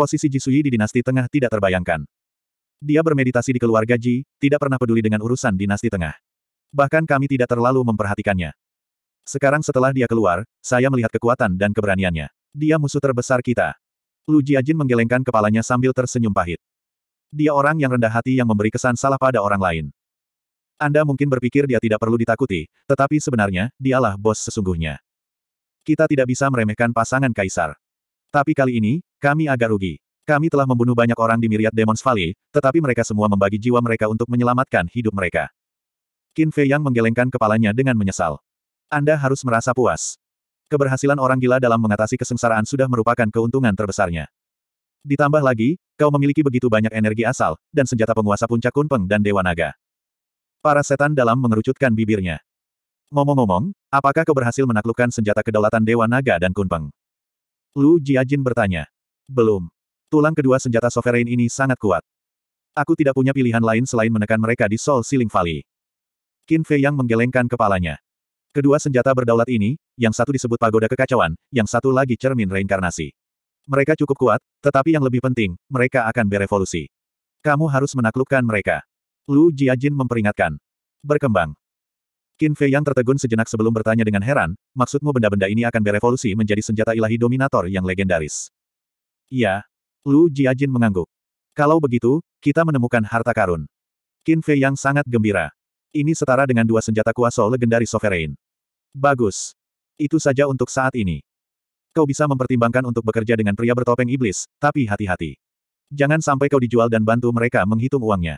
posisi Jisui di dinasti tengah tidak terbayangkan. Dia bermeditasi di keluarga Ji, tidak pernah peduli dengan urusan dinasti tengah. Bahkan kami tidak terlalu memperhatikannya. Sekarang setelah dia keluar, saya melihat kekuatan dan keberaniannya. Dia musuh terbesar kita. Lu Jiajin menggelengkan kepalanya sambil tersenyum pahit. Dia orang yang rendah hati yang memberi kesan salah pada orang lain. Anda mungkin berpikir dia tidak perlu ditakuti, tetapi sebenarnya, dialah bos sesungguhnya. Kita tidak bisa meremehkan pasangan kaisar. Tapi kali ini, kami agak rugi. Kami telah membunuh banyak orang di Miryat Demons Valley, tetapi mereka semua membagi jiwa mereka untuk menyelamatkan hidup mereka. Qin Fei Yang menggelengkan kepalanya dengan menyesal. Anda harus merasa puas. Keberhasilan orang gila dalam mengatasi kesengsaraan sudah merupakan keuntungan terbesarnya. Ditambah lagi, kau memiliki begitu banyak energi asal, dan senjata penguasa puncak kunpeng dan dewa naga. Para setan dalam mengerucutkan bibirnya. Ngomong-ngomong, apakah kau berhasil menaklukkan senjata kedaulatan Dewa Naga dan Kunpeng? Lu Jiajin bertanya. Belum. Tulang kedua senjata Sovereign ini sangat kuat. Aku tidak punya pilihan lain selain menekan mereka di Soul Siling Valley. Qin Fei yang menggelengkan kepalanya. Kedua senjata berdaulat ini, yang satu disebut pagoda kekacauan, yang satu lagi cermin reinkarnasi. Mereka cukup kuat, tetapi yang lebih penting, mereka akan berevolusi. Kamu harus menaklukkan mereka. Lu Jiajin memperingatkan. Berkembang. Qin Fei yang tertegun sejenak sebelum bertanya dengan heran, maksudmu benda-benda ini akan berevolusi menjadi senjata ilahi dominator yang legendaris. Iya. Lu Jiajin mengangguk. Kalau begitu, kita menemukan harta karun. Qin Fei yang sangat gembira. Ini setara dengan dua senjata kuasa legendaris Sovereign. Bagus. Itu saja untuk saat ini. Kau bisa mempertimbangkan untuk bekerja dengan pria bertopeng iblis, tapi hati-hati. Jangan sampai kau dijual dan bantu mereka menghitung uangnya.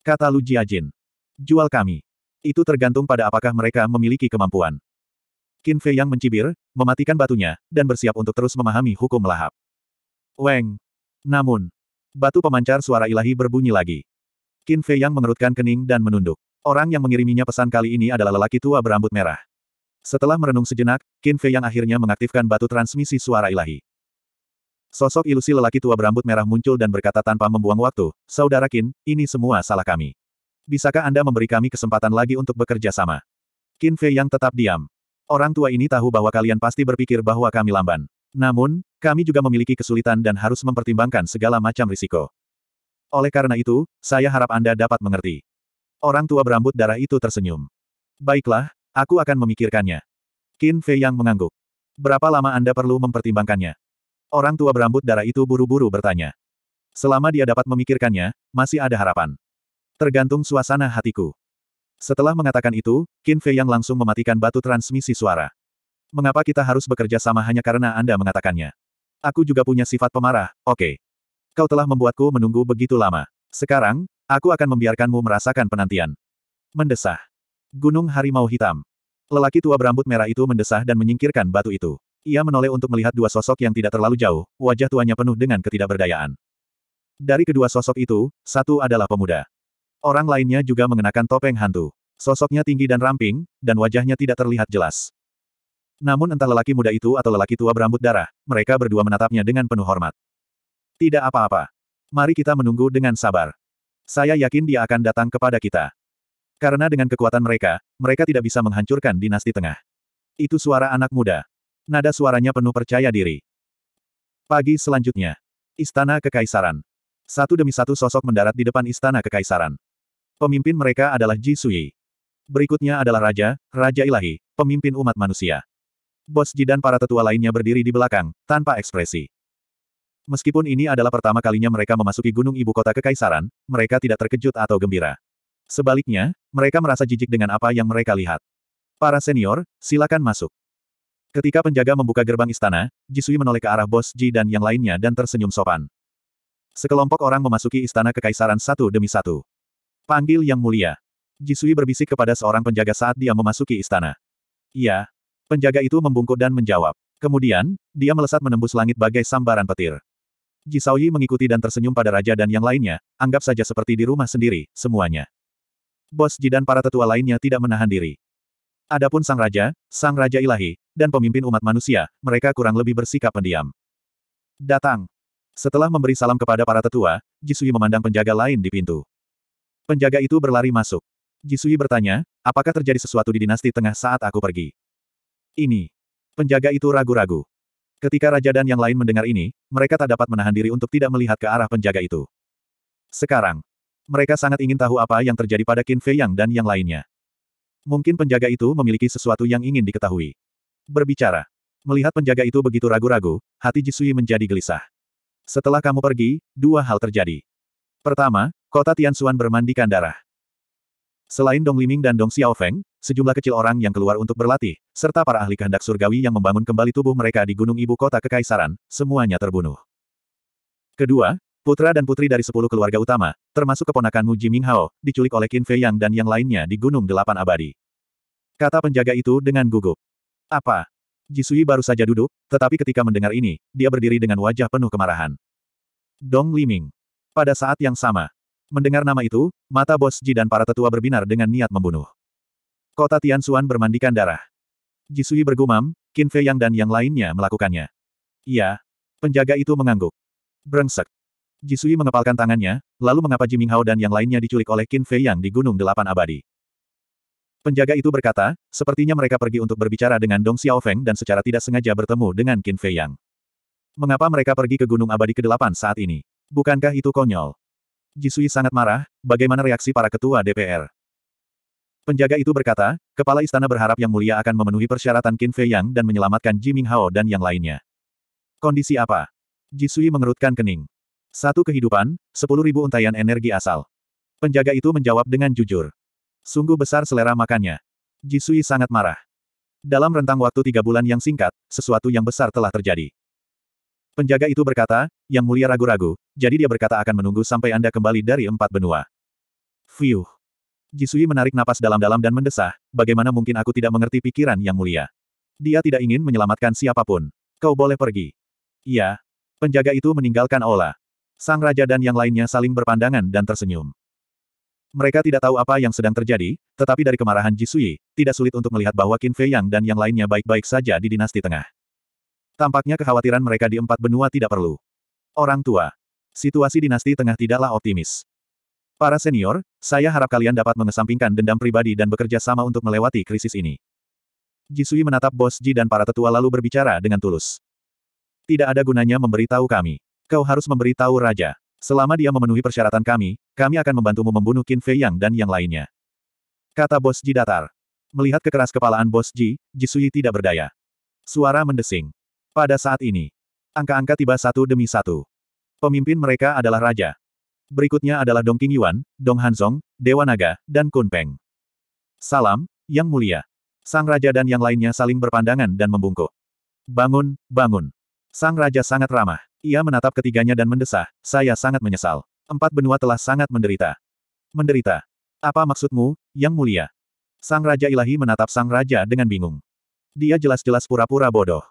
Kata Lu Jiajin. Jual kami. Itu tergantung pada apakah mereka memiliki kemampuan. Qin Fei yang mencibir, mematikan batunya, dan bersiap untuk terus memahami hukum lahap. Weng. Namun, batu pemancar suara ilahi berbunyi lagi. Qin Fei Yang mengerutkan kening dan menunduk. Orang yang mengiriminya pesan kali ini adalah lelaki tua berambut merah. Setelah merenung sejenak, Qin Fei Yang akhirnya mengaktifkan batu transmisi suara ilahi. Sosok ilusi lelaki tua berambut merah muncul dan berkata tanpa membuang waktu, Saudara Qin, ini semua salah kami. Bisakah Anda memberi kami kesempatan lagi untuk bekerja sama? Qin Fei Yang tetap diam. Orang tua ini tahu bahwa kalian pasti berpikir bahwa kami lamban. Namun, kami juga memiliki kesulitan dan harus mempertimbangkan segala macam risiko. Oleh karena itu, saya harap Anda dapat mengerti. Orang tua berambut darah itu tersenyum. Baiklah, aku akan memikirkannya. Qin Fei yang mengangguk. Berapa lama Anda perlu mempertimbangkannya? Orang tua berambut darah itu buru-buru bertanya. Selama dia dapat memikirkannya, masih ada harapan. Tergantung suasana hatiku. Setelah mengatakan itu, Qin Fei yang langsung mematikan batu transmisi suara. Mengapa kita harus bekerja sama hanya karena Anda mengatakannya? Aku juga punya sifat pemarah, oke. Okay. Kau telah membuatku menunggu begitu lama. Sekarang, aku akan membiarkanmu merasakan penantian. Mendesah. Gunung Harimau Hitam. Lelaki tua berambut merah itu mendesah dan menyingkirkan batu itu. Ia menoleh untuk melihat dua sosok yang tidak terlalu jauh, wajah tuanya penuh dengan ketidakberdayaan. Dari kedua sosok itu, satu adalah pemuda. Orang lainnya juga mengenakan topeng hantu. Sosoknya tinggi dan ramping, dan wajahnya tidak terlihat jelas. Namun entah lelaki muda itu atau lelaki tua berambut darah, mereka berdua menatapnya dengan penuh hormat. Tidak apa-apa. Mari kita menunggu dengan sabar. Saya yakin dia akan datang kepada kita. Karena dengan kekuatan mereka, mereka tidak bisa menghancurkan dinasti tengah. Itu suara anak muda. Nada suaranya penuh percaya diri. Pagi selanjutnya. Istana Kekaisaran. Satu demi satu sosok mendarat di depan Istana Kekaisaran. Pemimpin mereka adalah Ji Sui. Berikutnya adalah Raja, Raja Ilahi, pemimpin umat manusia. Bos Ji dan para tetua lainnya berdiri di belakang, tanpa ekspresi. Meskipun ini adalah pertama kalinya mereka memasuki gunung ibu kota kekaisaran, mereka tidak terkejut atau gembira. Sebaliknya, mereka merasa jijik dengan apa yang mereka lihat. Para senior, silakan masuk. Ketika penjaga membuka gerbang istana, Jisui menoleh ke arah Bos Ji dan yang lainnya dan tersenyum sopan. Sekelompok orang memasuki istana kekaisaran satu demi satu. Panggil yang mulia. Jisui berbisik kepada seorang penjaga saat dia memasuki istana. Iya, Penjaga itu membungkuk dan menjawab. Kemudian, dia melesat menembus langit bagai sambaran petir. Ji Yi mengikuti dan tersenyum pada raja dan yang lainnya, anggap saja seperti di rumah sendiri, semuanya. Bos Ji dan para tetua lainnya tidak menahan diri. Adapun sang raja, sang raja ilahi, dan pemimpin umat manusia, mereka kurang lebih bersikap pendiam. Datang. Setelah memberi salam kepada para tetua, Jisui memandang penjaga lain di pintu. Penjaga itu berlari masuk. Jisui bertanya, apakah terjadi sesuatu di dinasti tengah saat aku pergi? ini. Penjaga itu ragu-ragu. Ketika raja dan yang lain mendengar ini, mereka tak dapat menahan diri untuk tidak melihat ke arah penjaga itu. Sekarang, mereka sangat ingin tahu apa yang terjadi pada Qin Fei Yang dan yang lainnya. Mungkin penjaga itu memiliki sesuatu yang ingin diketahui. Berbicara. Melihat penjaga itu begitu ragu-ragu, hati Jisui menjadi gelisah. Setelah kamu pergi, dua hal terjadi. Pertama, kota Tianxuan bermandikan darah. Selain Dong Liming dan Dong Xiaofeng, sejumlah kecil orang yang keluar untuk berlatih, serta para ahli kehendak surgawi yang membangun kembali tubuh mereka di gunung ibu kota kekaisaran, semuanya terbunuh. Kedua, putra dan putri dari sepuluh keluarga utama, termasuk keponakanmu Jiming Hao, diculik oleh Qin Fei Yang dan yang lainnya di Gunung Delapan Abadi. Kata penjaga itu dengan gugup. Apa? Jisui baru saja duduk, tetapi ketika mendengar ini, dia berdiri dengan wajah penuh kemarahan. Dong Liming. Pada saat yang sama, Mendengar nama itu, mata bos Ji dan para tetua berbinar dengan niat membunuh. Kota Tianxuan bermandikan darah. Jisui bergumam, Qin Fei Yang dan yang lainnya melakukannya. Iya. Penjaga itu mengangguk. Brengsek. Jisui mengepalkan tangannya, lalu mengapa Ming Hao dan yang lainnya diculik oleh Qin Fei Yang di Gunung Delapan Abadi. Penjaga itu berkata, sepertinya mereka pergi untuk berbicara dengan Dong Xiaofeng dan secara tidak sengaja bertemu dengan Qin Fei Yang. Mengapa mereka pergi ke Gunung Abadi ke-8 saat ini? Bukankah itu konyol? Jisui sangat marah, bagaimana reaksi para ketua DPR? Penjaga itu berkata, kepala istana berharap Yang Mulia akan memenuhi persyaratan Qin Fei Yang dan menyelamatkan Ji Ming Hao dan yang lainnya. Kondisi apa? Jisui mengerutkan kening. Satu kehidupan, sepuluh ribu untayan energi asal. Penjaga itu menjawab dengan jujur. Sungguh besar selera makannya. Jisui sangat marah. Dalam rentang waktu tiga bulan yang singkat, sesuatu yang besar telah terjadi. Penjaga itu berkata, yang mulia ragu-ragu, jadi dia berkata akan menunggu sampai Anda kembali dari empat benua. Fiuh. Jisui menarik napas dalam-dalam dan mendesah, bagaimana mungkin aku tidak mengerti pikiran yang mulia. Dia tidak ingin menyelamatkan siapapun. Kau boleh pergi. Iya. Penjaga itu meninggalkan Ola. Sang raja dan yang lainnya saling berpandangan dan tersenyum. Mereka tidak tahu apa yang sedang terjadi, tetapi dari kemarahan Jisui, tidak sulit untuk melihat bahwa Qin Fei Yang dan yang lainnya baik-baik saja di dinasti tengah. Tampaknya kekhawatiran mereka di empat benua tidak perlu. Orang tua. Situasi dinasti tengah tidaklah optimis. Para senior, saya harap kalian dapat mengesampingkan dendam pribadi dan bekerja sama untuk melewati krisis ini. Jisui menatap bos Ji dan para tetua lalu berbicara dengan tulus. Tidak ada gunanya memberitahu kami. Kau harus memberitahu Raja. Selama dia memenuhi persyaratan kami, kami akan membantumu membunuh Qin Fei Yang dan yang lainnya. Kata bos Ji datar. Melihat kekeras kepalaan bos Ji, Jisui tidak berdaya. Suara mendesing. Pada saat ini, angka-angka tiba satu demi satu. Pemimpin mereka adalah raja. Berikutnya adalah Dong Qingyuan, Dong Hanzong, Dewa Naga, dan Kun Peng. Salam, Yang Mulia. Sang Raja dan yang lainnya saling berpandangan dan membungkuk. Bangun, bangun. Sang Raja sangat ramah. Ia menatap ketiganya dan mendesah, saya sangat menyesal. Empat benua telah sangat menderita. Menderita. Apa maksudmu, Yang Mulia? Sang Raja Ilahi menatap Sang Raja dengan bingung. Dia jelas-jelas pura-pura bodoh.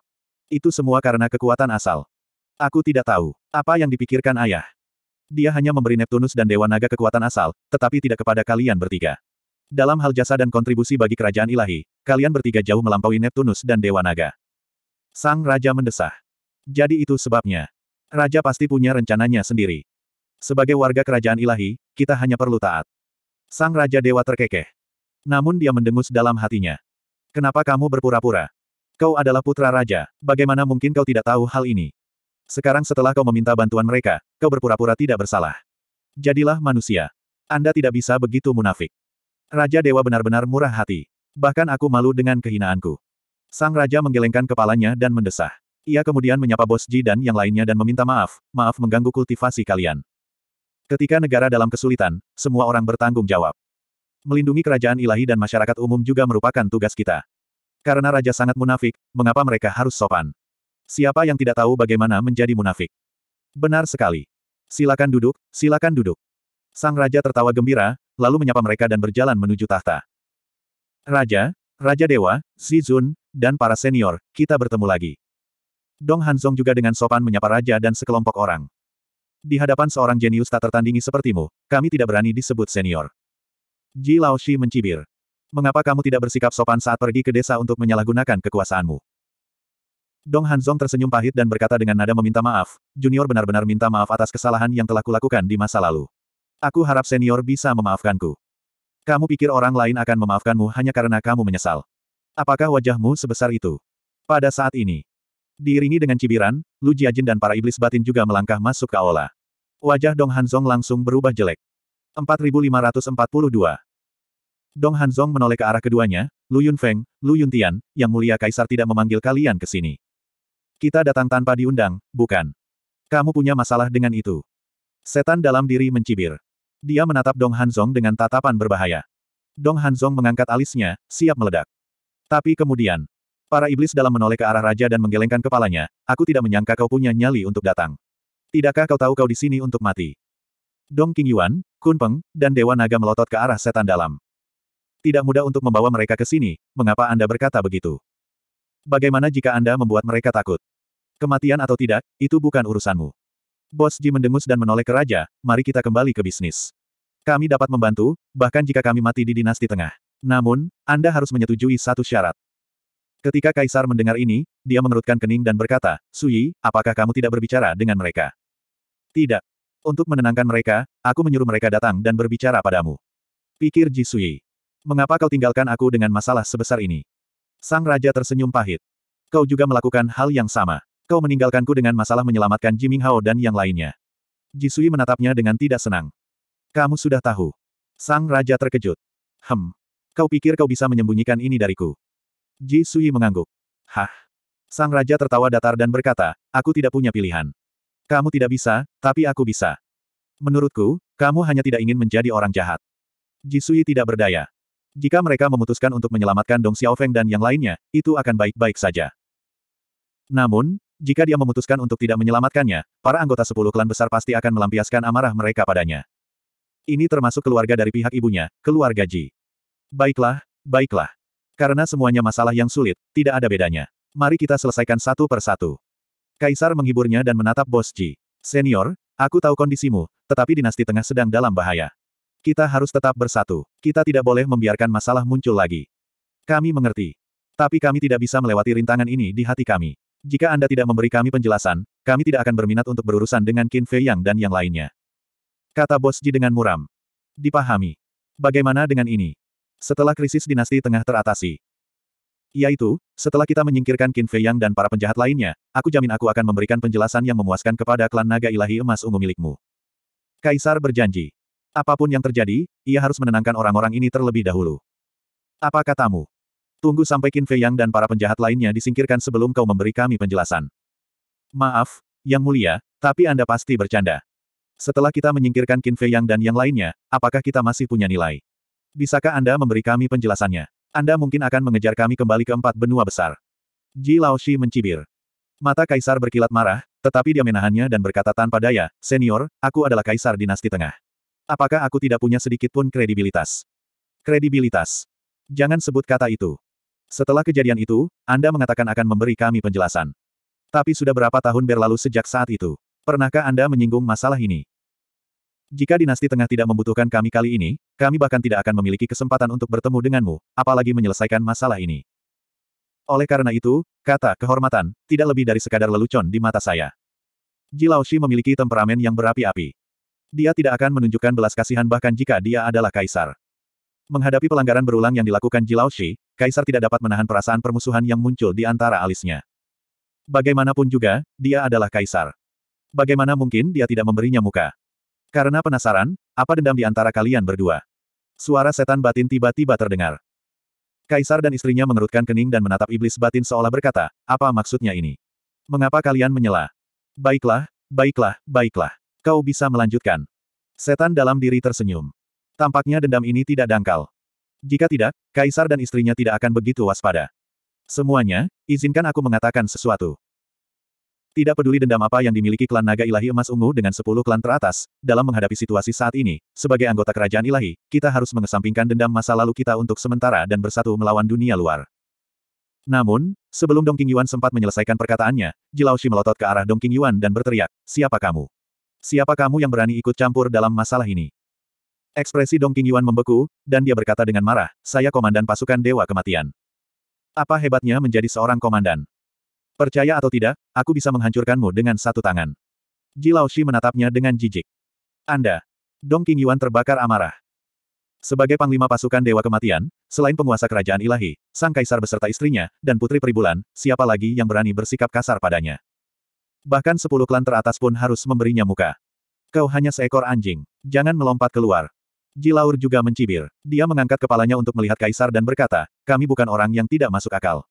Itu semua karena kekuatan asal. Aku tidak tahu apa yang dipikirkan ayah. Dia hanya memberi Neptunus dan Dewa Naga kekuatan asal, tetapi tidak kepada kalian bertiga. Dalam hal jasa dan kontribusi bagi kerajaan ilahi, kalian bertiga jauh melampaui Neptunus dan Dewa Naga. Sang Raja mendesah. Jadi itu sebabnya. Raja pasti punya rencananya sendiri. Sebagai warga kerajaan ilahi, kita hanya perlu taat. Sang Raja Dewa terkekeh. Namun dia mendengus dalam hatinya. Kenapa kamu berpura-pura? Kau adalah putra raja, bagaimana mungkin kau tidak tahu hal ini? Sekarang setelah kau meminta bantuan mereka, kau berpura-pura tidak bersalah. Jadilah manusia. Anda tidak bisa begitu munafik. Raja Dewa benar-benar murah hati. Bahkan aku malu dengan kehinaanku. Sang Raja menggelengkan kepalanya dan mendesah. Ia kemudian menyapa Bos Ji dan yang lainnya dan meminta maaf, maaf mengganggu kultivasi kalian. Ketika negara dalam kesulitan, semua orang bertanggung jawab. Melindungi kerajaan ilahi dan masyarakat umum juga merupakan tugas kita. Karena raja sangat munafik, mengapa mereka harus sopan? Siapa yang tidak tahu bagaimana menjadi munafik? Benar sekali. Silakan duduk, silakan duduk. Sang raja tertawa gembira, lalu menyapa mereka dan berjalan menuju tahta. Raja, Raja Dewa, Zun, dan para senior, kita bertemu lagi. Dong Hanzong juga dengan sopan menyapa raja dan sekelompok orang. Di hadapan seorang jenius tak tertandingi sepertimu, kami tidak berani disebut senior. Ji Lao Shi mencibir. Mengapa kamu tidak bersikap sopan saat pergi ke desa untuk menyalahgunakan kekuasaanmu? Dong Hanzong tersenyum pahit dan berkata dengan nada meminta maaf, Junior benar-benar minta maaf atas kesalahan yang telah kulakukan di masa lalu. Aku harap senior bisa memaafkanku. Kamu pikir orang lain akan memaafkanmu hanya karena kamu menyesal. Apakah wajahmu sebesar itu? Pada saat ini, diiringi dengan cibiran, Lu Jiajin dan para iblis batin juga melangkah masuk ke aula. Wajah Dong Hanzong langsung berubah jelek. 4542. Dong Hanzong menoleh ke arah keduanya, Lu Yunfeng, Lu Yuntian, yang mulia kaisar tidak memanggil kalian ke sini. Kita datang tanpa diundang, bukan? Kamu punya masalah dengan itu. Setan dalam diri mencibir. Dia menatap Dong Hanzong dengan tatapan berbahaya. Dong Hanzong mengangkat alisnya, siap meledak. Tapi kemudian, para iblis dalam menoleh ke arah raja dan menggelengkan kepalanya, aku tidak menyangka kau punya nyali untuk datang. Tidakkah kau tahu kau di sini untuk mati? Dong Qingyuan, Kun Peng, dan Dewa Naga melotot ke arah setan dalam. Tidak mudah untuk membawa mereka ke sini, mengapa Anda berkata begitu? Bagaimana jika Anda membuat mereka takut? Kematian atau tidak, itu bukan urusanmu. Bos Ji mendengus dan menoleh ke Raja, mari kita kembali ke bisnis. Kami dapat membantu, bahkan jika kami mati di dinasti tengah. Namun, Anda harus menyetujui satu syarat. Ketika Kaisar mendengar ini, dia mengerutkan kening dan berkata, Sui, apakah kamu tidak berbicara dengan mereka? Tidak. Untuk menenangkan mereka, aku menyuruh mereka datang dan berbicara padamu. Pikir Ji Sui. Mengapa kau tinggalkan aku dengan masalah sebesar ini? Sang Raja tersenyum pahit. Kau juga melakukan hal yang sama. Kau meninggalkanku dengan masalah menyelamatkan Jiming Hao dan yang lainnya. Jisui menatapnya dengan tidak senang. Kamu sudah tahu. Sang Raja terkejut. Hem. Kau pikir kau bisa menyembunyikan ini dariku? Jisui mengangguk. Hah. Sang Raja tertawa datar dan berkata, aku tidak punya pilihan. Kamu tidak bisa, tapi aku bisa. Menurutku, kamu hanya tidak ingin menjadi orang jahat. Jisui tidak berdaya. Jika mereka memutuskan untuk menyelamatkan Dong Xiaofeng dan yang lainnya, itu akan baik-baik saja. Namun, jika dia memutuskan untuk tidak menyelamatkannya, para anggota sepuluh klan besar pasti akan melampiaskan amarah mereka padanya. Ini termasuk keluarga dari pihak ibunya, keluarga Ji. Baiklah, baiklah. Karena semuanya masalah yang sulit, tidak ada bedanya. Mari kita selesaikan satu per satu. Kaisar menghiburnya dan menatap bos Ji. Senior, aku tahu kondisimu, tetapi dinasti tengah sedang dalam bahaya. Kita harus tetap bersatu. Kita tidak boleh membiarkan masalah muncul lagi. Kami mengerti. Tapi kami tidak bisa melewati rintangan ini di hati kami. Jika Anda tidak memberi kami penjelasan, kami tidak akan berminat untuk berurusan dengan Qin Fei Yang dan yang lainnya. Kata Bos Ji dengan muram. Dipahami. Bagaimana dengan ini? Setelah krisis dinasti tengah teratasi. Yaitu, setelah kita menyingkirkan Qin Fei Yang dan para penjahat lainnya, aku jamin aku akan memberikan penjelasan yang memuaskan kepada klan naga ilahi emas ungu milikmu. Kaisar berjanji. Apapun yang terjadi, ia harus menenangkan orang-orang ini terlebih dahulu. Apa katamu? Tunggu sampai Qin Fei Yang dan para penjahat lainnya disingkirkan sebelum kau memberi kami penjelasan. Maaf, Yang Mulia, tapi Anda pasti bercanda. Setelah kita menyingkirkan Qin Fei Yang dan yang lainnya, apakah kita masih punya nilai? Bisakah Anda memberi kami penjelasannya? Anda mungkin akan mengejar kami kembali ke empat benua besar. Ji Laoshi mencibir. Mata kaisar berkilat marah, tetapi dia menahannya dan berkata tanpa daya, Senior, aku adalah kaisar dinasti tengah. Apakah aku tidak punya sedikit pun kredibilitas? Kredibilitas. Jangan sebut kata itu. Setelah kejadian itu, Anda mengatakan akan memberi kami penjelasan. Tapi sudah berapa tahun berlalu sejak saat itu? Pernahkah Anda menyinggung masalah ini? Jika dinasti tengah tidak membutuhkan kami kali ini, kami bahkan tidak akan memiliki kesempatan untuk bertemu denganmu, apalagi menyelesaikan masalah ini. Oleh karena itu, kata kehormatan, tidak lebih dari sekadar lelucon di mata saya. Ji Laoshi memiliki temperamen yang berapi-api. Dia tidak akan menunjukkan belas kasihan bahkan jika dia adalah kaisar. Menghadapi pelanggaran berulang yang dilakukan Jilao Shi, kaisar tidak dapat menahan perasaan permusuhan yang muncul di antara alisnya. Bagaimanapun juga, dia adalah kaisar. Bagaimana mungkin dia tidak memberinya muka? Karena penasaran, apa dendam di antara kalian berdua? Suara setan batin tiba-tiba terdengar. Kaisar dan istrinya mengerutkan kening dan menatap iblis batin seolah berkata, apa maksudnya ini? Mengapa kalian menyela? Baiklah, baiklah, baiklah. Kau bisa melanjutkan. Setan dalam diri tersenyum. Tampaknya dendam ini tidak dangkal. Jika tidak, Kaisar dan istrinya tidak akan begitu waspada. Semuanya, izinkan aku mengatakan sesuatu. Tidak peduli dendam apa yang dimiliki klan naga ilahi emas ungu dengan sepuluh klan teratas, dalam menghadapi situasi saat ini, sebagai anggota kerajaan ilahi, kita harus mengesampingkan dendam masa lalu kita untuk sementara dan bersatu melawan dunia luar. Namun, sebelum Dong Qingyuan sempat menyelesaikan perkataannya, Jilaoshi Shi melotot ke arah Dong Qingyuan dan berteriak, siapa kamu? Siapa kamu yang berani ikut campur dalam masalah ini? Ekspresi Dong Yuan membeku, dan dia berkata dengan marah, saya komandan pasukan Dewa Kematian. Apa hebatnya menjadi seorang komandan? Percaya atau tidak, aku bisa menghancurkanmu dengan satu tangan. Ji Laoshi menatapnya dengan jijik. Anda. Dong Yuan terbakar amarah. Sebagai panglima pasukan Dewa Kematian, selain penguasa kerajaan ilahi, sang kaisar beserta istrinya, dan putri peribulan, siapa lagi yang berani bersikap kasar padanya? Bahkan sepuluh klan teratas pun harus memberinya muka. Kau hanya seekor anjing. Jangan melompat keluar. Jilaur juga mencibir. Dia mengangkat kepalanya untuk melihat Kaisar dan berkata, kami bukan orang yang tidak masuk akal.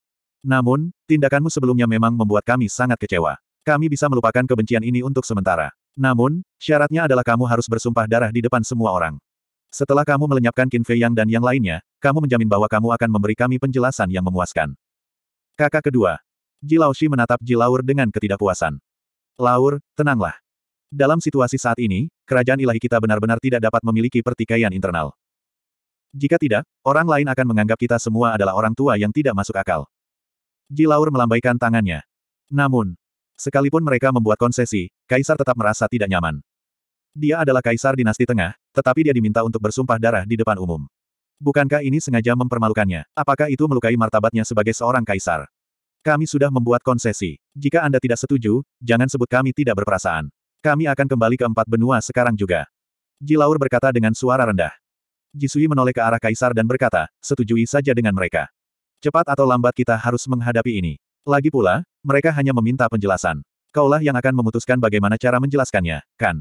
Namun, tindakanmu sebelumnya memang membuat kami sangat kecewa. Kami bisa melupakan kebencian ini untuk sementara. Namun, syaratnya adalah kamu harus bersumpah darah di depan semua orang. Setelah kamu melenyapkan Qin Fei Yang dan yang lainnya, kamu menjamin bahwa kamu akan memberi kami penjelasan yang memuaskan. Kakak kedua, Jilaushi menatap Jilaur dengan ketidakpuasan. Laur, tenanglah. Dalam situasi saat ini, kerajaan ilahi kita benar-benar tidak dapat memiliki pertikaian internal. Jika tidak, orang lain akan menganggap kita semua adalah orang tua yang tidak masuk akal. Jilaur melambaikan tangannya. Namun, sekalipun mereka membuat konsesi, Kaisar tetap merasa tidak nyaman. Dia adalah Kaisar Dinasti Tengah, tetapi dia diminta untuk bersumpah darah di depan umum. Bukankah ini sengaja mempermalukannya? Apakah itu melukai martabatnya sebagai seorang Kaisar? Kami sudah membuat konsesi. Jika Anda tidak setuju, jangan sebut kami tidak berperasaan. Kami akan kembali ke empat benua sekarang juga. Jilaur berkata dengan suara rendah. Jisui menoleh ke arah Kaisar dan berkata, setujui saja dengan mereka. Cepat atau lambat kita harus menghadapi ini. Lagi pula, mereka hanya meminta penjelasan. Kaulah yang akan memutuskan bagaimana cara menjelaskannya, kan?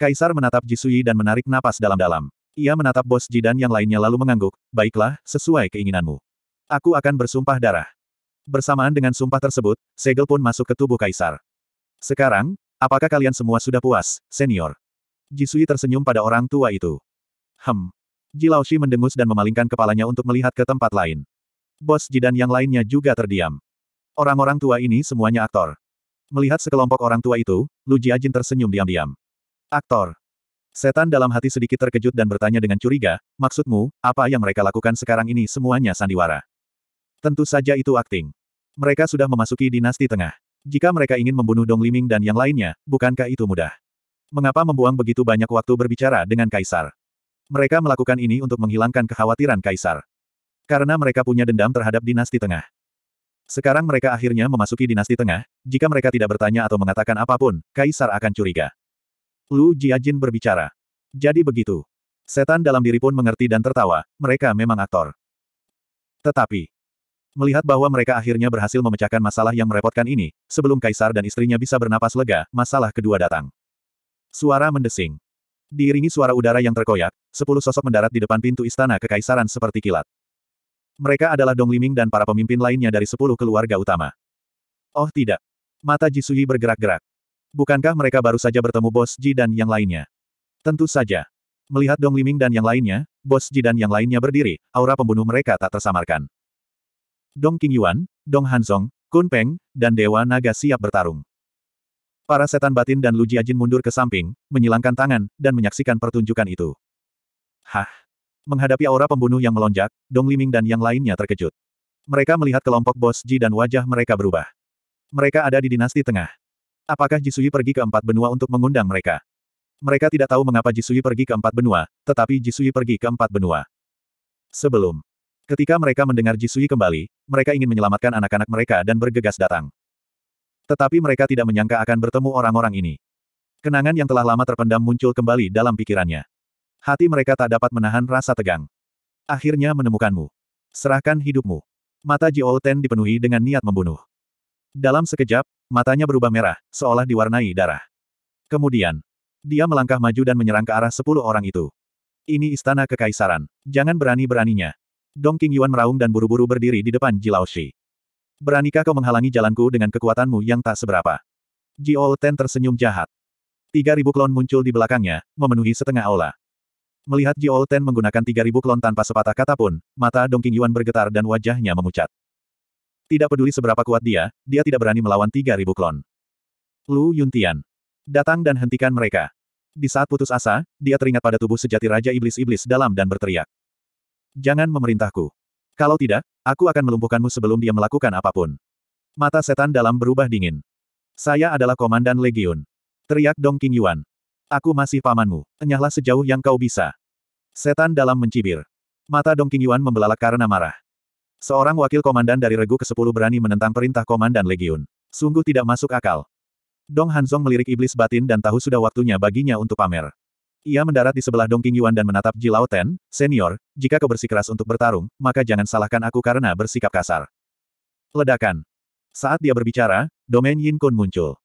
Kaisar menatap Jisui dan menarik napas dalam-dalam. Ia menatap bos Jidan yang lainnya lalu mengangguk, baiklah, sesuai keinginanmu. Aku akan bersumpah darah. Bersamaan dengan sumpah tersebut, segel pun masuk ke tubuh kaisar. Sekarang, apakah kalian semua sudah puas, senior? Jisui tersenyum pada orang tua itu. Hem. Jilaoshi mendengus dan memalingkan kepalanya untuk melihat ke tempat lain. Bos jidan yang lainnya juga terdiam. Orang-orang tua ini semuanya aktor. Melihat sekelompok orang tua itu, Lu Jiajin tersenyum diam-diam. Aktor. Setan dalam hati sedikit terkejut dan bertanya dengan curiga, maksudmu, apa yang mereka lakukan sekarang ini semuanya sandiwara? Tentu saja itu akting. Mereka sudah memasuki dinasti tengah. Jika mereka ingin membunuh Dong Liming dan yang lainnya, bukankah itu mudah? Mengapa membuang begitu banyak waktu berbicara dengan Kaisar? Mereka melakukan ini untuk menghilangkan kekhawatiran Kaisar. Karena mereka punya dendam terhadap dinasti tengah. Sekarang mereka akhirnya memasuki dinasti tengah, jika mereka tidak bertanya atau mengatakan apapun, Kaisar akan curiga. Lu Jiajin berbicara. Jadi begitu. Setan dalam diri pun mengerti dan tertawa, mereka memang aktor. Tetapi, Melihat bahwa mereka akhirnya berhasil memecahkan masalah yang merepotkan ini, sebelum Kaisar dan istrinya bisa bernapas lega, masalah kedua datang. Suara mendesing. Diiringi suara udara yang terkoyak, sepuluh sosok mendarat di depan pintu istana kekaisaran seperti kilat. Mereka adalah Dong Liming dan para pemimpin lainnya dari sepuluh keluarga utama. Oh tidak. Mata Jisui bergerak-gerak. Bukankah mereka baru saja bertemu Bos Ji dan yang lainnya? Tentu saja. Melihat Dong Liming dan yang lainnya, Bos Ji dan yang lainnya berdiri, aura pembunuh mereka tak tersamarkan. Dong Qingyuan, Dong Hanzong, Kun Peng, dan Dewa Naga siap bertarung. Para setan batin dan Lu Jiajin mundur ke samping, menyilangkan tangan, dan menyaksikan pertunjukan itu. Hah! Menghadapi aura pembunuh yang melonjak, Dong Liming dan yang lainnya terkejut. Mereka melihat kelompok bos Ji dan wajah mereka berubah. Mereka ada di dinasti tengah. Apakah Jisui pergi ke empat benua untuk mengundang mereka? Mereka tidak tahu mengapa Jisui pergi ke empat benua, tetapi Jisui pergi ke empat benua. Sebelum Ketika mereka mendengar Jisui kembali, mereka ingin menyelamatkan anak-anak mereka dan bergegas datang. Tetapi mereka tidak menyangka akan bertemu orang-orang ini. Kenangan yang telah lama terpendam muncul kembali dalam pikirannya. Hati mereka tak dapat menahan rasa tegang. Akhirnya menemukanmu. Serahkan hidupmu. Mata Jiao Ten dipenuhi dengan niat membunuh. Dalam sekejap, matanya berubah merah, seolah diwarnai darah. Kemudian, dia melangkah maju dan menyerang ke arah sepuluh orang itu. Ini istana kekaisaran. Jangan berani-beraninya. Dong King Yuan meraung dan buru-buru berdiri di depan Ji Shi. Beranikah kau menghalangi jalanku dengan kekuatanmu yang tak seberapa? Ji Ten tersenyum jahat. Tiga ribu klon muncul di belakangnya, memenuhi setengah aula. Melihat Ji Ten menggunakan tiga ribu klon tanpa sepatah kata pun, mata Dong King Yuan bergetar dan wajahnya memucat. Tidak peduli seberapa kuat dia, dia tidak berani melawan tiga ribu klon. Lu Yuntian. Datang dan hentikan mereka. Di saat putus asa, dia teringat pada tubuh sejati Raja Iblis-Iblis dalam dan berteriak. Jangan memerintahku. Kalau tidak, aku akan melumpuhkanmu sebelum dia melakukan apapun. Mata setan dalam berubah dingin. Saya adalah komandan legiun. Teriak Dong King Yuan. Aku masih pamanmu, enyahlah sejauh yang kau bisa. Setan dalam mencibir. Mata Dong King Yuan membelalak karena marah. Seorang wakil komandan dari regu ke-10 berani menentang perintah komandan legiun. Sungguh tidak masuk akal. Dong Hanzong melirik iblis batin dan tahu sudah waktunya baginya untuk pamer. Ia mendarat di sebelah Dongqing Yuan dan menatap Ji Lao Ten, senior, jika kau bersikeras untuk bertarung, maka jangan salahkan aku karena bersikap kasar. Ledakan. Saat dia berbicara, domain Yin Kun muncul.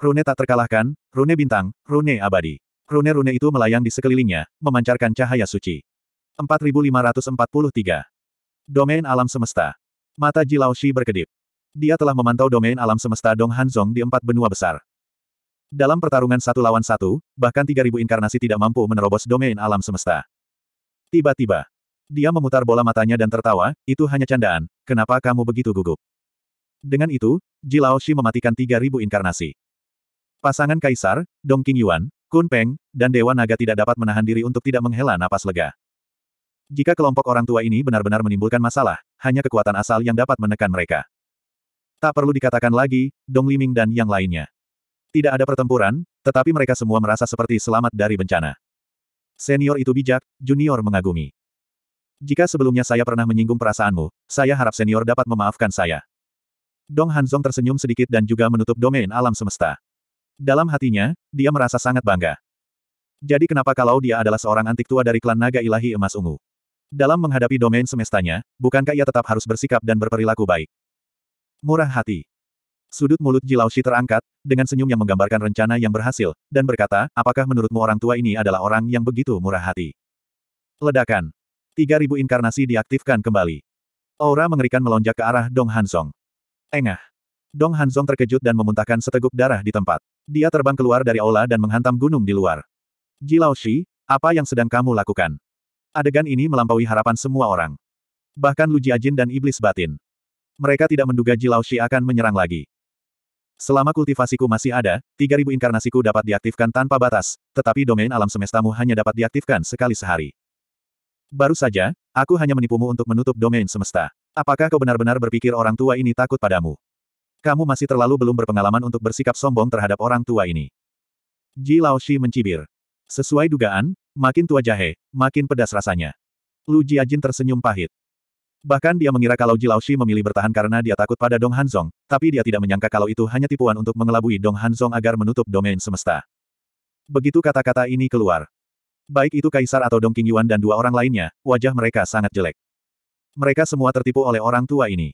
Rune tak terkalahkan, rune bintang, rune abadi. Rune-rune itu melayang di sekelilingnya, memancarkan cahaya suci. 4543. Domain alam semesta. Mata Ji Lao Shi berkedip. Dia telah memantau domain alam semesta Dong Hanzong di empat benua besar. Dalam pertarungan satu lawan satu, bahkan 3000 inkarnasi tidak mampu menerobos domain alam semesta. Tiba-tiba, dia memutar bola matanya dan tertawa, itu hanya candaan, kenapa kamu begitu gugup? Dengan itu, Ji Shi mematikan 3000 inkarnasi. Pasangan Kaisar, Dong King Yuan, Kun Peng, dan Dewa Naga tidak dapat menahan diri untuk tidak menghela napas lega. Jika kelompok orang tua ini benar-benar menimbulkan masalah, hanya kekuatan asal yang dapat menekan mereka. Tak perlu dikatakan lagi, Dong Liming dan yang lainnya. Tidak ada pertempuran, tetapi mereka semua merasa seperti selamat dari bencana. Senior itu bijak, junior mengagumi. Jika sebelumnya saya pernah menyinggung perasaanmu, saya harap senior dapat memaafkan saya. Dong Hanzong tersenyum sedikit dan juga menutup domain alam semesta. Dalam hatinya, dia merasa sangat bangga. Jadi kenapa kalau dia adalah seorang antik tua dari klan naga ilahi emas ungu? Dalam menghadapi domain semestanya, bukankah ia tetap harus bersikap dan berperilaku baik? Murah hati. Sudut mulut Shi terangkat, dengan senyum yang menggambarkan rencana yang berhasil, dan berkata, apakah menurutmu orang tua ini adalah orang yang begitu murah hati? Ledakan. 3000 inkarnasi diaktifkan kembali. Aura mengerikan melonjak ke arah Dong Hansong. Engah. Dong Hansong terkejut dan memuntahkan seteguk darah di tempat. Dia terbang keluar dari aula dan menghantam gunung di luar. Shi, apa yang sedang kamu lakukan? Adegan ini melampaui harapan semua orang. Bahkan Lu Jiajin dan Iblis Batin. Mereka tidak menduga Shi akan menyerang lagi. Selama kultivasiku masih ada, 3000 inkarnasiku dapat diaktifkan tanpa batas, tetapi domain alam semestamu hanya dapat diaktifkan sekali sehari. Baru saja, aku hanya menipumu untuk menutup domain semesta. Apakah kau benar-benar berpikir orang tua ini takut padamu? Kamu masih terlalu belum berpengalaman untuk bersikap sombong terhadap orang tua ini. Ji Laoshi mencibir. Sesuai dugaan, makin tua jahe, makin pedas rasanya. Lu Jiajin tersenyum pahit. Bahkan dia mengira kalau Shi memilih bertahan karena dia takut pada Dong Hanzong, tapi dia tidak menyangka kalau itu hanya tipuan untuk mengelabui Dong Hanzong agar menutup domain semesta. Begitu kata-kata ini keluar. Baik itu Kaisar atau Dong Yuan dan dua orang lainnya, wajah mereka sangat jelek. Mereka semua tertipu oleh orang tua ini.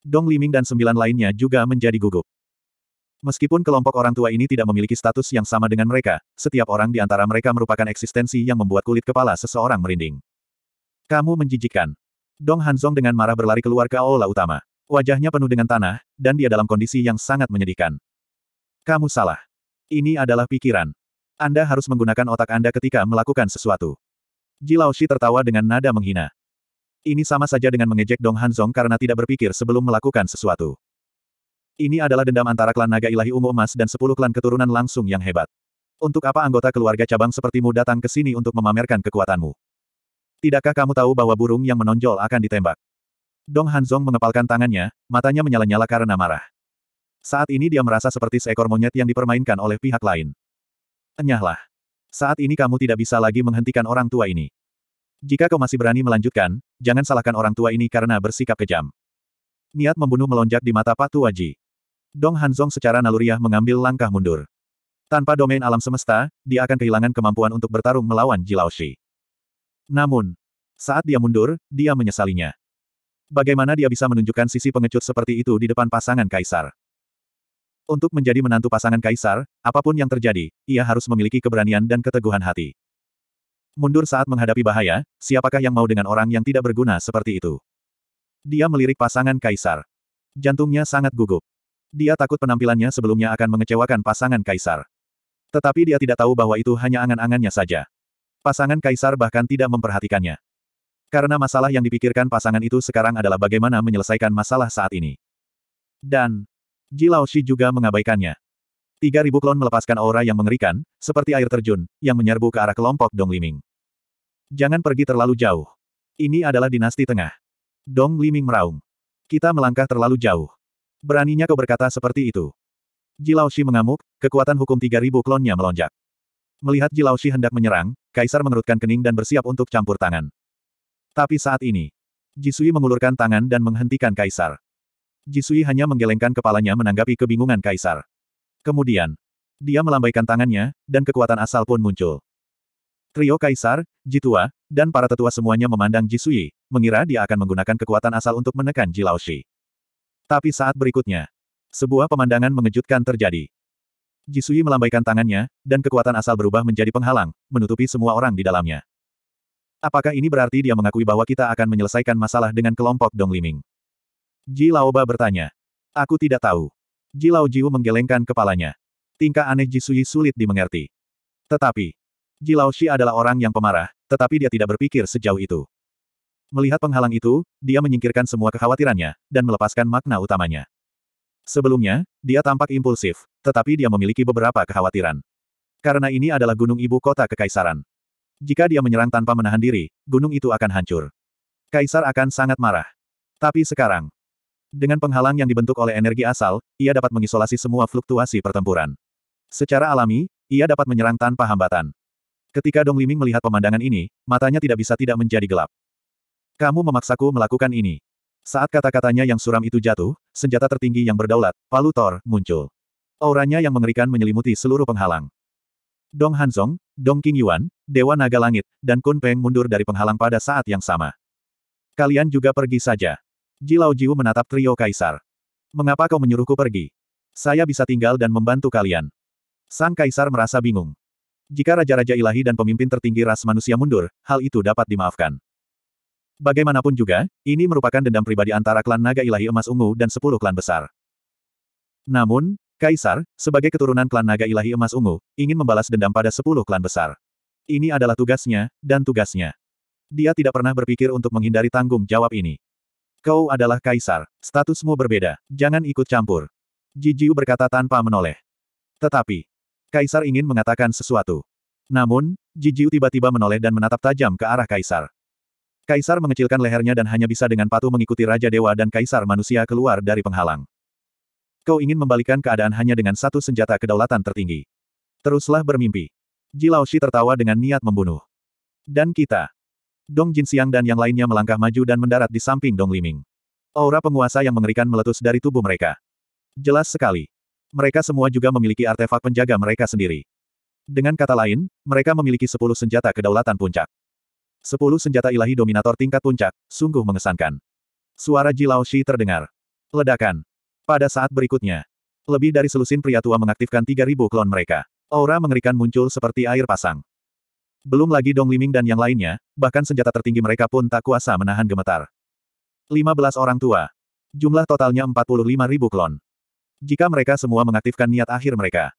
Dong Liming dan sembilan lainnya juga menjadi gugup. Meskipun kelompok orang tua ini tidak memiliki status yang sama dengan mereka, setiap orang di antara mereka merupakan eksistensi yang membuat kulit kepala seseorang merinding. Kamu menjijikan. Dong Hanzong dengan marah berlari keluar ke aula utama. Wajahnya penuh dengan tanah, dan dia dalam kondisi yang sangat menyedihkan. Kamu salah. Ini adalah pikiran. Anda harus menggunakan otak Anda ketika melakukan sesuatu. Ji Shi tertawa dengan nada menghina. Ini sama saja dengan mengejek Dong Hanzong karena tidak berpikir sebelum melakukan sesuatu. Ini adalah dendam antara klan naga ilahi ungu emas dan sepuluh klan keturunan langsung yang hebat. Untuk apa anggota keluarga cabang sepertimu datang ke sini untuk memamerkan kekuatanmu? Tidakkah kamu tahu bahwa burung yang menonjol akan ditembak? Dong Hanzong mengepalkan tangannya, matanya menyala-nyala karena marah. Saat ini dia merasa seperti seekor monyet yang dipermainkan oleh pihak lain. Enyahlah. Saat ini kamu tidak bisa lagi menghentikan orang tua ini. Jika kau masih berani melanjutkan, jangan salahkan orang tua ini karena bersikap kejam. Niat membunuh melonjak di mata Pak Tuaji. Dong Hanzong secara naluriah mengambil langkah mundur. Tanpa domain alam semesta, dia akan kehilangan kemampuan untuk bertarung melawan Jilaoshi. Namun, saat dia mundur, dia menyesalinya. Bagaimana dia bisa menunjukkan sisi pengecut seperti itu di depan pasangan kaisar? Untuk menjadi menantu pasangan kaisar, apapun yang terjadi, ia harus memiliki keberanian dan keteguhan hati. Mundur saat menghadapi bahaya, siapakah yang mau dengan orang yang tidak berguna seperti itu? Dia melirik pasangan kaisar. Jantungnya sangat gugup. Dia takut penampilannya sebelumnya akan mengecewakan pasangan kaisar. Tetapi dia tidak tahu bahwa itu hanya angan-angannya saja. Pasangan kaisar bahkan tidak memperhatikannya. Karena masalah yang dipikirkan pasangan itu sekarang adalah bagaimana menyelesaikan masalah saat ini. Dan, Ji Laoshi juga mengabaikannya. 3000 klon melepaskan aura yang mengerikan, seperti air terjun, yang menyerbu ke arah kelompok Dong Liming. Jangan pergi terlalu jauh. Ini adalah dinasti tengah. Dong Liming meraung. Kita melangkah terlalu jauh. Beraninya kau berkata seperti itu. Ji Laoshi mengamuk, kekuatan hukum 3000 klonnya melonjak. Melihat Shi hendak menyerang, Kaisar mengerutkan kening dan bersiap untuk campur tangan. Tapi saat ini, Jisui mengulurkan tangan dan menghentikan Kaisar. Jisui hanya menggelengkan kepalanya menanggapi kebingungan Kaisar. Kemudian, dia melambaikan tangannya, dan kekuatan asal pun muncul. Trio Kaisar, Jitua, dan para tetua semuanya memandang Jisui, mengira dia akan menggunakan kekuatan asal untuk menekan Shi. Tapi saat berikutnya, sebuah pemandangan mengejutkan terjadi. Jisui melambaikan tangannya, dan kekuatan asal berubah menjadi penghalang, menutupi semua orang di dalamnya. Apakah ini berarti dia mengakui bahwa kita akan menyelesaikan masalah dengan kelompok Dong Liming? Ji Laoba bertanya. Aku tidak tahu. Ji Lao Jiu menggelengkan kepalanya. Tingkah aneh Jisui sulit dimengerti. Tetapi, Ji Lao Shi adalah orang yang pemarah, tetapi dia tidak berpikir sejauh itu. Melihat penghalang itu, dia menyingkirkan semua kekhawatirannya, dan melepaskan makna utamanya. Sebelumnya, dia tampak impulsif, tetapi dia memiliki beberapa kekhawatiran. Karena ini adalah gunung ibu kota kekaisaran. Jika dia menyerang tanpa menahan diri, gunung itu akan hancur. Kaisar akan sangat marah. Tapi sekarang, dengan penghalang yang dibentuk oleh energi asal, ia dapat mengisolasi semua fluktuasi pertempuran. Secara alami, ia dapat menyerang tanpa hambatan. Ketika Dong Liming melihat pemandangan ini, matanya tidak bisa tidak menjadi gelap. Kamu memaksaku melakukan ini. Saat kata-katanya yang suram itu jatuh, senjata tertinggi yang berdaulat, palu Thor, muncul. Auranya yang mengerikan menyelimuti seluruh penghalang. Dong Hanzong, Dong King Yuan, Dewa Naga Langit, dan Kun Peng mundur dari penghalang pada saat yang sama. Kalian juga pergi saja. Ji Jiu menatap trio kaisar. Mengapa kau menyuruhku pergi? Saya bisa tinggal dan membantu kalian. Sang kaisar merasa bingung. Jika raja-raja ilahi dan pemimpin tertinggi ras manusia mundur, hal itu dapat dimaafkan. Bagaimanapun juga, ini merupakan dendam pribadi antara klan naga ilahi emas ungu dan sepuluh klan besar. Namun, Kaisar, sebagai keturunan klan naga ilahi emas ungu, ingin membalas dendam pada sepuluh klan besar. Ini adalah tugasnya, dan tugasnya. Dia tidak pernah berpikir untuk menghindari tanggung jawab ini. Kau adalah Kaisar, statusmu berbeda, jangan ikut campur. Jijiu berkata tanpa menoleh. Tetapi, Kaisar ingin mengatakan sesuatu. Namun, Jijiu tiba-tiba menoleh dan menatap tajam ke arah Kaisar. Kaisar mengecilkan lehernya dan hanya bisa dengan patuh mengikuti Raja Dewa dan Kaisar Manusia keluar dari penghalang. Kau ingin membalikan keadaan hanya dengan satu senjata kedaulatan tertinggi. Teruslah bermimpi. Jilaoshi tertawa dengan niat membunuh. Dan kita. Dong Jinxiang dan yang lainnya melangkah maju dan mendarat di samping Dong Liming. Aura penguasa yang mengerikan meletus dari tubuh mereka. Jelas sekali. Mereka semua juga memiliki artefak penjaga mereka sendiri. Dengan kata lain, mereka memiliki sepuluh senjata kedaulatan puncak. Sepuluh senjata ilahi dominator tingkat puncak, sungguh mengesankan. Suara Jilao Shi terdengar. Ledakan. Pada saat berikutnya, lebih dari selusin pria tua mengaktifkan tiga ribu klon mereka. Aura mengerikan muncul seperti air pasang. Belum lagi Dong Liming dan yang lainnya, bahkan senjata tertinggi mereka pun tak kuasa menahan gemetar. 15 orang tua. Jumlah totalnya ribu klon. Jika mereka semua mengaktifkan niat akhir mereka.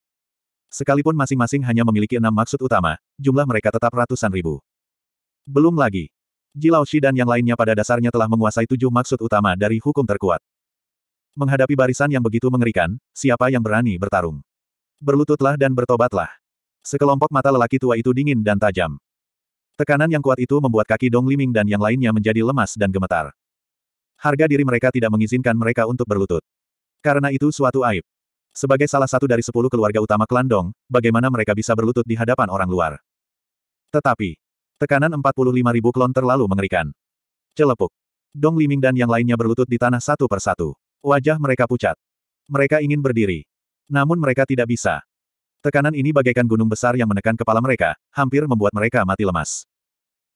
Sekalipun masing-masing hanya memiliki enam maksud utama, jumlah mereka tetap ratusan ribu. Belum lagi. Shi dan yang lainnya pada dasarnya telah menguasai tujuh maksud utama dari hukum terkuat. Menghadapi barisan yang begitu mengerikan, siapa yang berani bertarung? Berlututlah dan bertobatlah. Sekelompok mata lelaki tua itu dingin dan tajam. Tekanan yang kuat itu membuat kaki Dong Liming dan yang lainnya menjadi lemas dan gemetar. Harga diri mereka tidak mengizinkan mereka untuk berlutut. Karena itu suatu aib. Sebagai salah satu dari sepuluh keluarga utama klan Dong, bagaimana mereka bisa berlutut di hadapan orang luar? Tetapi, Tekanan ribu klon terlalu mengerikan. Celepuk. Dong Liming dan yang lainnya berlutut di tanah satu persatu. Wajah mereka pucat. Mereka ingin berdiri. Namun mereka tidak bisa. Tekanan ini bagaikan gunung besar yang menekan kepala mereka, hampir membuat mereka mati lemas.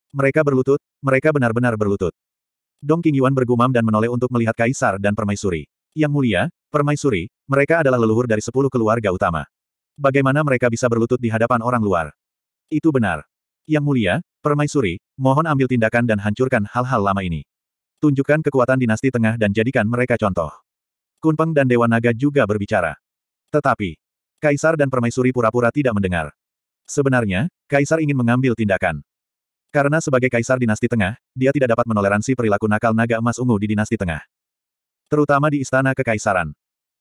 Mereka berlutut, mereka benar-benar berlutut. Dong King Yuan bergumam dan menoleh untuk melihat Kaisar dan Permaisuri. Yang mulia, Permaisuri, mereka adalah leluhur dari sepuluh keluarga utama. Bagaimana mereka bisa berlutut di hadapan orang luar? Itu benar. Yang mulia, Permaisuri, mohon ambil tindakan dan hancurkan hal-hal lama ini. Tunjukkan kekuatan dinasti tengah dan jadikan mereka contoh. Kunpeng dan Dewa Naga juga berbicara. Tetapi, Kaisar dan Permaisuri pura-pura tidak mendengar. Sebenarnya, Kaisar ingin mengambil tindakan. Karena sebagai Kaisar Dinasti Tengah, dia tidak dapat menoleransi perilaku nakal naga emas ungu di Dinasti Tengah. Terutama di Istana Kekaisaran.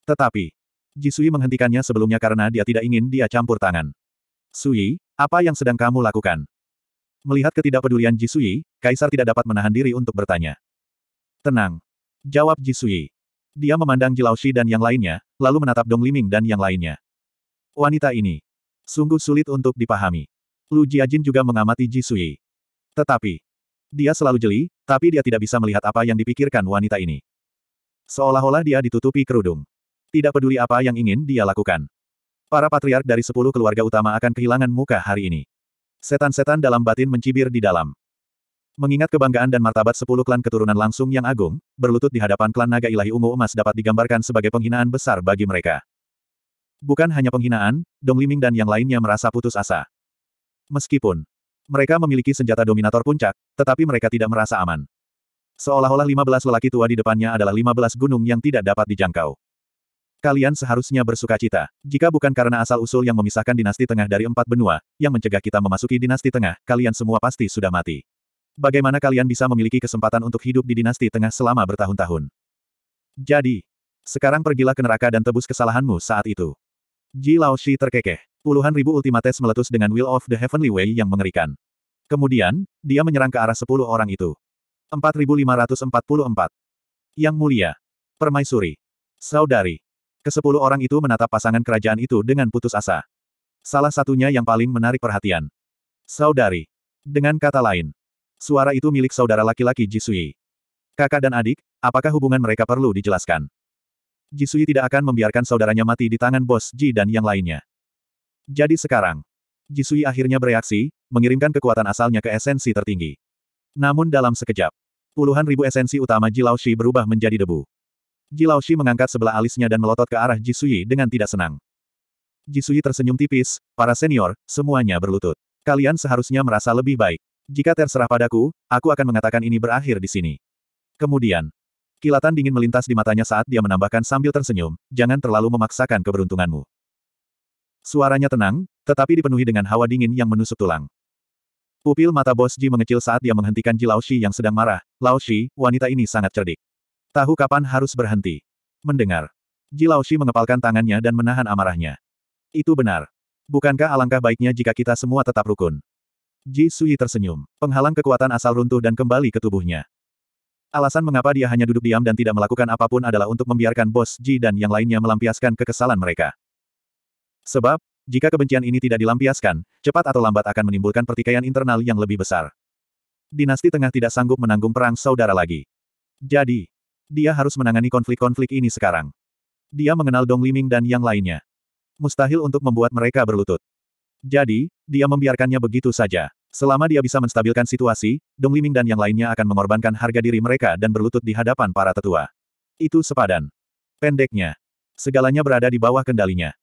Tetapi, Jisui menghentikannya sebelumnya karena dia tidak ingin dia campur tangan. Sui, apa yang sedang kamu lakukan? Melihat ketidakpedulian Jisui, Kaisar tidak dapat menahan diri untuk bertanya. Tenang. Jawab Jisui. Dia memandang Shi dan yang lainnya, lalu menatap Dong Liming dan yang lainnya. Wanita ini. Sungguh sulit untuk dipahami. Lu Jiajin juga mengamati Jisui. Tetapi. Dia selalu jeli, tapi dia tidak bisa melihat apa yang dipikirkan wanita ini. Seolah-olah dia ditutupi kerudung. Tidak peduli apa yang ingin dia lakukan. Para patriark dari sepuluh keluarga utama akan kehilangan muka hari ini. Setan-setan dalam batin mencibir di dalam. Mengingat kebanggaan dan martabat sepuluh klan keturunan langsung yang agung, berlutut di hadapan klan naga ilahi ungu emas dapat digambarkan sebagai penghinaan besar bagi mereka. Bukan hanya penghinaan, Dong Liming dan yang lainnya merasa putus asa. Meskipun mereka memiliki senjata dominator puncak, tetapi mereka tidak merasa aman. Seolah-olah lima belas lelaki tua di depannya adalah lima belas gunung yang tidak dapat dijangkau. Kalian seharusnya bersuka cita. Jika bukan karena asal-usul yang memisahkan dinasti tengah dari empat benua, yang mencegah kita memasuki dinasti tengah, kalian semua pasti sudah mati. Bagaimana kalian bisa memiliki kesempatan untuk hidup di dinasti tengah selama bertahun-tahun? Jadi, sekarang pergilah ke neraka dan tebus kesalahanmu saat itu. Ji Lao Shi terkekeh. Puluhan ribu ultimates meletus dengan Will of the Heavenly Way yang mengerikan. Kemudian, dia menyerang ke arah sepuluh orang itu. 4544. Yang mulia. Permaisuri. Saudari. Kesepuluh orang itu menatap pasangan kerajaan itu dengan putus asa. Salah satunya yang paling menarik perhatian. Saudari. Dengan kata lain. Suara itu milik saudara laki-laki Jisui. Kakak dan adik, apakah hubungan mereka perlu dijelaskan? Jisui tidak akan membiarkan saudaranya mati di tangan bos Ji dan yang lainnya. Jadi sekarang, Jisui akhirnya bereaksi, mengirimkan kekuatan asalnya ke esensi tertinggi. Namun dalam sekejap, puluhan ribu esensi utama Ji Lao Shi berubah menjadi debu. Ji Shi mengangkat sebelah alisnya dan melotot ke arah Jisui dengan tidak senang. Jisui tersenyum tipis, para senior, semuanya berlutut. Kalian seharusnya merasa lebih baik. Jika terserah padaku, aku akan mengatakan ini berakhir di sini. Kemudian, kilatan dingin melintas di matanya saat dia menambahkan sambil tersenyum, jangan terlalu memaksakan keberuntunganmu. Suaranya tenang, tetapi dipenuhi dengan hawa dingin yang menusuk tulang. Pupil mata bos Ji mengecil saat dia menghentikan Ji Shi yang sedang marah. Lao Shi, wanita ini sangat cerdik. Tahu kapan harus berhenti. Mendengar. Ji Laoshi mengepalkan tangannya dan menahan amarahnya. Itu benar. Bukankah alangkah baiknya jika kita semua tetap rukun? Ji Sui tersenyum. Penghalang kekuatan asal runtuh dan kembali ke tubuhnya. Alasan mengapa dia hanya duduk diam dan tidak melakukan apapun adalah untuk membiarkan bos Ji dan yang lainnya melampiaskan kekesalan mereka. Sebab, jika kebencian ini tidak dilampiaskan, cepat atau lambat akan menimbulkan pertikaian internal yang lebih besar. Dinasti Tengah tidak sanggup menanggung perang saudara lagi. Jadi, dia harus menangani konflik-konflik ini sekarang. Dia mengenal Dong Liming dan yang lainnya. Mustahil untuk membuat mereka berlutut. Jadi, dia membiarkannya begitu saja. Selama dia bisa menstabilkan situasi, Dong Liming dan yang lainnya akan mengorbankan harga diri mereka dan berlutut di hadapan para tetua. Itu sepadan. Pendeknya. Segalanya berada di bawah kendalinya.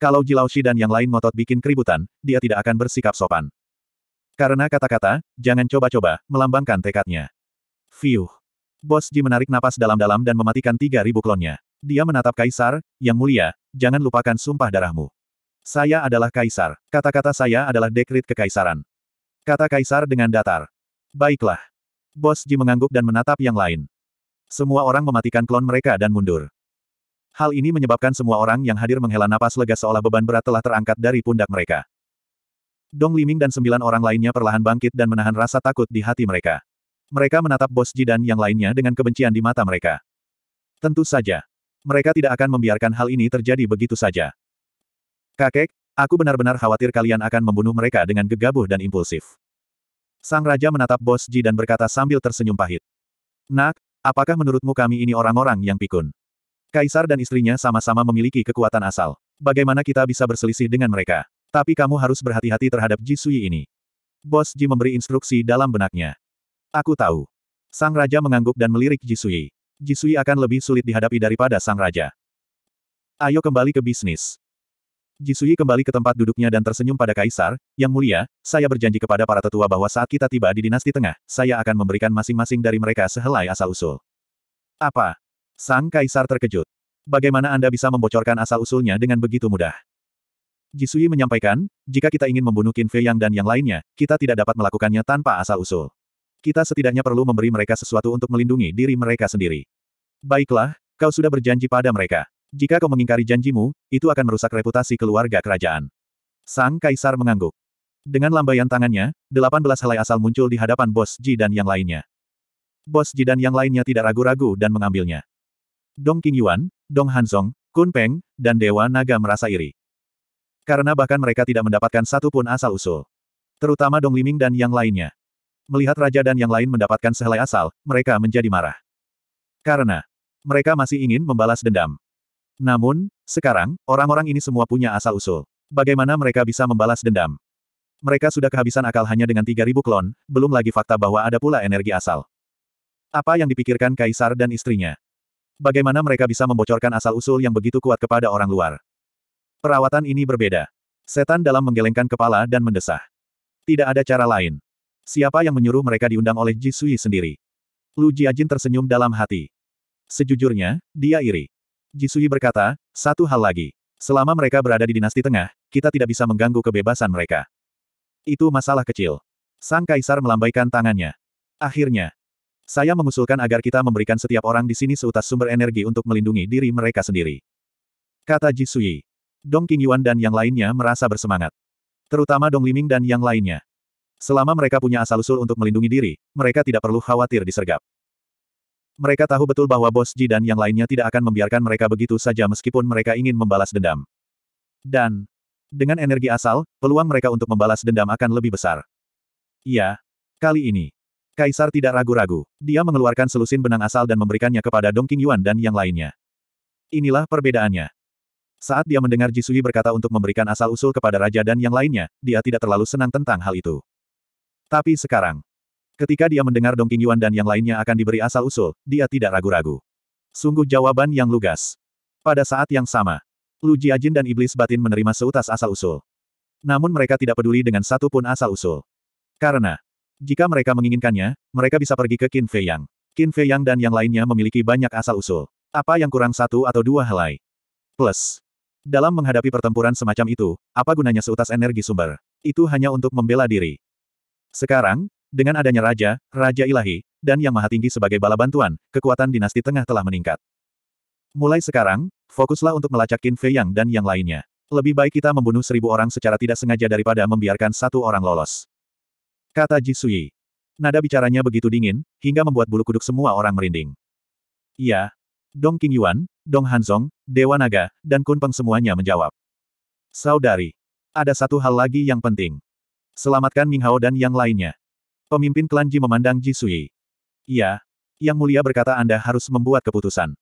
Kalau Jilaoshi dan yang lain ngotot bikin keributan, dia tidak akan bersikap sopan. Karena kata-kata, jangan coba-coba, melambangkan tekadnya. Fiuh. Bos Ji menarik napas dalam-dalam dan mematikan 3.000 klonnya. Dia menatap Kaisar, yang mulia, jangan lupakan sumpah darahmu. Saya adalah Kaisar. Kata-kata saya adalah dekrit kekaisaran. Kata Kaisar dengan datar. Baiklah. Bos Ji mengangguk dan menatap yang lain. Semua orang mematikan klon mereka dan mundur. Hal ini menyebabkan semua orang yang hadir menghela napas lega seolah beban berat telah terangkat dari pundak mereka. Dong Liming dan sembilan orang lainnya perlahan bangkit dan menahan rasa takut di hati mereka. Mereka menatap Bos Ji dan yang lainnya dengan kebencian di mata mereka. Tentu saja. Mereka tidak akan membiarkan hal ini terjadi begitu saja. Kakek, aku benar-benar khawatir kalian akan membunuh mereka dengan gegabah dan impulsif. Sang Raja menatap Bos Ji dan berkata sambil tersenyum pahit. Nak, apakah menurutmu kami ini orang-orang yang pikun? Kaisar dan istrinya sama-sama memiliki kekuatan asal. Bagaimana kita bisa berselisih dengan mereka? Tapi kamu harus berhati-hati terhadap Ji Sui ini. Bos Ji memberi instruksi dalam benaknya. Aku tahu. Sang Raja mengangguk dan melirik Jisui. Jisui akan lebih sulit dihadapi daripada Sang Raja. Ayo kembali ke bisnis. Jisui kembali ke tempat duduknya dan tersenyum pada Kaisar, Yang Mulia, saya berjanji kepada para tetua bahwa saat kita tiba di dinasti tengah, saya akan memberikan masing-masing dari mereka sehelai asal-usul. Apa? Sang Kaisar terkejut. Bagaimana Anda bisa membocorkan asal-usulnya dengan begitu mudah? Jisui menyampaikan, jika kita ingin membunuh Qin Fei Yang dan yang lainnya, kita tidak dapat melakukannya tanpa asal-usul kita setidaknya perlu memberi mereka sesuatu untuk melindungi diri mereka sendiri. Baiklah, kau sudah berjanji pada mereka. Jika kau mengingkari janjimu, itu akan merusak reputasi keluarga kerajaan. Sang Kaisar mengangguk. Dengan lambaian tangannya, 18 helai asal muncul di hadapan Bos Ji dan yang lainnya. Bos Ji dan yang lainnya tidak ragu-ragu dan mengambilnya. Dong King Yuan, Dong Hanzong, Kun Peng, dan Dewa Naga merasa iri. Karena bahkan mereka tidak mendapatkan satu pun asal-usul. Terutama Dong Liming dan yang lainnya. Melihat raja dan yang lain mendapatkan sehelai asal, mereka menjadi marah. Karena mereka masih ingin membalas dendam. Namun, sekarang, orang-orang ini semua punya asal-usul. Bagaimana mereka bisa membalas dendam? Mereka sudah kehabisan akal hanya dengan 3.000 klon, belum lagi fakta bahwa ada pula energi asal. Apa yang dipikirkan Kaisar dan istrinya? Bagaimana mereka bisa membocorkan asal-usul yang begitu kuat kepada orang luar? Perawatan ini berbeda. Setan dalam menggelengkan kepala dan mendesah. Tidak ada cara lain. Siapa yang menyuruh mereka diundang oleh Ji Sui sendiri? Lu Jiajin tersenyum dalam hati. Sejujurnya, dia iri. Ji Sui berkata, satu hal lagi. Selama mereka berada di dinasti tengah, kita tidak bisa mengganggu kebebasan mereka. Itu masalah kecil. Sang Kaisar melambaikan tangannya. Akhirnya, saya mengusulkan agar kita memberikan setiap orang di sini seutas sumber energi untuk melindungi diri mereka sendiri. Kata Ji Sui. Dong Qingyuan dan yang lainnya merasa bersemangat. Terutama Dong Liming dan yang lainnya. Selama mereka punya asal-usul untuk melindungi diri, mereka tidak perlu khawatir disergap. Mereka tahu betul bahwa Bos Ji dan yang lainnya tidak akan membiarkan mereka begitu saja meskipun mereka ingin membalas dendam. Dan, dengan energi asal, peluang mereka untuk membalas dendam akan lebih besar. Iya. Kali ini. Kaisar tidak ragu-ragu. Dia mengeluarkan selusin benang asal dan memberikannya kepada Dong Yuan dan yang lainnya. Inilah perbedaannya. Saat dia mendengar Jisui berkata untuk memberikan asal-usul kepada raja dan yang lainnya, dia tidak terlalu senang tentang hal itu. Tapi sekarang, ketika dia mendengar Dong Qingyuan dan yang lainnya akan diberi asal-usul, dia tidak ragu-ragu. Sungguh jawaban yang lugas. Pada saat yang sama, Lu Jiajin dan Iblis Batin menerima seutas asal-usul. Namun mereka tidak peduli dengan satu pun asal-usul. Karena, jika mereka menginginkannya, mereka bisa pergi ke Qin Fei Yang. Qin Fei Yang dan yang lainnya memiliki banyak asal-usul. Apa yang kurang satu atau dua helai? Plus. Dalam menghadapi pertempuran semacam itu, apa gunanya seutas energi sumber? Itu hanya untuk membela diri. Sekarang, dengan adanya Raja, Raja Ilahi, dan Yang Maha Tinggi sebagai bala bantuan, kekuatan dinasti tengah telah meningkat. Mulai sekarang, fokuslah untuk melacak Qin Fei Yang dan yang lainnya. Lebih baik kita membunuh seribu orang secara tidak sengaja daripada membiarkan satu orang lolos. Kata Ji Sui. Nada bicaranya begitu dingin, hingga membuat bulu kuduk semua orang merinding. Iya. Dong King Yuan, Dong Hanzong, Dewa Naga, dan Kun Peng semuanya menjawab. Saudari. Ada satu hal lagi yang penting. Selamatkan Ming Hao dan yang lainnya. Pemimpin klan Ji memandang Ji Sui. Iya. Yang mulia berkata Anda harus membuat keputusan.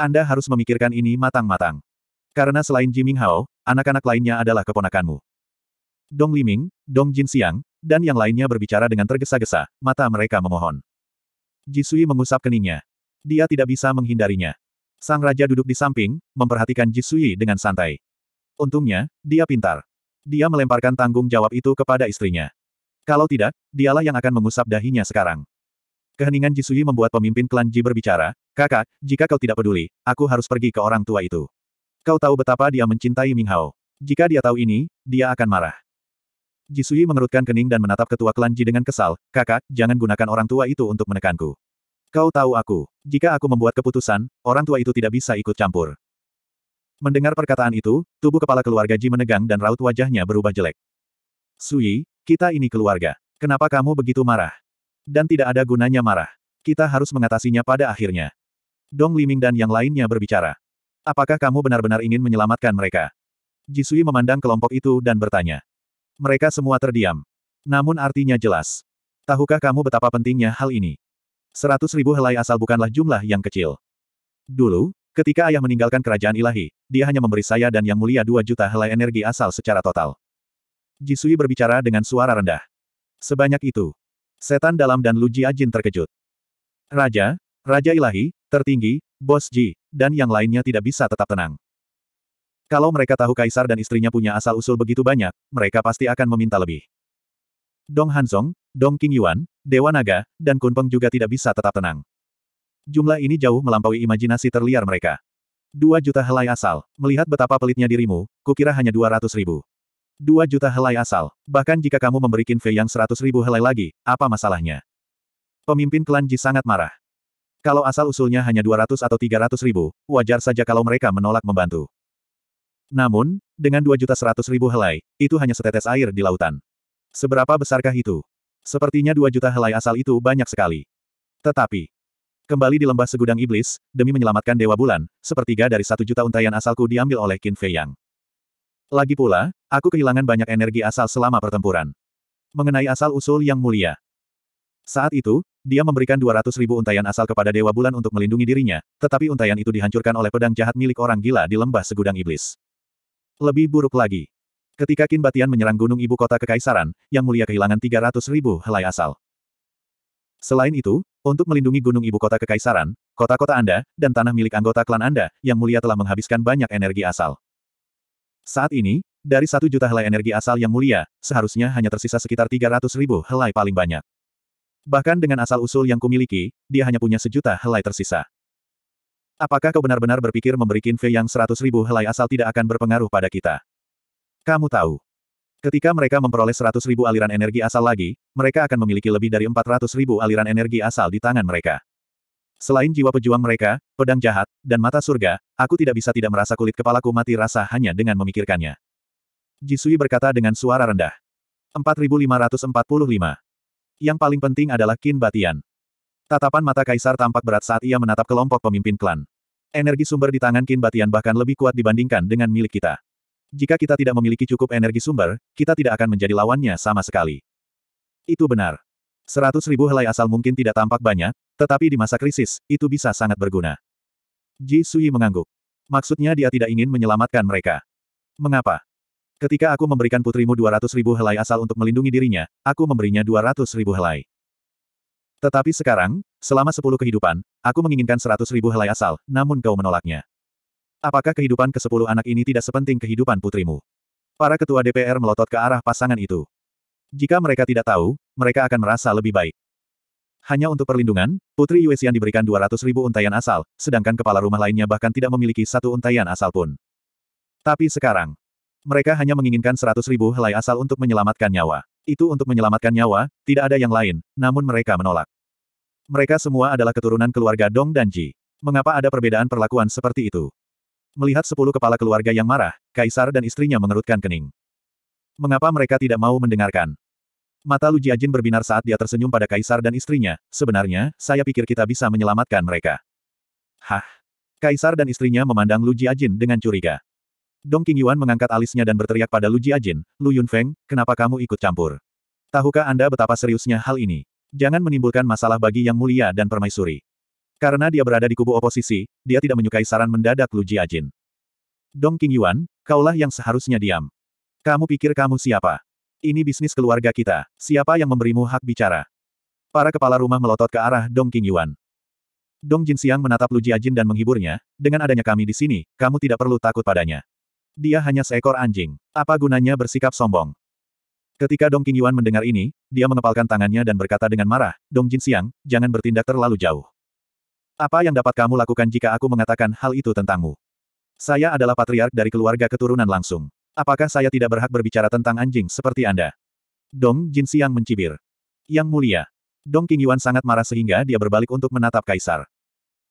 Anda harus memikirkan ini matang-matang. Karena selain Ji Ming Hao, anak-anak lainnya adalah keponakanmu. Dong Liming, Dong Jin Siang, dan yang lainnya berbicara dengan tergesa-gesa, mata mereka memohon. Ji Sui mengusap keningnya. Dia tidak bisa menghindarinya. Sang Raja duduk di samping, memperhatikan Ji Sui dengan santai. Untungnya, dia pintar. Dia melemparkan tanggung jawab itu kepada istrinya. Kalau tidak, dialah yang akan mengusap dahinya sekarang. Keheningan Jisui membuat pemimpin klan Ji berbicara, Kakak, jika kau tidak peduli, aku harus pergi ke orang tua itu. Kau tahu betapa dia mencintai Minghao. Jika dia tahu ini, dia akan marah. Jisui mengerutkan kening dan menatap ketua klan Ji dengan kesal, Kakak, jangan gunakan orang tua itu untuk menekanku. Kau tahu aku. Jika aku membuat keputusan, orang tua itu tidak bisa ikut campur. Mendengar perkataan itu, tubuh kepala keluarga Ji menegang dan raut wajahnya berubah jelek. Sui, kita ini keluarga. Kenapa kamu begitu marah? Dan tidak ada gunanya marah. Kita harus mengatasinya pada akhirnya. Dong Liming dan yang lainnya berbicara. Apakah kamu benar-benar ingin menyelamatkan mereka? Ji Sui memandang kelompok itu dan bertanya. Mereka semua terdiam. Namun artinya jelas. Tahukah kamu betapa pentingnya hal ini? Seratus ribu helai asal bukanlah jumlah yang kecil. Dulu, Ketika ayah meninggalkan kerajaan ilahi, dia hanya memberi saya dan yang mulia dua juta helai energi asal secara total. Jisui berbicara dengan suara rendah. Sebanyak itu. Setan dalam dan Lu Jiajin terkejut. Raja, Raja Ilahi, tertinggi, Bos Ji, dan yang lainnya tidak bisa tetap tenang. Kalau mereka tahu Kaisar dan istrinya punya asal-usul begitu banyak, mereka pasti akan meminta lebih. Dong Hanzong, Dong King Yuan, Dewa Naga, dan Kunpeng juga tidak bisa tetap tenang. Jumlah ini jauh melampaui imajinasi terliar mereka. Dua juta helai asal. Melihat betapa pelitnya dirimu, kukira hanya dua ratus ribu. Dua juta helai asal. Bahkan jika kamu memberikan Fei yang seratus ribu helai lagi, apa masalahnya? Pemimpin klan Ji sangat marah. Kalau asal-usulnya hanya dua ratus atau tiga ratus ribu, wajar saja kalau mereka menolak membantu. Namun, dengan dua juta seratus ribu helai, itu hanya setetes air di lautan. Seberapa besarkah itu? Sepertinya dua juta helai asal itu banyak sekali. Tetapi, Kembali di lembah segudang iblis, demi menyelamatkan Dewa Bulan, sepertiga dari satu juta untayan asalku diambil oleh Qin Fei Yang. Lagi pula, aku kehilangan banyak energi asal selama pertempuran. Mengenai asal-usul yang mulia. Saat itu, dia memberikan 200 ribu untayan asal kepada Dewa Bulan untuk melindungi dirinya, tetapi untayan itu dihancurkan oleh pedang jahat milik orang gila di lembah segudang iblis. Lebih buruk lagi. Ketika Qin Batian menyerang gunung ibu kota kekaisaran, Yang Mulia kehilangan 300 ribu helai asal. Selain itu, untuk melindungi gunung ibu kota kekaisaran, kota-kota Anda, dan tanah milik anggota klan Anda, yang mulia telah menghabiskan banyak energi asal. Saat ini, dari satu juta helai energi asal yang mulia, seharusnya hanya tersisa sekitar 300 ribu helai paling banyak. Bahkan dengan asal-usul yang kumiliki, dia hanya punya sejuta helai tersisa. Apakah kau benar-benar berpikir memberikan V yang seratus ribu helai asal tidak akan berpengaruh pada kita? Kamu tahu, Ketika mereka memperoleh 100.000 aliran energi asal lagi, mereka akan memiliki lebih dari 400.000 aliran energi asal di tangan mereka. Selain jiwa pejuang mereka, pedang jahat, dan mata surga, aku tidak bisa tidak merasa kulit kepalaku mati rasa hanya dengan memikirkannya. Jisui berkata dengan suara rendah. 4545. Yang paling penting adalah Kin Batian. Tatapan mata kaisar tampak berat saat ia menatap kelompok pemimpin klan. Energi sumber di tangan Kin Batian bahkan lebih kuat dibandingkan dengan milik kita. Jika kita tidak memiliki cukup energi sumber, kita tidak akan menjadi lawannya sama sekali. Itu benar. Seratus ribu helai asal mungkin tidak tampak banyak, tetapi di masa krisis, itu bisa sangat berguna. Ji Sui mengangguk. Maksudnya dia tidak ingin menyelamatkan mereka. Mengapa? Ketika aku memberikan putrimu dua ratus ribu helai asal untuk melindungi dirinya, aku memberinya dua ratus ribu helai. Tetapi sekarang, selama sepuluh kehidupan, aku menginginkan seratus ribu helai asal, namun kau menolaknya. Apakah kehidupan ke sepuluh anak ini tidak sepenting kehidupan putrimu? Para ketua DPR melotot ke arah pasangan itu. Jika mereka tidak tahu, mereka akan merasa lebih baik. Hanya untuk perlindungan, Putri Yuesian diberikan 200 ribu untayan asal, sedangkan kepala rumah lainnya bahkan tidak memiliki satu untayan asal pun. Tapi sekarang, mereka hanya menginginkan 100 ribu helai asal untuk menyelamatkan nyawa. Itu untuk menyelamatkan nyawa, tidak ada yang lain, namun mereka menolak. Mereka semua adalah keturunan keluarga Dong dan Ji. Mengapa ada perbedaan perlakuan seperti itu? Melihat sepuluh kepala keluarga yang marah, Kaisar dan istrinya mengerutkan kening. Mengapa mereka tidak mau mendengarkan? Mata Lu Jiajin berbinar saat dia tersenyum pada Kaisar dan istrinya, sebenarnya, saya pikir kita bisa menyelamatkan mereka. Hah? Kaisar dan istrinya memandang Lu Jiajin dengan curiga. Dong King Yuan mengangkat alisnya dan berteriak pada Lu Jiajin, Lu Yunfeng, kenapa kamu ikut campur? Tahukah Anda betapa seriusnya hal ini? Jangan menimbulkan masalah bagi Yang Mulia dan Permaisuri. Karena dia berada di kubu oposisi, dia tidak menyukai saran mendadak Lu Jiajin. Dong King Yuan, kaulah yang seharusnya diam. Kamu pikir kamu siapa? Ini bisnis keluarga kita, siapa yang memberimu hak bicara? Para kepala rumah melotot ke arah Dong King Yuan. Dong Jin Jinxiang menatap Lu Jiajin dan menghiburnya, dengan adanya kami di sini, kamu tidak perlu takut padanya. Dia hanya seekor anjing. Apa gunanya bersikap sombong? Ketika Dong King Yuan mendengar ini, dia mengepalkan tangannya dan berkata dengan marah, Dong Jin Jinxiang, jangan bertindak terlalu jauh. Apa yang dapat kamu lakukan jika aku mengatakan hal itu tentangmu? Saya adalah patriark dari keluarga keturunan langsung. Apakah saya tidak berhak berbicara tentang anjing seperti Anda? Dong Jin Siang mencibir. Yang mulia. Dong King Yuan sangat marah sehingga dia berbalik untuk menatap Kaisar.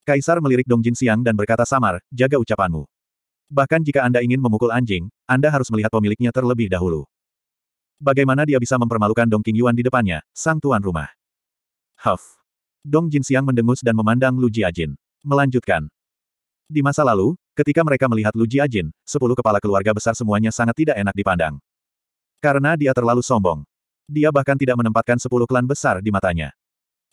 Kaisar melirik Dong Jin Siang dan berkata samar, jaga ucapanmu. Bahkan jika Anda ingin memukul anjing, Anda harus melihat pemiliknya terlebih dahulu. Bagaimana dia bisa mempermalukan Dong King Yuan di depannya, sang tuan rumah? Huff. Dong Jin Jinxiang mendengus dan memandang Lu Jiajin. Melanjutkan. Di masa lalu, ketika mereka melihat Lu Jiajin, sepuluh kepala keluarga besar semuanya sangat tidak enak dipandang. Karena dia terlalu sombong. Dia bahkan tidak menempatkan sepuluh klan besar di matanya.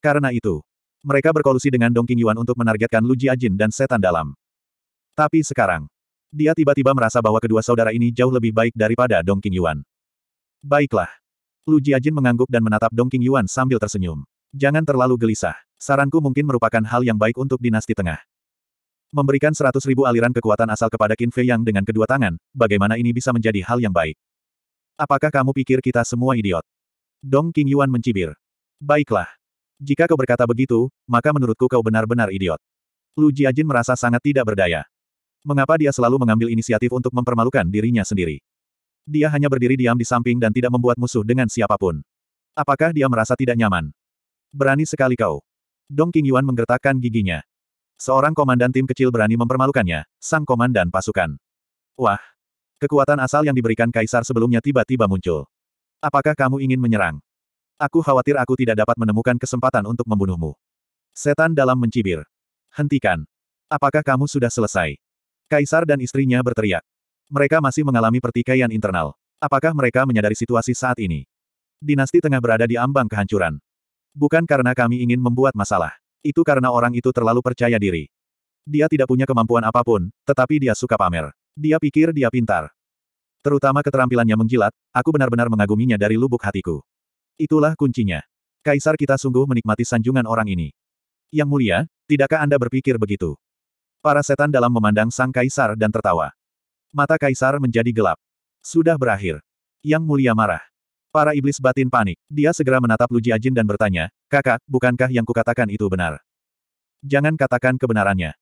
Karena itu, mereka berkolusi dengan Dong Yuan untuk menargetkan Lu Jiajin dan setan dalam. Tapi sekarang, dia tiba-tiba merasa bahwa kedua saudara ini jauh lebih baik daripada Dong Yuan. Baiklah. Lu Jiajin mengangguk dan menatap Dong Yuan sambil tersenyum. Jangan terlalu gelisah. Saranku mungkin merupakan hal yang baik untuk dinasti tengah. Memberikan seratus ribu aliran kekuatan asal kepada Qin Fei Yang dengan kedua tangan, bagaimana ini bisa menjadi hal yang baik? Apakah kamu pikir kita semua idiot? Dong King Yuan mencibir. Baiklah. Jika kau berkata begitu, maka menurutku kau benar-benar idiot. Lu Jiajin merasa sangat tidak berdaya. Mengapa dia selalu mengambil inisiatif untuk mempermalukan dirinya sendiri? Dia hanya berdiri diam di samping dan tidak membuat musuh dengan siapapun. Apakah dia merasa tidak nyaman? Berani sekali kau. Dong King Yuan menggertakkan giginya. Seorang komandan tim kecil berani mempermalukannya, sang komandan pasukan. Wah! Kekuatan asal yang diberikan kaisar sebelumnya tiba-tiba muncul. Apakah kamu ingin menyerang? Aku khawatir aku tidak dapat menemukan kesempatan untuk membunuhmu. Setan dalam mencibir. Hentikan. Apakah kamu sudah selesai? Kaisar dan istrinya berteriak. Mereka masih mengalami pertikaian internal. Apakah mereka menyadari situasi saat ini? Dinasti tengah berada di ambang kehancuran. Bukan karena kami ingin membuat masalah. Itu karena orang itu terlalu percaya diri. Dia tidak punya kemampuan apapun, tetapi dia suka pamer. Dia pikir dia pintar. Terutama keterampilannya menjilat, aku benar-benar mengaguminya dari lubuk hatiku. Itulah kuncinya. Kaisar kita sungguh menikmati sanjungan orang ini. Yang mulia, tidakkah Anda berpikir begitu? Para setan dalam memandang sang kaisar dan tertawa. Mata kaisar menjadi gelap. Sudah berakhir. Yang mulia marah. Para iblis batin panik. Dia segera menatap Lu Jiajin dan bertanya, Kakak, bukankah yang kukatakan itu benar? Jangan katakan kebenarannya.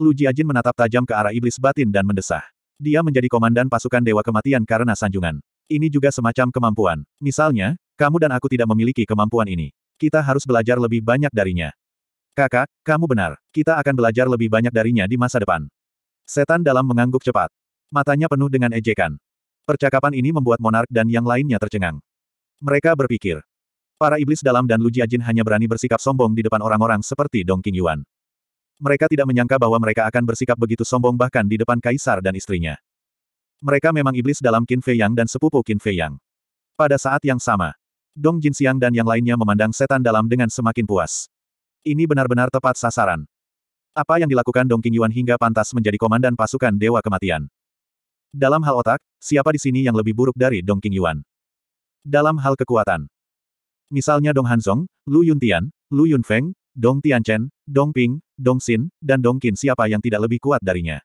Lu Jiajin menatap tajam ke arah iblis batin dan mendesah. Dia menjadi komandan pasukan Dewa Kematian karena sanjungan. Ini juga semacam kemampuan. Misalnya, kamu dan aku tidak memiliki kemampuan ini. Kita harus belajar lebih banyak darinya. Kakak, kamu benar. Kita akan belajar lebih banyak darinya di masa depan. Setan dalam mengangguk cepat. Matanya penuh dengan ejekan. Percakapan ini membuat monark dan yang lainnya tercengang. Mereka berpikir. Para iblis dalam dan Lu Jiajin hanya berani bersikap sombong di depan orang-orang seperti Dong King Yuan. Mereka tidak menyangka bahwa mereka akan bersikap begitu sombong bahkan di depan kaisar dan istrinya. Mereka memang iblis dalam Qin Fei Yang dan sepupu Qin Fei Yang. Pada saat yang sama, Dong Jin Xiang dan yang lainnya memandang setan dalam dengan semakin puas. Ini benar-benar tepat sasaran. Apa yang dilakukan Dong King Yuan hingga pantas menjadi komandan pasukan Dewa Kematian. Dalam hal otak, siapa di sini yang lebih buruk dari Dong King Yuan? dalam hal kekuatan. Misalnya Dong Hanzong, Lu Yuntian, Lu Yunfeng, Dong Tianchen, Dong Ping, Dong Xin, dan Dong Qin siapa yang tidak lebih kuat darinya.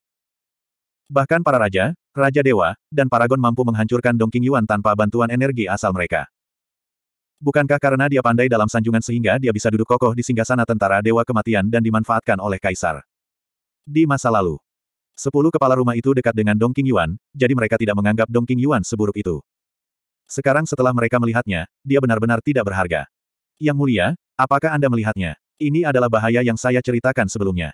Bahkan para raja, raja dewa, dan paragon mampu menghancurkan Dong King Yuan tanpa bantuan energi asal mereka. Bukankah karena dia pandai dalam sanjungan sehingga dia bisa duduk kokoh di singgasana tentara dewa kematian dan dimanfaatkan oleh kaisar? Di masa lalu, sepuluh kepala rumah itu dekat dengan Dong King Yuan, jadi mereka tidak menganggap Dong King Yuan seburuk itu. Sekarang setelah mereka melihatnya, dia benar-benar tidak berharga. Yang mulia, apakah Anda melihatnya? Ini adalah bahaya yang saya ceritakan sebelumnya.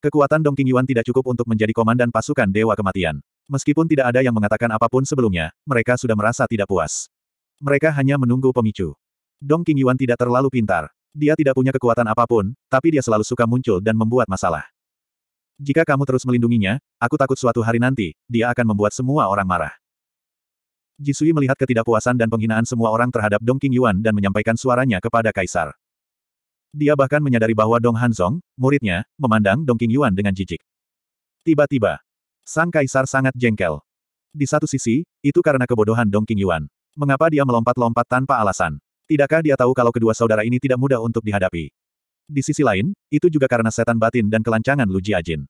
Kekuatan Dong King Yuan tidak cukup untuk menjadi komandan pasukan Dewa Kematian. Meskipun tidak ada yang mengatakan apapun sebelumnya, mereka sudah merasa tidak puas. Mereka hanya menunggu pemicu. Dong King Yuan tidak terlalu pintar. Dia tidak punya kekuatan apapun, tapi dia selalu suka muncul dan membuat masalah. Jika kamu terus melindunginya, aku takut suatu hari nanti, dia akan membuat semua orang marah. Jisui melihat ketidakpuasan dan penghinaan semua orang terhadap Dong Yuan dan menyampaikan suaranya kepada Kaisar. Dia bahkan menyadari bahwa Dong Hanzong, muridnya, memandang Dong Yuan dengan jijik. Tiba-tiba, sang Kaisar sangat jengkel. Di satu sisi, itu karena kebodohan Dong Yuan. Mengapa dia melompat-lompat tanpa alasan? Tidakkah dia tahu kalau kedua saudara ini tidak mudah untuk dihadapi? Di sisi lain, itu juga karena setan batin dan kelancangan Lu Jiajin.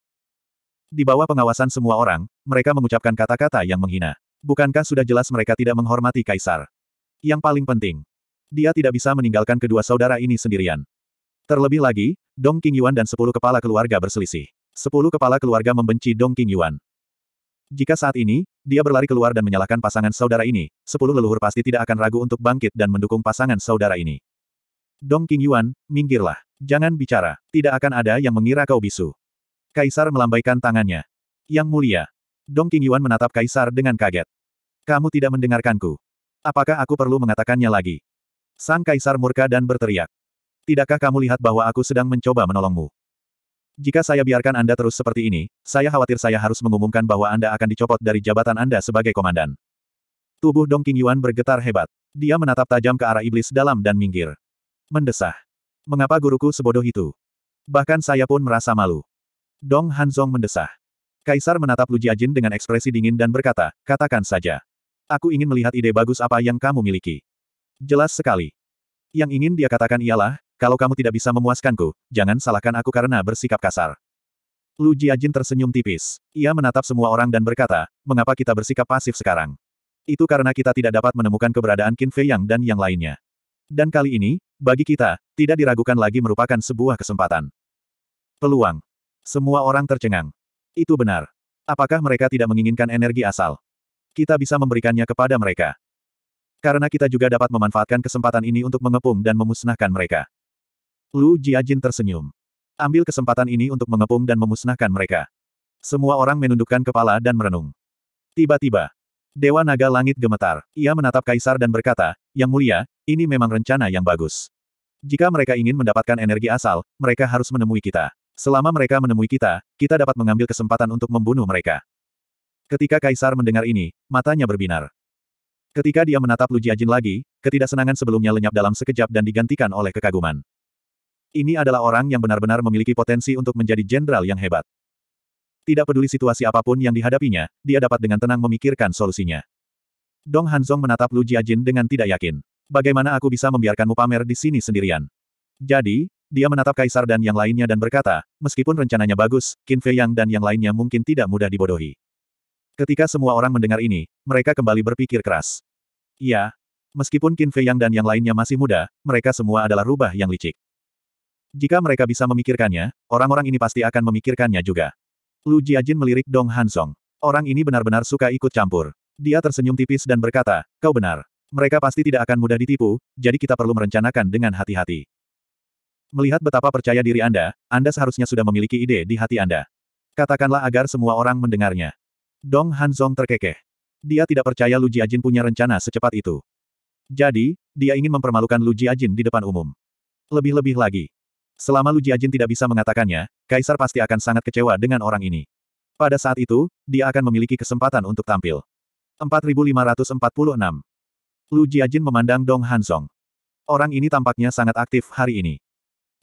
Di bawah pengawasan semua orang, mereka mengucapkan kata-kata yang menghina. Bukankah sudah jelas mereka tidak menghormati kaisar? Yang paling penting, dia tidak bisa meninggalkan kedua saudara ini sendirian. Terlebih lagi, Dong Yuan dan sepuluh kepala keluarga berselisih. Sepuluh kepala keluarga membenci Dong Yuan. Jika saat ini, dia berlari keluar dan menyalahkan pasangan saudara ini, sepuluh leluhur pasti tidak akan ragu untuk bangkit dan mendukung pasangan saudara ini. Dong Yuan, minggirlah. Jangan bicara. Tidak akan ada yang mengira kau bisu. Kaisar melambaikan tangannya. Yang mulia. Dong Yuan menatap Kaisar dengan kaget. Kamu tidak mendengarkanku. Apakah aku perlu mengatakannya lagi? Sang kaisar murka dan berteriak. Tidakkah kamu lihat bahwa aku sedang mencoba menolongmu? Jika saya biarkan Anda terus seperti ini, saya khawatir saya harus mengumumkan bahwa Anda akan dicopot dari jabatan Anda sebagai komandan. Tubuh Dong King Yuan bergetar hebat. Dia menatap tajam ke arah iblis dalam dan minggir. Mendesah. Mengapa guruku sebodoh itu? Bahkan saya pun merasa malu. Dong Hanzong mendesah. Kaisar menatap Lu Jiajin dengan ekspresi dingin dan berkata, katakan saja. Aku ingin melihat ide bagus apa yang kamu miliki. Jelas sekali. Yang ingin dia katakan ialah, kalau kamu tidak bisa memuaskanku, jangan salahkan aku karena bersikap kasar. Lu Jiajin tersenyum tipis. Ia menatap semua orang dan berkata, mengapa kita bersikap pasif sekarang? Itu karena kita tidak dapat menemukan keberadaan Qin Fei Yang dan yang lainnya. Dan kali ini, bagi kita, tidak diragukan lagi merupakan sebuah kesempatan. Peluang. Semua orang tercengang. Itu benar. Apakah mereka tidak menginginkan energi asal? kita bisa memberikannya kepada mereka. Karena kita juga dapat memanfaatkan kesempatan ini untuk mengepung dan memusnahkan mereka. Lu Jiajin tersenyum. Ambil kesempatan ini untuk mengepung dan memusnahkan mereka. Semua orang menundukkan kepala dan merenung. Tiba-tiba, Dewa Naga Langit gemetar. Ia menatap Kaisar dan berkata, Yang mulia, ini memang rencana yang bagus. Jika mereka ingin mendapatkan energi asal, mereka harus menemui kita. Selama mereka menemui kita, kita dapat mengambil kesempatan untuk membunuh mereka. Ketika Kaisar mendengar ini, matanya berbinar. Ketika dia menatap Lu Jiajin lagi, ketidaksenangan sebelumnya lenyap dalam sekejap dan digantikan oleh kekaguman. Ini adalah orang yang benar-benar memiliki potensi untuk menjadi jenderal yang hebat. Tidak peduli situasi apapun yang dihadapinya, dia dapat dengan tenang memikirkan solusinya. Dong Hanzong menatap Lu Jiajin dengan tidak yakin. Bagaimana aku bisa membiarkanmu pamer di sini sendirian? Jadi, dia menatap Kaisar dan yang lainnya dan berkata, meskipun rencananya bagus, Qin Fei Yang dan yang lainnya mungkin tidak mudah dibodohi. Ketika semua orang mendengar ini, mereka kembali berpikir keras. Ya, Meskipun Qin Fei Yang dan yang lainnya masih muda, mereka semua adalah rubah yang licik. Jika mereka bisa memikirkannya, orang-orang ini pasti akan memikirkannya juga. Lu Jiajin melirik Dong Hansong. Orang ini benar-benar suka ikut campur. Dia tersenyum tipis dan berkata, kau benar. Mereka pasti tidak akan mudah ditipu, jadi kita perlu merencanakan dengan hati-hati. Melihat betapa percaya diri Anda, Anda seharusnya sudah memiliki ide di hati Anda. Katakanlah agar semua orang mendengarnya. Dong Hanzong terkekeh. Dia tidak percaya Lu Jiajin punya rencana secepat itu. Jadi, dia ingin mempermalukan Lu Jiajin di depan umum. Lebih-lebih lagi. Selama Lu Jiajin tidak bisa mengatakannya, Kaisar pasti akan sangat kecewa dengan orang ini. Pada saat itu, dia akan memiliki kesempatan untuk tampil. 4546. Lu Jiajin memandang Dong Hanzong. Orang ini tampaknya sangat aktif hari ini.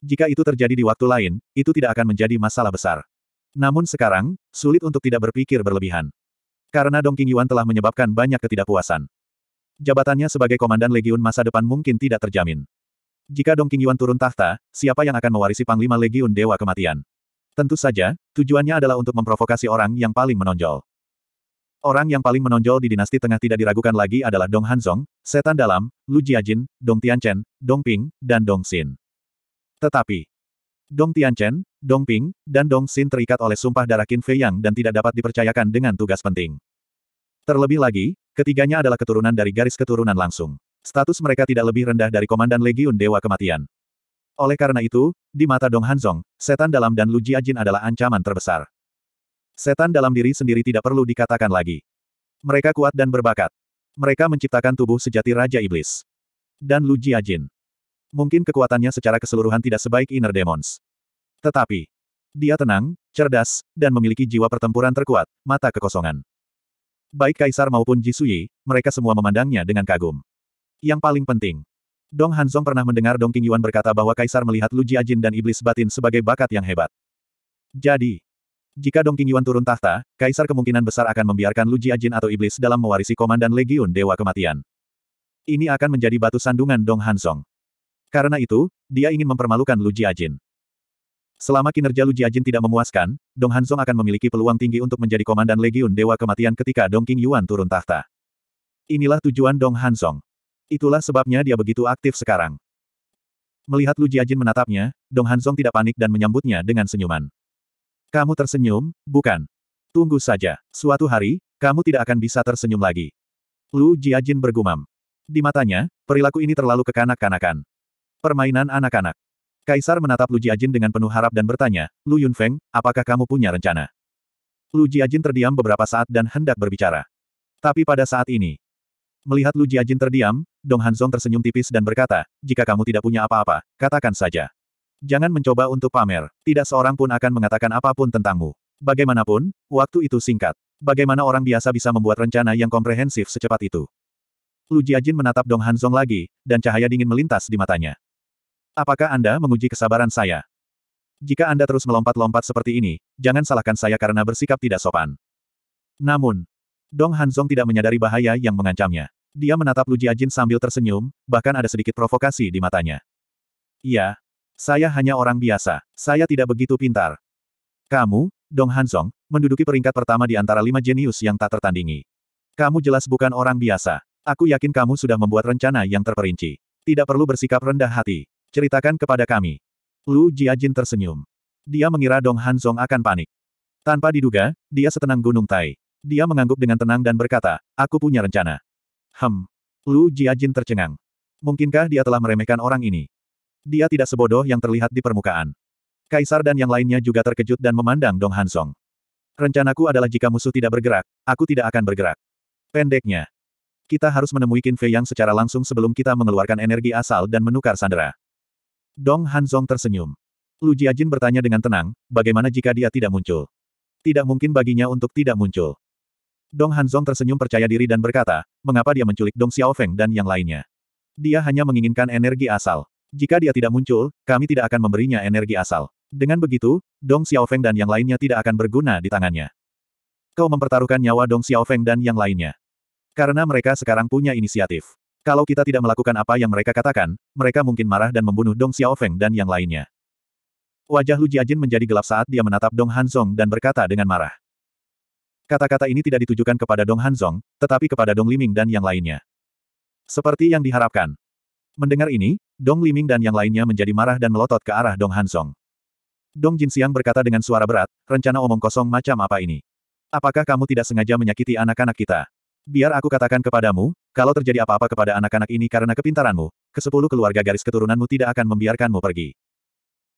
Jika itu terjadi di waktu lain, itu tidak akan menjadi masalah besar. Namun sekarang, sulit untuk tidak berpikir berlebihan. Karena Dong Yuan telah menyebabkan banyak ketidakpuasan. Jabatannya sebagai komandan legiun masa depan mungkin tidak terjamin. Jika Dong Yuan turun tahta, siapa yang akan mewarisi Panglima Legiun Dewa Kematian? Tentu saja, tujuannya adalah untuk memprovokasi orang yang paling menonjol. Orang yang paling menonjol di dinasti tengah tidak diragukan lagi adalah Dong Hanzong, Setan Dalam, Lu Jiajin, Dong Tianchen, Dong Ping, dan Dong Xin. Tetapi, Dong Tianchen, Dong Ping, dan Dong Xin terikat oleh sumpah darah Qin Fei Yang dan tidak dapat dipercayakan dengan tugas penting. Terlebih lagi, ketiganya adalah keturunan dari garis keturunan langsung. Status mereka tidak lebih rendah dari Komandan Legiun Dewa Kematian. Oleh karena itu, di mata Dong Hanzong, setan dalam dan Lu Jiajin adalah ancaman terbesar. Setan dalam diri sendiri tidak perlu dikatakan lagi. Mereka kuat dan berbakat. Mereka menciptakan tubuh sejati Raja Iblis. Dan Lu Jiajin. Mungkin kekuatannya secara keseluruhan tidak sebaik Inner Demons. Tetapi, dia tenang, cerdas, dan memiliki jiwa pertempuran terkuat, mata kekosongan. Baik Kaisar maupun Jisui, mereka semua memandangnya dengan kagum. Yang paling penting, Dong Hanzong pernah mendengar Dong Qingyuan berkata bahwa Kaisar melihat Lu Jiajin dan Iblis Batin sebagai bakat yang hebat. Jadi, jika Dong Qingyuan turun tahta, Kaisar kemungkinan besar akan membiarkan Lu Jiajin atau Iblis dalam mewarisi Komandan Legiun Dewa Kematian. Ini akan menjadi batu sandungan Dong Hanzong. Karena itu, dia ingin mempermalukan Lu Jiajin. Selama kinerja Lu Jiajin tidak memuaskan, Dong Hanzong akan memiliki peluang tinggi untuk menjadi komandan Legiun Dewa Kematian ketika Dong King Yuan turun tahta. Inilah tujuan Dong Hanzong. Itulah sebabnya dia begitu aktif sekarang. Melihat Lu Jiajin menatapnya, Dong Hanzong tidak panik dan menyambutnya dengan senyuman. Kamu tersenyum, bukan? Tunggu saja, suatu hari, kamu tidak akan bisa tersenyum lagi. Lu Jiajin bergumam. Di matanya, perilaku ini terlalu kekanak-kanakan. Permainan anak-anak. Kaisar menatap Lu Jiajin dengan penuh harap dan bertanya, Lu Yunfeng, apakah kamu punya rencana? Lu Jiajin terdiam beberapa saat dan hendak berbicara. Tapi pada saat ini, melihat Lu Jiajin terdiam, Dong Hanzong tersenyum tipis dan berkata, jika kamu tidak punya apa-apa, katakan saja. Jangan mencoba untuk pamer, tidak seorang pun akan mengatakan apapun tentangmu. Bagaimanapun, waktu itu singkat. Bagaimana orang biasa bisa membuat rencana yang komprehensif secepat itu? Lu Jiajin menatap Dong Hanzong lagi, dan cahaya dingin melintas di matanya. Apakah Anda menguji kesabaran saya? Jika Anda terus melompat-lompat seperti ini, jangan salahkan saya karena bersikap tidak sopan. Namun, Dong Hanzong tidak menyadari bahaya yang mengancamnya. Dia menatap Lu Jiajin sambil tersenyum, bahkan ada sedikit provokasi di matanya. Iya, saya hanya orang biasa. Saya tidak begitu pintar. Kamu, Dong Hanzong, menduduki peringkat pertama di antara lima jenius yang tak tertandingi. Kamu jelas bukan orang biasa. Aku yakin kamu sudah membuat rencana yang terperinci. Tidak perlu bersikap rendah hati. Ceritakan kepada kami. Lu Jiajin tersenyum. Dia mengira Dong Hanzong akan panik. Tanpa diduga, dia setenang gunung Tai. Dia mengangguk dengan tenang dan berkata, aku punya rencana. Hem. Lu Jiajin tercengang. Mungkinkah dia telah meremehkan orang ini? Dia tidak sebodoh yang terlihat di permukaan. Kaisar dan yang lainnya juga terkejut dan memandang Dong Hansong. Rencanaku adalah jika musuh tidak bergerak, aku tidak akan bergerak. Pendeknya. Kita harus menemui Qin Fei yang secara langsung sebelum kita mengeluarkan energi asal dan menukar sandera. Dong Hanzong tersenyum. Lu Jiajin bertanya dengan tenang, bagaimana jika dia tidak muncul? Tidak mungkin baginya untuk tidak muncul. Dong Hanzong tersenyum percaya diri dan berkata, mengapa dia menculik Dong Xiaofeng dan yang lainnya? Dia hanya menginginkan energi asal. Jika dia tidak muncul, kami tidak akan memberinya energi asal. Dengan begitu, Dong Xiaofeng dan yang lainnya tidak akan berguna di tangannya. Kau mempertaruhkan nyawa Dong Xiaofeng dan yang lainnya. Karena mereka sekarang punya inisiatif. Kalau kita tidak melakukan apa yang mereka katakan, mereka mungkin marah dan membunuh Dong Xiaofeng dan yang lainnya. Wajah Lu Jiajin menjadi gelap saat dia menatap Dong Hanzong dan berkata dengan marah. Kata-kata ini tidak ditujukan kepada Dong Hanzong, tetapi kepada Dong Liming dan yang lainnya. Seperti yang diharapkan. Mendengar ini, Dong Liming dan yang lainnya menjadi marah dan melotot ke arah Dong Hanzong. Dong Jinxiang berkata dengan suara berat, rencana omong kosong macam apa ini? Apakah kamu tidak sengaja menyakiti anak-anak kita? Biar aku katakan kepadamu, kalau terjadi apa-apa kepada anak-anak ini karena kepintaranmu, kesepuluh keluarga garis keturunanmu tidak akan membiarkanmu pergi.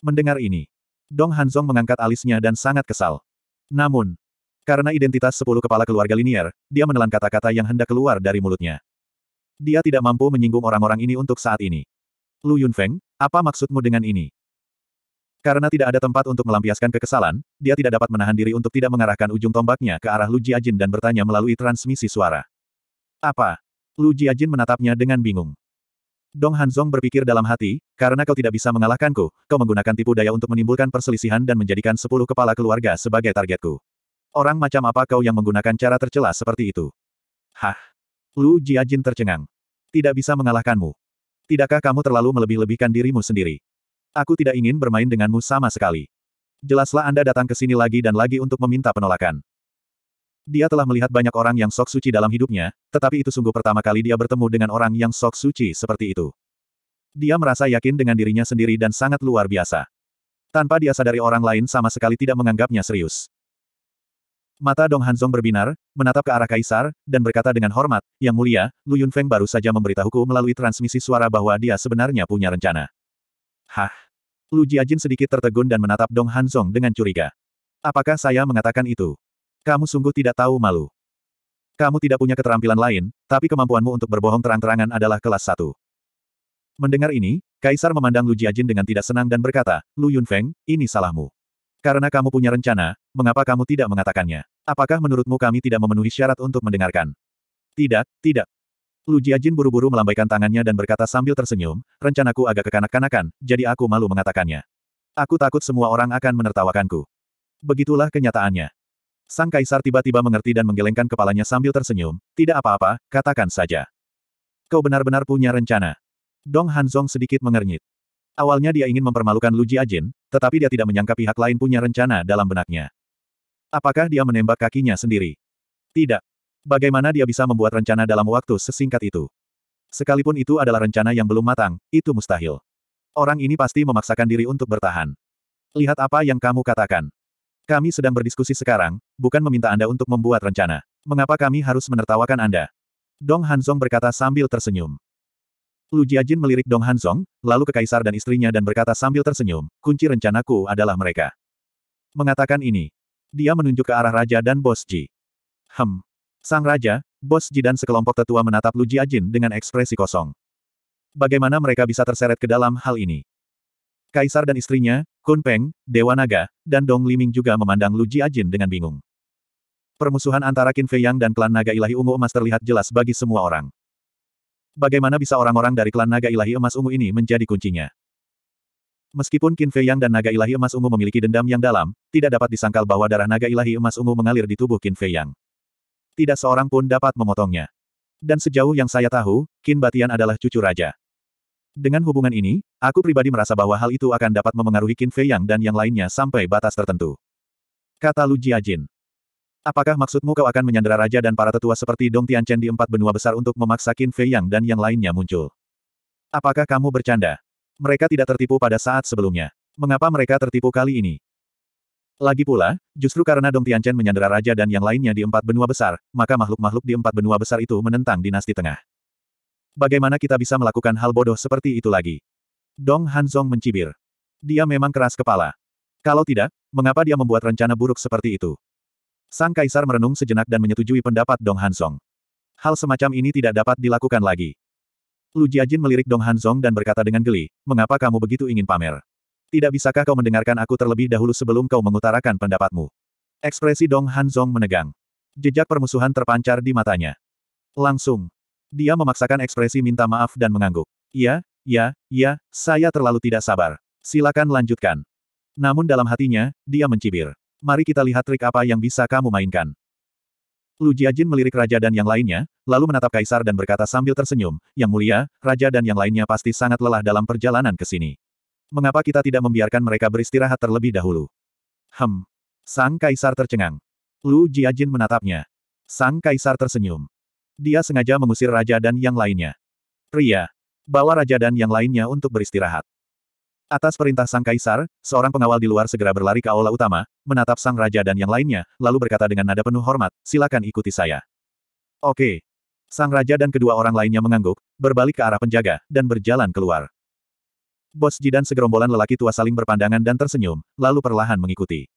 Mendengar ini, Dong Hanzong mengangkat alisnya dan sangat kesal. Namun, karena identitas sepuluh kepala keluarga linier, dia menelan kata-kata yang hendak keluar dari mulutnya. Dia tidak mampu menyinggung orang-orang ini untuk saat ini. Lu Yunfeng, apa maksudmu dengan ini? Karena tidak ada tempat untuk melampiaskan kekesalan, dia tidak dapat menahan diri untuk tidak mengarahkan ujung tombaknya ke arah Lu Jiajin dan bertanya melalui transmisi suara. Apa? Lu Jiajin menatapnya dengan bingung. Dong Hanzong berpikir dalam hati, karena kau tidak bisa mengalahkanku, kau menggunakan tipu daya untuk menimbulkan perselisihan dan menjadikan sepuluh kepala keluarga sebagai targetku. Orang macam apa kau yang menggunakan cara tercela seperti itu? Hah? Lu Jiajin tercengang. Tidak bisa mengalahkanmu. Tidakkah kamu terlalu melebih-lebihkan dirimu sendiri? Aku tidak ingin bermain denganmu sama sekali. Jelaslah Anda datang ke sini lagi dan lagi untuk meminta penolakan. Dia telah melihat banyak orang yang sok suci dalam hidupnya, tetapi itu sungguh pertama kali dia bertemu dengan orang yang sok suci seperti itu. Dia merasa yakin dengan dirinya sendiri dan sangat luar biasa. Tanpa dia sadari orang lain sama sekali tidak menganggapnya serius. Mata Dong Hanzong berbinar, menatap ke arah Kaisar, dan berkata dengan hormat, Yang mulia, Lu Yunfeng baru saja memberitahuku melalui transmisi suara bahwa dia sebenarnya punya rencana. Hah? Lu Jiajin sedikit tertegun dan menatap Dong Hanzong dengan curiga. Apakah saya mengatakan itu? Kamu sungguh tidak tahu malu. Kamu tidak punya keterampilan lain, tapi kemampuanmu untuk berbohong terang-terangan adalah kelas satu. Mendengar ini, Kaisar memandang Lu Jiajin dengan tidak senang dan berkata, Lu Yunfeng, ini salahmu. Karena kamu punya rencana, mengapa kamu tidak mengatakannya? Apakah menurutmu kami tidak memenuhi syarat untuk mendengarkan? Tidak, tidak. Lu Jiajin buru-buru melambaikan tangannya dan berkata sambil tersenyum, rencanaku agak kekanak-kanakan, jadi aku malu mengatakannya. Aku takut semua orang akan menertawakanku. Begitulah kenyataannya. Sang kaisar tiba-tiba mengerti dan menggelengkan kepalanya sambil tersenyum, tidak apa-apa, katakan saja. Kau benar-benar punya rencana. Dong Hanzong sedikit mengernyit. Awalnya dia ingin mempermalukan Lu Ajin, tetapi dia tidak menyangka pihak lain punya rencana dalam benaknya. Apakah dia menembak kakinya sendiri? Tidak. Bagaimana dia bisa membuat rencana dalam waktu sesingkat itu? Sekalipun itu adalah rencana yang belum matang, itu mustahil. Orang ini pasti memaksakan diri untuk bertahan. Lihat apa yang kamu katakan. Kami sedang berdiskusi sekarang, bukan meminta Anda untuk membuat rencana. Mengapa kami harus menertawakan Anda? Dong Hanzong berkata sambil tersenyum. Lu Jiajin melirik Dong Hanzong, lalu ke kaisar dan istrinya dan berkata sambil tersenyum, kunci rencanaku adalah mereka. Mengatakan ini, dia menunjuk ke arah raja dan bos Ji. Hem. Sang raja, bos Ji dan sekelompok tetua menatap Lu Jiajin dengan ekspresi kosong. Bagaimana mereka bisa terseret ke dalam hal ini? Kaisar dan istrinya, Kun Peng, Dewa Naga, dan Dong Liming juga memandang Lu Jiajin dengan bingung. Permusuhan antara Qin Fei Yang dan klan Naga Ilahi Ungu Emas terlihat jelas bagi semua orang. Bagaimana bisa orang-orang dari klan Naga Ilahi Emas Ungu ini menjadi kuncinya? Meskipun Qin Fei Yang dan Naga Ilahi Emas Ungu memiliki dendam yang dalam, tidak dapat disangkal bahwa darah Naga Ilahi Emas Ungu mengalir di tubuh Qin Fei Yang. Tidak seorang pun dapat memotongnya. Dan sejauh yang saya tahu, Qin Batian adalah cucu raja. Dengan hubungan ini, aku pribadi merasa bahwa hal itu akan dapat memengaruhi Qin Fei Yang dan yang lainnya sampai batas tertentu. Kata Lu Jiajin. Apakah maksudmu kau akan menyandera raja dan para tetua seperti Dong Tian Chen di empat benua besar untuk memaksa Qin Fei Yang dan yang lainnya muncul? Apakah kamu bercanda? Mereka tidak tertipu pada saat sebelumnya. Mengapa mereka tertipu kali ini? Lagi pula, justru karena Dong Tian Chen menyandera raja dan yang lainnya di empat benua besar, maka makhluk-makhluk di empat benua besar itu menentang dinasti tengah. Bagaimana kita bisa melakukan hal bodoh seperti itu lagi? Dong Hanzong mencibir. Dia memang keras kepala. Kalau tidak, mengapa dia membuat rencana buruk seperti itu? Sang kaisar merenung sejenak dan menyetujui pendapat Dong Hanzong. Hal semacam ini tidak dapat dilakukan lagi. Lu Jiajin melirik Dong Hanzong dan berkata dengan geli, mengapa kamu begitu ingin pamer? Tidak bisakah kau mendengarkan aku terlebih dahulu sebelum kau mengutarakan pendapatmu? Ekspresi Dong Hanzong menegang. Jejak permusuhan terpancar di matanya. Langsung, dia memaksakan ekspresi minta maaf dan mengangguk. Ya, ya, ya, saya terlalu tidak sabar. Silakan lanjutkan. Namun dalam hatinya, dia mencibir. Mari kita lihat trik apa yang bisa kamu mainkan. Lu Jiajin melirik raja dan yang lainnya, lalu menatap kaisar dan berkata sambil tersenyum, Yang mulia, raja dan yang lainnya pasti sangat lelah dalam perjalanan ke sini. Mengapa kita tidak membiarkan mereka beristirahat terlebih dahulu? Hem. Sang kaisar tercengang. Lu Jiajin menatapnya. Sang kaisar tersenyum. Dia sengaja mengusir raja dan yang lainnya. Pria. Bawa raja dan yang lainnya untuk beristirahat. Atas perintah sang kaisar, seorang pengawal di luar segera berlari ke aula utama, menatap sang raja dan yang lainnya, lalu berkata dengan nada penuh hormat, silakan ikuti saya. Oke. Sang raja dan kedua orang lainnya mengangguk, berbalik ke arah penjaga, dan berjalan keluar. Bos Jidan segerombolan lelaki tua saling berpandangan dan tersenyum, lalu perlahan mengikuti.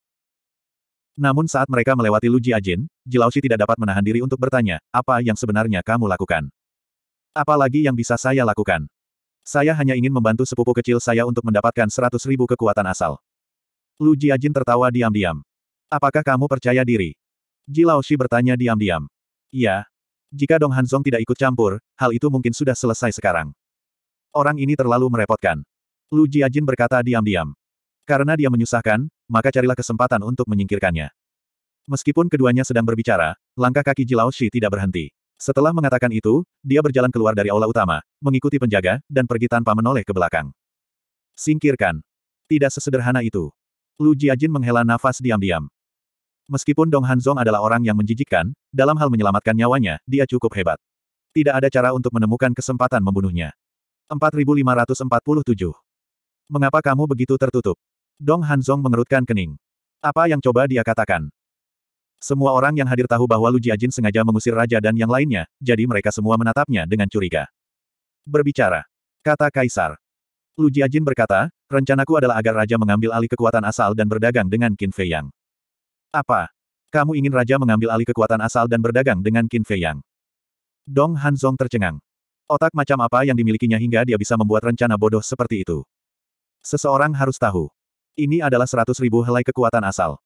Namun saat mereka melewati Lu Jiajin, Jilausi tidak dapat menahan diri untuk bertanya, apa yang sebenarnya kamu lakukan? Apalagi yang bisa saya lakukan? Saya hanya ingin membantu sepupu kecil saya untuk mendapatkan seratus ribu kekuatan asal. Lu Jiajin tertawa diam-diam. Apakah kamu percaya diri? Jilaoshi bertanya diam-diam. Iya. Jika Dong Hanzong tidak ikut campur, hal itu mungkin sudah selesai sekarang. Orang ini terlalu merepotkan. Lu Jiajin berkata diam-diam. Karena dia menyusahkan, maka carilah kesempatan untuk menyingkirkannya. Meskipun keduanya sedang berbicara, langkah kaki Jilao Shi tidak berhenti. Setelah mengatakan itu, dia berjalan keluar dari aula utama, mengikuti penjaga, dan pergi tanpa menoleh ke belakang. Singkirkan. Tidak sesederhana itu. Lu Jiajin menghela nafas diam-diam. Meskipun Dong Hanzong adalah orang yang menjijikkan, dalam hal menyelamatkan nyawanya, dia cukup hebat. Tidak ada cara untuk menemukan kesempatan membunuhnya. 4547. Mengapa kamu begitu tertutup? Dong Hanzong mengerutkan kening. Apa yang coba dia katakan? Semua orang yang hadir tahu bahwa Lu Jiajin sengaja mengusir raja dan yang lainnya, jadi mereka semua menatapnya dengan curiga. Berbicara. Kata Kaisar. Lu Jiajin berkata, rencanaku adalah agar raja mengambil alih kekuatan asal dan berdagang dengan Qin Fei Yang. Apa? Kamu ingin raja mengambil alih kekuatan asal dan berdagang dengan Qin Fei Yang? Dong Hanzong tercengang. Otak macam apa yang dimilikinya hingga dia bisa membuat rencana bodoh seperti itu? Seseorang harus tahu. Ini adalah seratus ribu helai kekuatan asal.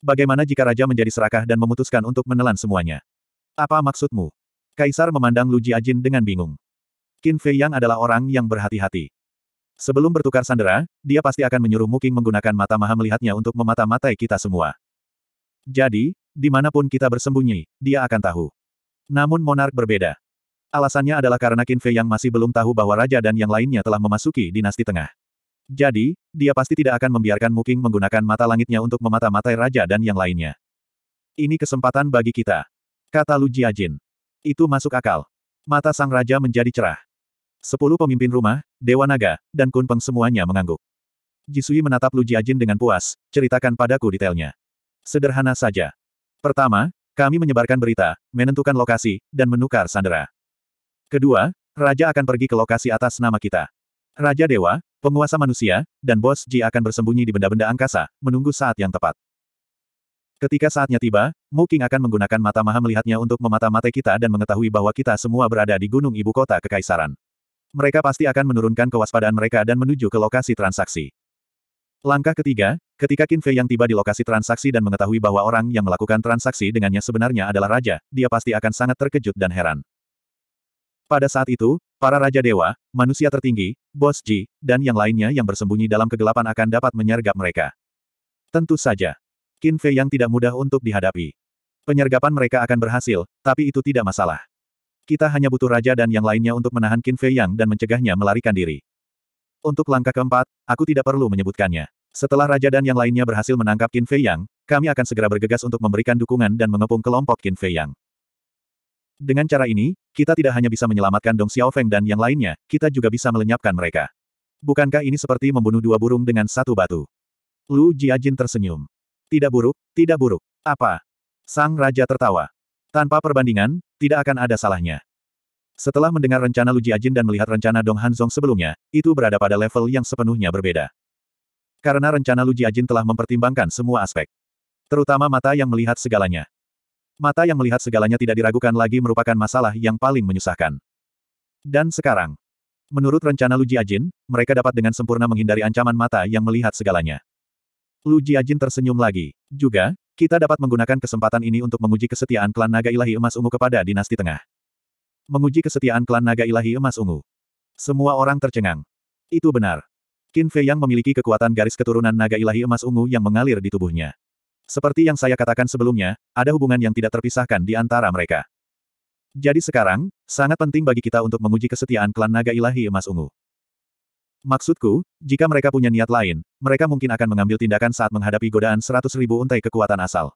Bagaimana jika raja menjadi serakah dan memutuskan untuk menelan semuanya? Apa maksudmu? Kaisar memandang Lu Jiajin dengan bingung. Qin Fei Yang adalah orang yang berhati-hati. Sebelum bertukar sandera, dia pasti akan menyuruh Muking menggunakan mata maha melihatnya untuk memata-matai kita semua. Jadi, dimanapun kita bersembunyi, dia akan tahu. Namun Monark berbeda. Alasannya adalah karena Qin Fei yang masih belum tahu bahwa Raja dan yang lainnya telah memasuki dinasti tengah. Jadi, dia pasti tidak akan membiarkan Muking menggunakan mata langitnya untuk memata-matai raja dan yang lainnya. Ini kesempatan bagi kita. Kata Lu Jiajin. Itu masuk akal. Mata sang raja menjadi cerah. Sepuluh pemimpin rumah, Dewa Naga, dan Kunpeng semuanya mengangguk. Jisui menatap Lu Jiajin dengan puas, ceritakan padaku detailnya. Sederhana saja. Pertama, kami menyebarkan berita, menentukan lokasi, dan menukar sandera. Kedua, Raja akan pergi ke lokasi atas nama kita. Raja Dewa, penguasa manusia, dan bos Ji akan bersembunyi di benda-benda angkasa, menunggu saat yang tepat. Ketika saatnya tiba, Mu Qing akan menggunakan mata maha melihatnya untuk memata-matai kita dan mengetahui bahwa kita semua berada di gunung ibu kota kekaisaran. Mereka pasti akan menurunkan kewaspadaan mereka dan menuju ke lokasi transaksi. Langkah ketiga, ketika Qin Fei yang tiba di lokasi transaksi dan mengetahui bahwa orang yang melakukan transaksi dengannya sebenarnya adalah raja, dia pasti akan sangat terkejut dan heran. Pada saat itu, para Raja Dewa, manusia tertinggi, Bos Ji, dan yang lainnya yang bersembunyi dalam kegelapan akan dapat menyergap mereka. Tentu saja. Qin Fei yang tidak mudah untuk dihadapi. Penyergapan mereka akan berhasil, tapi itu tidak masalah. Kita hanya butuh Raja dan yang lainnya untuk menahan Qin Fei Yang dan mencegahnya melarikan diri. Untuk langkah keempat, aku tidak perlu menyebutkannya. Setelah Raja dan yang lainnya berhasil menangkap Qin Fei Yang, kami akan segera bergegas untuk memberikan dukungan dan mengepung kelompok Qin Fei Yang. Dengan cara ini, kita tidak hanya bisa menyelamatkan Dong Xiaofeng dan yang lainnya, kita juga bisa melenyapkan mereka. Bukankah ini seperti membunuh dua burung dengan satu batu? Lu Jiajin tersenyum. Tidak buruk, tidak buruk. Apa? Sang Raja tertawa. Tanpa perbandingan, tidak akan ada salahnya. Setelah mendengar rencana Lu Jiajin dan melihat rencana Dong Hanzong sebelumnya, itu berada pada level yang sepenuhnya berbeda. Karena rencana Lu Jiajin telah mempertimbangkan semua aspek. Terutama mata yang melihat segalanya. Mata yang melihat segalanya tidak diragukan lagi merupakan masalah yang paling menyusahkan. Dan sekarang, menurut rencana Lu Jiajin, mereka dapat dengan sempurna menghindari ancaman mata yang melihat segalanya. Lu Jiajin tersenyum lagi. Juga, kita dapat menggunakan kesempatan ini untuk menguji kesetiaan klan Naga Ilahi Emas Ungu kepada dinasti tengah. Menguji kesetiaan klan Naga Ilahi Emas Ungu. Semua orang tercengang. Itu benar. Qin Fei yang memiliki kekuatan garis keturunan Naga Ilahi Emas Ungu yang mengalir di tubuhnya. Seperti yang saya katakan sebelumnya, ada hubungan yang tidak terpisahkan di antara mereka. Jadi sekarang, sangat penting bagi kita untuk menguji kesetiaan klan naga ilahi emas ungu. Maksudku, jika mereka punya niat lain, mereka mungkin akan mengambil tindakan saat menghadapi godaan seratus ribu untai kekuatan asal.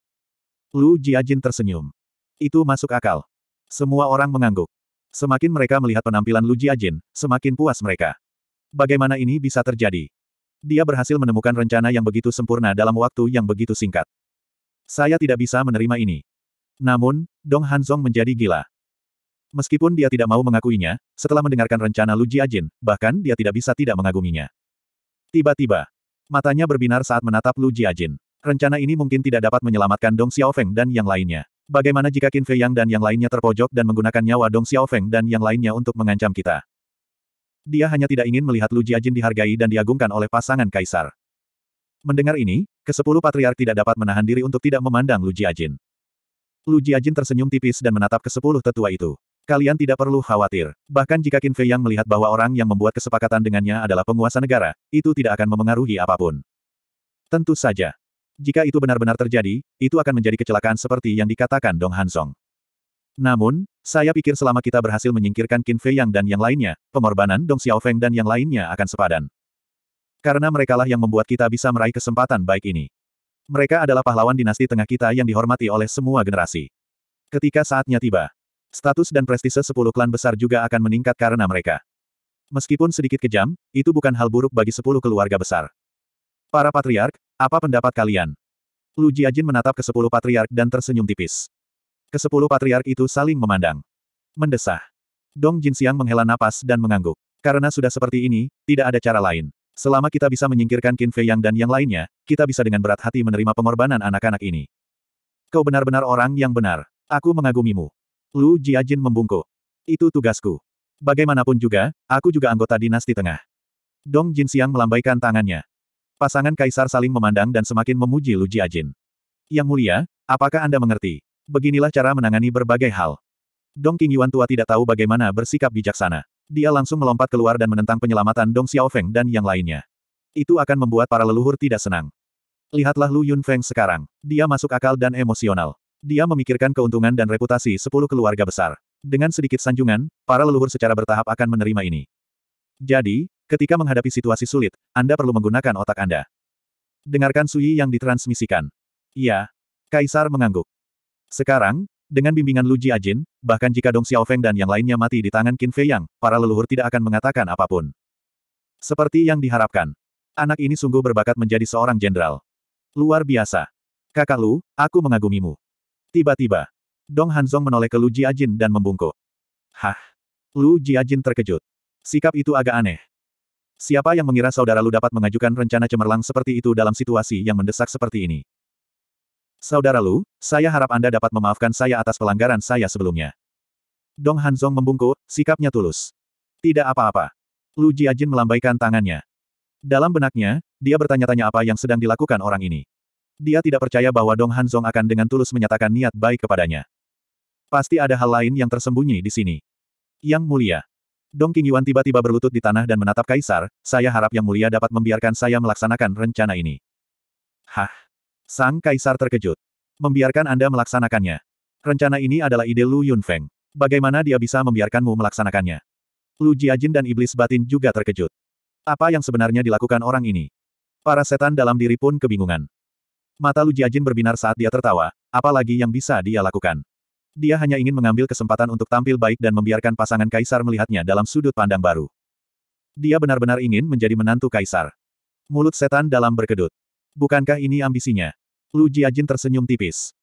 Lu Jiajin tersenyum. Itu masuk akal. Semua orang mengangguk. Semakin mereka melihat penampilan Lu Jiajin, semakin puas mereka. Bagaimana ini bisa terjadi? Dia berhasil menemukan rencana yang begitu sempurna dalam waktu yang begitu singkat. Saya tidak bisa menerima ini. Namun, Dong Hanzong menjadi gila. Meskipun dia tidak mau mengakuinya, setelah mendengarkan rencana Lu Jiajin, bahkan dia tidak bisa tidak mengaguminya. Tiba-tiba, matanya berbinar saat menatap Lu Jiajin. Rencana ini mungkin tidak dapat menyelamatkan Dong Xiaofeng dan yang lainnya. Bagaimana jika Qin Fei Yang dan yang lainnya terpojok dan menggunakan nyawa Dong Xiaofeng dan yang lainnya untuk mengancam kita? Dia hanya tidak ingin melihat Lu Jiajin dihargai dan diagungkan oleh pasangan kaisar. Mendengar ini, kesepuluh patriark tidak dapat menahan diri untuk tidak memandang Lu Jiajin. Lu Jiajin tersenyum tipis dan menatap kesepuluh tetua itu. Kalian tidak perlu khawatir. Bahkan jika Qin Fei yang melihat bahwa orang yang membuat kesepakatan dengannya adalah penguasa negara, itu tidak akan memengaruhi apapun. Tentu saja. Jika itu benar-benar terjadi, itu akan menjadi kecelakaan seperti yang dikatakan Dong Hansong. Namun, saya pikir selama kita berhasil menyingkirkan Qin Fei Yang dan yang lainnya, pengorbanan Dong Xiaofeng dan yang lainnya akan sepadan. Karena merekalah yang membuat kita bisa meraih kesempatan baik ini. Mereka adalah pahlawan dinasti tengah kita yang dihormati oleh semua generasi. Ketika saatnya tiba, status dan prestise sepuluh klan besar juga akan meningkat karena mereka. Meskipun sedikit kejam, itu bukan hal buruk bagi sepuluh keluarga besar. Para patriark, apa pendapat kalian? Lu Jiajin menatap ke sepuluh patriark dan tersenyum tipis. Kesepuluh patriark itu saling memandang. Mendesah. Dong Jin Jinxiang menghela napas dan mengangguk. Karena sudah seperti ini, tidak ada cara lain. Selama kita bisa menyingkirkan Qin Fei Yang dan yang lainnya, kita bisa dengan berat hati menerima pengorbanan anak-anak ini. Kau benar-benar orang yang benar. Aku mengagumimu. Lu Jiajin membungkuk. Itu tugasku. Bagaimanapun juga, aku juga anggota dinasti tengah. Dong Jin Xiang melambaikan tangannya. Pasangan kaisar saling memandang dan semakin memuji Lu Jiajin. Yang mulia, apakah Anda mengerti? Beginilah cara menangani berbagai hal. Dong King Yuan tua tidak tahu bagaimana bersikap bijaksana. Dia langsung melompat keluar dan menentang penyelamatan Dong Xiaofeng dan yang lainnya. Itu akan membuat para leluhur tidak senang. Lihatlah Lu Yunfeng sekarang. Dia masuk akal dan emosional. Dia memikirkan keuntungan dan reputasi sepuluh keluarga besar. Dengan sedikit sanjungan, para leluhur secara bertahap akan menerima ini. Jadi, ketika menghadapi situasi sulit, Anda perlu menggunakan otak Anda. Dengarkan Sui yang ditransmisikan. Iya. Kaisar mengangguk. Sekarang, dengan bimbingan Lu Ajin, bahkan jika Dong Xiaofeng dan yang lainnya mati di tangan Qin Fei Yang, para leluhur tidak akan mengatakan apapun. Seperti yang diharapkan. Anak ini sungguh berbakat menjadi seorang jenderal. Luar biasa. Kakak Lu, aku mengagumimu. Tiba-tiba, Dong Hanzong menoleh ke Lu Ajin dan membungkuk. Hah? Lu Ajin terkejut. Sikap itu agak aneh. Siapa yang mengira saudara Lu dapat mengajukan rencana cemerlang seperti itu dalam situasi yang mendesak seperti ini? Saudara Lu, saya harap Anda dapat memaafkan saya atas pelanggaran saya sebelumnya. Dong Hanzong membungkuk, sikapnya tulus. Tidak apa-apa. Lu Jiajin melambaikan tangannya. Dalam benaknya, dia bertanya-tanya apa yang sedang dilakukan orang ini. Dia tidak percaya bahwa Dong Hanzong akan dengan tulus menyatakan niat baik kepadanya. Pasti ada hal lain yang tersembunyi di sini. Yang mulia. Dong Yuan tiba-tiba berlutut di tanah dan menatap Kaisar, saya harap yang mulia dapat membiarkan saya melaksanakan rencana ini. Hah? Sang kaisar terkejut. Membiarkan Anda melaksanakannya. Rencana ini adalah ide Lu Yunfeng. Bagaimana dia bisa membiarkanmu melaksanakannya? Lu Jiajin dan iblis batin juga terkejut. Apa yang sebenarnya dilakukan orang ini? Para setan dalam diri pun kebingungan. Mata Lu Jiajin berbinar saat dia tertawa, apalagi yang bisa dia lakukan. Dia hanya ingin mengambil kesempatan untuk tampil baik dan membiarkan pasangan kaisar melihatnya dalam sudut pandang baru. Dia benar-benar ingin menjadi menantu kaisar. Mulut setan dalam berkedut. Bukankah ini ambisinya? Lu Jiajin tersenyum tipis.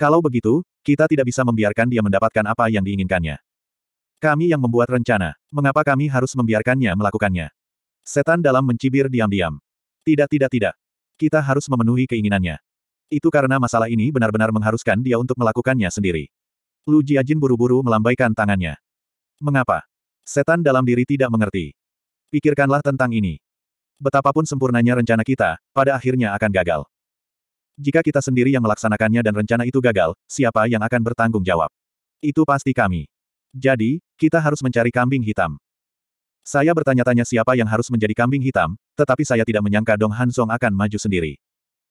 Kalau begitu, kita tidak bisa membiarkan dia mendapatkan apa yang diinginkannya. Kami yang membuat rencana. Mengapa kami harus membiarkannya melakukannya? Setan dalam mencibir diam-diam. Tidak tidak tidak. Kita harus memenuhi keinginannya. Itu karena masalah ini benar-benar mengharuskan dia untuk melakukannya sendiri. Lu Jiajin buru-buru melambaikan tangannya. Mengapa? Setan dalam diri tidak mengerti. Pikirkanlah tentang ini. Betapapun sempurnanya rencana kita, pada akhirnya akan gagal. Jika kita sendiri yang melaksanakannya dan rencana itu gagal, siapa yang akan bertanggung jawab? Itu pasti kami. Jadi, kita harus mencari kambing hitam. Saya bertanya-tanya siapa yang harus menjadi kambing hitam, tetapi saya tidak menyangka Dong Hansong akan maju sendiri.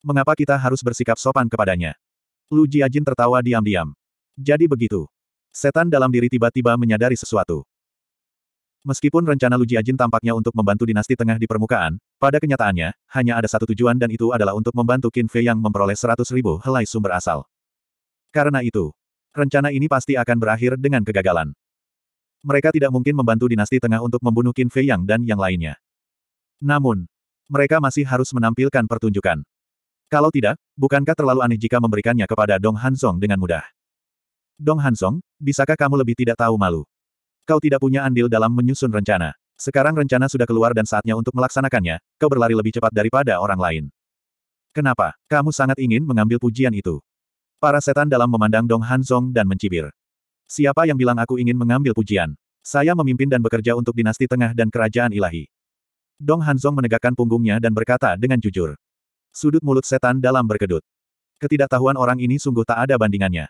Mengapa kita harus bersikap sopan kepadanya? Lu Jiajin tertawa diam-diam. Jadi begitu. Setan dalam diri tiba-tiba menyadari sesuatu. Meskipun rencana Lu Jiajin tampaknya untuk membantu dinasti tengah di permukaan, pada kenyataannya, hanya ada satu tujuan dan itu adalah untuk membantu Qin Fei yang memperoleh seratus ribu helai sumber asal. Karena itu, rencana ini pasti akan berakhir dengan kegagalan. Mereka tidak mungkin membantu dinasti tengah untuk membunuh Qin Fei Yang dan yang lainnya. Namun, mereka masih harus menampilkan pertunjukan. Kalau tidak, bukankah terlalu aneh jika memberikannya kepada Dong Hansong dengan mudah? Dong Hansong, bisakah kamu lebih tidak tahu malu? Kau tidak punya andil dalam menyusun rencana. Sekarang rencana sudah keluar dan saatnya untuk melaksanakannya, kau berlari lebih cepat daripada orang lain. Kenapa? Kamu sangat ingin mengambil pujian itu. Para setan dalam memandang Dong Hanzong dan mencibir. Siapa yang bilang aku ingin mengambil pujian? Saya memimpin dan bekerja untuk dinasti tengah dan kerajaan ilahi. Dong Hanzong menegakkan punggungnya dan berkata dengan jujur. Sudut mulut setan dalam berkedut. Ketidaktahuan orang ini sungguh tak ada bandingannya.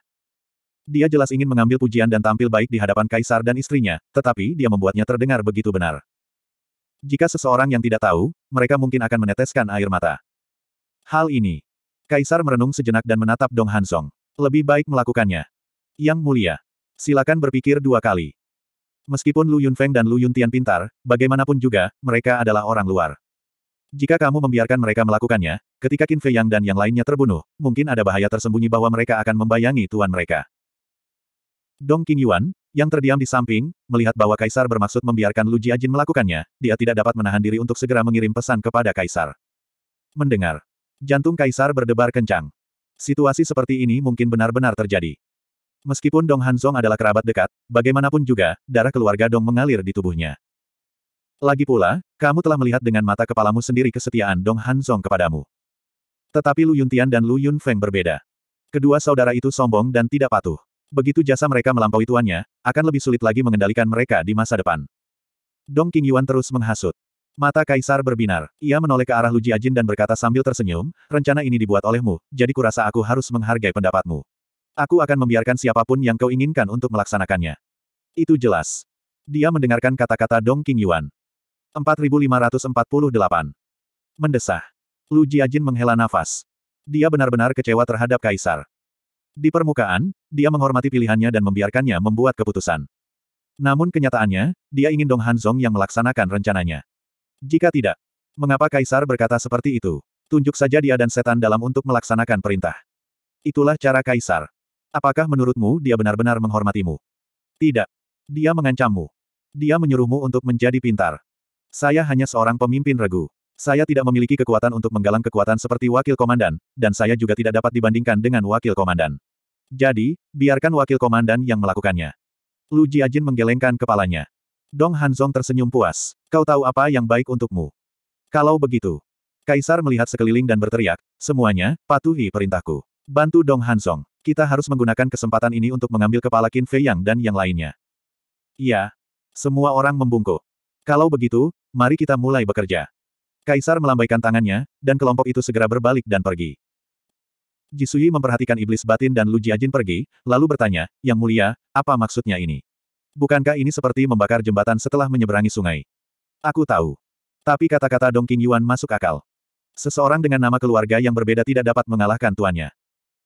Dia jelas ingin mengambil pujian dan tampil baik di hadapan kaisar dan istrinya, tetapi dia membuatnya terdengar begitu benar. Jika seseorang yang tidak tahu, mereka mungkin akan meneteskan air mata. Hal ini. Kaisar merenung sejenak dan menatap Dong Hansong. Lebih baik melakukannya. Yang mulia. Silakan berpikir dua kali. Meskipun Lu Yunfeng dan Lu Yuntian pintar, bagaimanapun juga, mereka adalah orang luar. Jika kamu membiarkan mereka melakukannya, ketika Qin Fei Yang dan yang lainnya terbunuh, mungkin ada bahaya tersembunyi bahwa mereka akan membayangi tuan mereka. Dong Yuan, yang terdiam di samping, melihat bahwa Kaisar bermaksud membiarkan Lu Jiajin melakukannya, dia tidak dapat menahan diri untuk segera mengirim pesan kepada Kaisar. Mendengar. Jantung Kaisar berdebar kencang. Situasi seperti ini mungkin benar-benar terjadi. Meskipun Dong Hanzong adalah kerabat dekat, bagaimanapun juga, darah keluarga Dong mengalir di tubuhnya. Lagi pula, kamu telah melihat dengan mata kepalamu sendiri kesetiaan Dong Hanzong kepadamu. Tetapi Lu Yuntian dan Lu Yunfeng berbeda. Kedua saudara itu sombong dan tidak patuh. Begitu jasa mereka melampaui tuannya, akan lebih sulit lagi mengendalikan mereka di masa depan. Dong King Yuan terus menghasut. Mata Kaisar berbinar. Ia menoleh ke arah Lu Jiajin dan berkata sambil tersenyum, rencana ini dibuat olehmu, jadi kurasa aku harus menghargai pendapatmu. Aku akan membiarkan siapapun yang kau inginkan untuk melaksanakannya. Itu jelas. Dia mendengarkan kata-kata Dong Yuan. 4548. Mendesah. Lu Jiajin menghela nafas. Dia benar-benar kecewa terhadap Kaisar. Di permukaan, dia menghormati pilihannya dan membiarkannya membuat keputusan. Namun kenyataannya, dia ingin Dong Hanzong yang melaksanakan rencananya. Jika tidak, mengapa Kaisar berkata seperti itu? Tunjuk saja dia dan setan dalam untuk melaksanakan perintah. Itulah cara Kaisar. Apakah menurutmu dia benar-benar menghormatimu? Tidak. Dia mengancammu. Dia menyuruhmu untuk menjadi pintar. Saya hanya seorang pemimpin regu. Saya tidak memiliki kekuatan untuk menggalang kekuatan seperti wakil komandan, dan saya juga tidak dapat dibandingkan dengan wakil komandan. Jadi, biarkan wakil komandan yang melakukannya. Lu Jiajin menggelengkan kepalanya. Dong Hanzong tersenyum puas. Kau tahu apa yang baik untukmu. Kalau begitu. Kaisar melihat sekeliling dan berteriak, semuanya, patuhi perintahku. Bantu Dong Hanzong. Kita harus menggunakan kesempatan ini untuk mengambil kepala Qin Fei Yang dan yang lainnya. Iya. Semua orang membungkuk. Kalau begitu, mari kita mulai bekerja. Kaisar melambaikan tangannya, dan kelompok itu segera berbalik dan pergi. Jisui memperhatikan iblis batin dan Lu Jiajin pergi, lalu bertanya, Yang mulia, apa maksudnya ini? Bukankah ini seperti membakar jembatan setelah menyeberangi sungai? Aku tahu. Tapi kata-kata Dong King Yuan masuk akal. Seseorang dengan nama keluarga yang berbeda tidak dapat mengalahkan tuannya.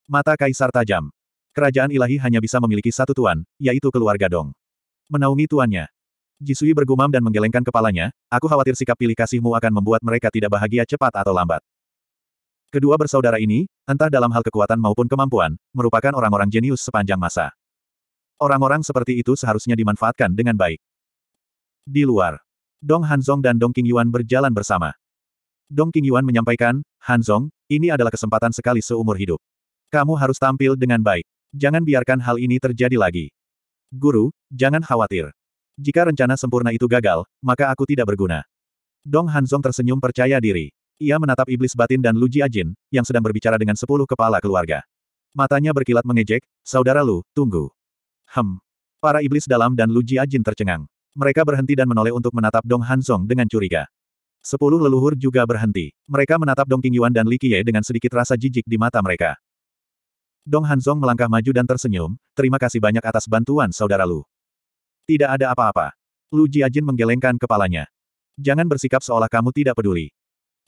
Mata Kaisar tajam. Kerajaan ilahi hanya bisa memiliki satu tuan, yaitu keluarga Dong. Menaungi tuannya. Jisui bergumam dan menggelengkan kepalanya, aku khawatir sikap pilih kasihmu akan membuat mereka tidak bahagia cepat atau lambat. Kedua bersaudara ini, entah dalam hal kekuatan maupun kemampuan, merupakan orang-orang jenius sepanjang masa. Orang-orang seperti itu seharusnya dimanfaatkan dengan baik. Di luar, Dong Hanzong dan Dong Qingyuan berjalan bersama. Dong Qingyuan menyampaikan, Hanzong, ini adalah kesempatan sekali seumur hidup. Kamu harus tampil dengan baik. Jangan biarkan hal ini terjadi lagi. Guru, jangan khawatir. Jika rencana sempurna itu gagal, maka aku tidak berguna. Dong Hanzong tersenyum percaya diri. Ia menatap iblis batin dan Lu Jiajin, yang sedang berbicara dengan sepuluh kepala keluarga. Matanya berkilat mengejek, saudara Lu, tunggu. Hem. Para iblis dalam dan Lu Jiajin tercengang. Mereka berhenti dan menoleh untuk menatap Dong Hanzong dengan curiga. Sepuluh leluhur juga berhenti. Mereka menatap Dong Qingyuan dan Li Qiye dengan sedikit rasa jijik di mata mereka. Dong Hanzong melangkah maju dan tersenyum, terima kasih banyak atas bantuan saudara Lu. Tidak ada apa-apa. Lu Jiajin menggelengkan kepalanya. Jangan bersikap seolah kamu tidak peduli.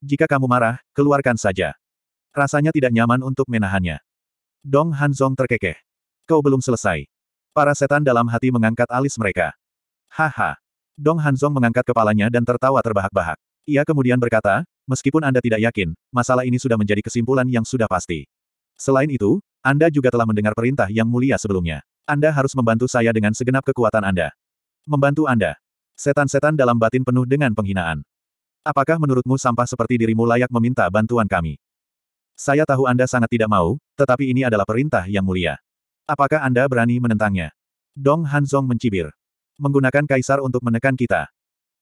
Jika kamu marah, keluarkan saja. Rasanya tidak nyaman untuk menahannya. Dong Hanzong terkekeh. Kau belum selesai. Para setan dalam hati mengangkat alis mereka. Haha. Dong Hanzong mengangkat kepalanya dan tertawa terbahak-bahak. Ia kemudian berkata, meskipun Anda tidak yakin, masalah ini sudah menjadi kesimpulan yang sudah pasti. Selain itu, Anda juga telah mendengar perintah yang mulia sebelumnya. Anda harus membantu saya dengan segenap kekuatan Anda. Membantu Anda. Setan-setan dalam batin penuh dengan penghinaan. Apakah menurutmu sampah seperti dirimu layak meminta bantuan kami? Saya tahu Anda sangat tidak mau, tetapi ini adalah perintah yang mulia. Apakah Anda berani menentangnya? Dong Hanzong mencibir. Menggunakan kaisar untuk menekan kita.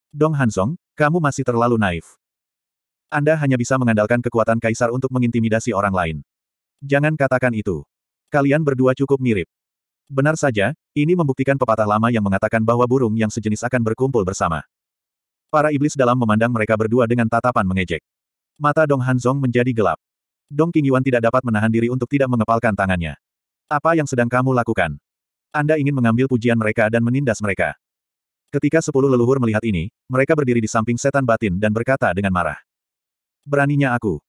Dong Hanzong, kamu masih terlalu naif. Anda hanya bisa mengandalkan kekuatan kaisar untuk mengintimidasi orang lain. Jangan katakan itu. Kalian berdua cukup mirip. Benar saja, ini membuktikan pepatah lama yang mengatakan bahwa burung yang sejenis akan berkumpul bersama. Para iblis dalam memandang mereka berdua dengan tatapan mengejek. Mata Dong Hanzong menjadi gelap. Dong Qingyuan tidak dapat menahan diri untuk tidak mengepalkan tangannya. Apa yang sedang kamu lakukan? Anda ingin mengambil pujian mereka dan menindas mereka. Ketika sepuluh leluhur melihat ini, mereka berdiri di samping setan batin dan berkata dengan marah. Beraninya aku.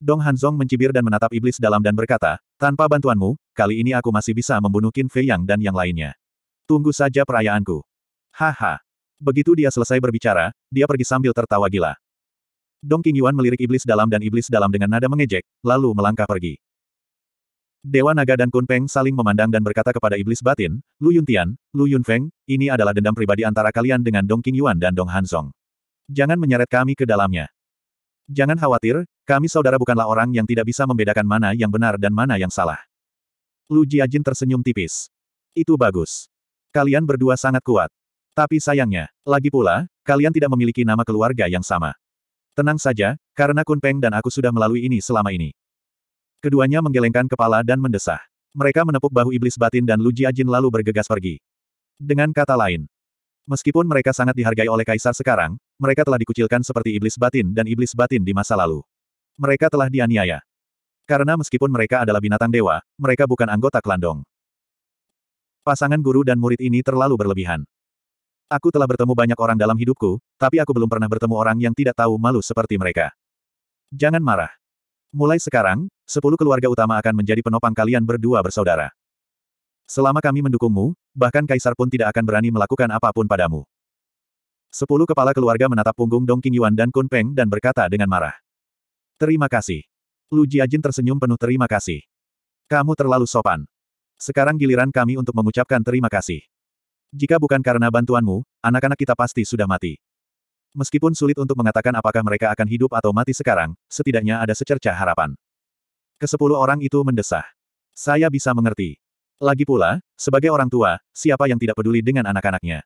Dong Hanzong mencibir dan menatap iblis dalam dan berkata, tanpa bantuanmu, kali ini aku masih bisa membunuh Qin Fei Yang dan yang lainnya. Tunggu saja perayaanku. Haha. Begitu dia selesai berbicara, dia pergi sambil tertawa gila. Dong Yuan melirik iblis dalam dan iblis dalam dengan nada mengejek, lalu melangkah pergi. Dewa Naga dan Kun Peng saling memandang dan berkata kepada iblis batin, Lu Yuntian, Lu Yunfeng, ini adalah dendam pribadi antara kalian dengan Dong Yuan dan Dong Hansong. Jangan menyeret kami ke dalamnya. Jangan khawatir, kami saudara bukanlah orang yang tidak bisa membedakan mana yang benar dan mana yang salah. Lu Jiajin tersenyum tipis. Itu bagus. Kalian berdua sangat kuat. Tapi sayangnya, lagi pula, kalian tidak memiliki nama keluarga yang sama. Tenang saja, karena Kun Peng dan aku sudah melalui ini selama ini. Keduanya menggelengkan kepala dan mendesah. Mereka menepuk bahu iblis batin dan Lu Jiajin lalu bergegas pergi. Dengan kata lain, meskipun mereka sangat dihargai oleh kaisar sekarang, mereka telah dikucilkan seperti iblis batin dan iblis batin di masa lalu. Mereka telah dianiaya. Karena meskipun mereka adalah binatang dewa, mereka bukan anggota klandong. Pasangan guru dan murid ini terlalu berlebihan. Aku telah bertemu banyak orang dalam hidupku, tapi aku belum pernah bertemu orang yang tidak tahu malu seperti mereka. Jangan marah. Mulai sekarang, sepuluh keluarga utama akan menjadi penopang kalian berdua bersaudara. Selama kami mendukungmu, bahkan kaisar pun tidak akan berani melakukan apapun padamu. Sepuluh kepala keluarga menatap punggung Dong Qingyuan dan Kun Peng dan berkata dengan marah. Terima kasih. Lu Jiajin tersenyum penuh terima kasih. Kamu terlalu sopan. Sekarang giliran kami untuk mengucapkan terima kasih. Jika bukan karena bantuanmu, anak-anak kita pasti sudah mati. Meskipun sulit untuk mengatakan apakah mereka akan hidup atau mati sekarang, setidaknya ada secercah harapan. Kesepuluh orang itu mendesah. Saya bisa mengerti. Lagi pula, sebagai orang tua, siapa yang tidak peduli dengan anak-anaknya?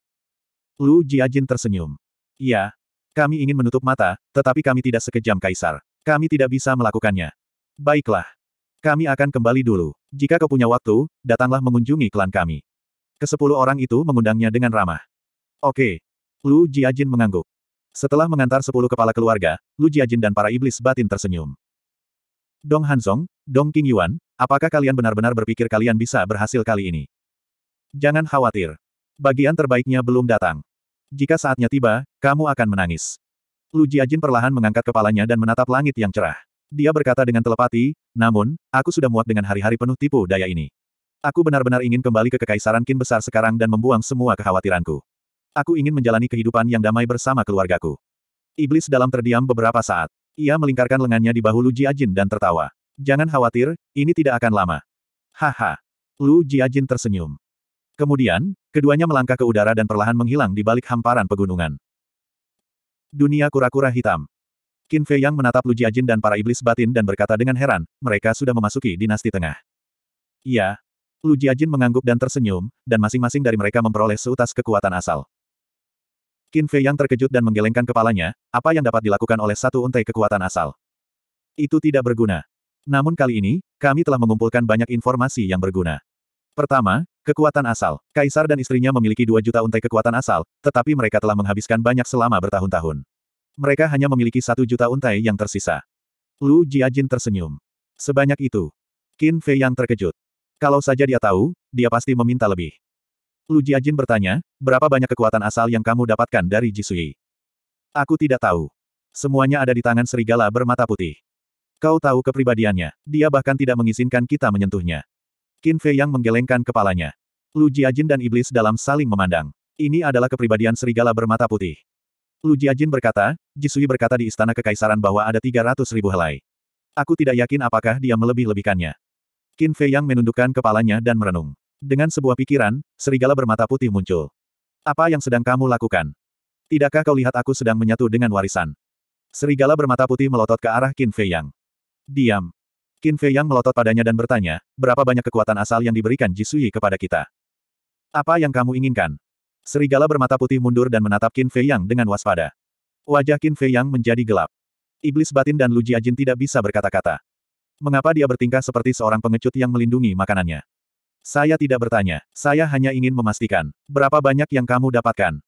Lu Jiajin tersenyum. Iya, kami ingin menutup mata, tetapi kami tidak sekejam kaisar. Kami tidak bisa melakukannya. Baiklah. Kami akan kembali dulu. Jika kau punya waktu, datanglah mengunjungi klan kami. Kesepuluh orang itu mengundangnya dengan ramah. Oke. Lu Jiajin mengangguk. Setelah mengantar sepuluh kepala keluarga, Lu Jiajin dan para iblis batin tersenyum. Dong Hanzong, Dong King Yuan, apakah kalian benar-benar berpikir kalian bisa berhasil kali ini? Jangan khawatir. Bagian terbaiknya belum datang. Jika saatnya tiba, kamu akan menangis. Lu Jiajin perlahan mengangkat kepalanya dan menatap langit yang cerah. Dia berkata dengan telepati, namun, aku sudah muat dengan hari-hari penuh tipu daya ini. Aku benar-benar ingin kembali ke Kekaisaran Kin besar sekarang dan membuang semua kekhawatiranku. Aku ingin menjalani kehidupan yang damai bersama keluargaku. Iblis dalam terdiam beberapa saat. Ia melingkarkan lengannya di bahu Lu Jiajin dan tertawa. Jangan khawatir, ini tidak akan lama. Haha. Lu Jiajin tersenyum. Kemudian, keduanya melangkah ke udara dan perlahan menghilang di balik hamparan pegunungan. Dunia kura-kura hitam. Qin Fei Yang menatap Lu Jiajin dan para iblis batin dan berkata dengan heran, mereka sudah memasuki dinasti tengah. Iya. Lu Jiajin mengangguk dan tersenyum, dan masing-masing dari mereka memperoleh seutas kekuatan asal. Qin Fei Yang terkejut dan menggelengkan kepalanya, apa yang dapat dilakukan oleh satu untai kekuatan asal? Itu tidak berguna. Namun kali ini, kami telah mengumpulkan banyak informasi yang berguna. Pertama, Kekuatan asal. Kaisar dan istrinya memiliki dua juta untai kekuatan asal, tetapi mereka telah menghabiskan banyak selama bertahun-tahun. Mereka hanya memiliki satu juta untai yang tersisa. Lu Jiajin tersenyum. Sebanyak itu. Qin Fei yang terkejut. Kalau saja dia tahu, dia pasti meminta lebih. Lu Jiajin bertanya, berapa banyak kekuatan asal yang kamu dapatkan dari Jisui? Aku tidak tahu. Semuanya ada di tangan serigala bermata putih. Kau tahu kepribadiannya. Dia bahkan tidak mengizinkan kita menyentuhnya. Qin Fei yang menggelengkan kepalanya. Lu Jiajin dan iblis dalam saling memandang. Ini adalah kepribadian serigala bermata putih. Lu Jiajin berkata, Jisui berkata di istana kekaisaran bahwa ada 300 ribu helai. Aku tidak yakin apakah dia melebih-lebihkannya. Qin Fei yang menundukkan kepalanya dan merenung. Dengan sebuah pikiran, serigala bermata putih muncul. Apa yang sedang kamu lakukan? Tidakkah kau lihat aku sedang menyatu dengan warisan? Serigala bermata putih melotot ke arah Qin Fei Yang. Diam. Qin Fei Yang melotot padanya dan bertanya, berapa banyak kekuatan asal yang diberikan Jisui kepada kita? Apa yang kamu inginkan? Serigala bermata putih mundur dan menatap Qin Fei Yang dengan waspada. Wajah Qin Fei Yang menjadi gelap. Iblis batin dan Lu Jiajin tidak bisa berkata-kata. Mengapa dia bertingkah seperti seorang pengecut yang melindungi makanannya? Saya tidak bertanya, saya hanya ingin memastikan, berapa banyak yang kamu dapatkan?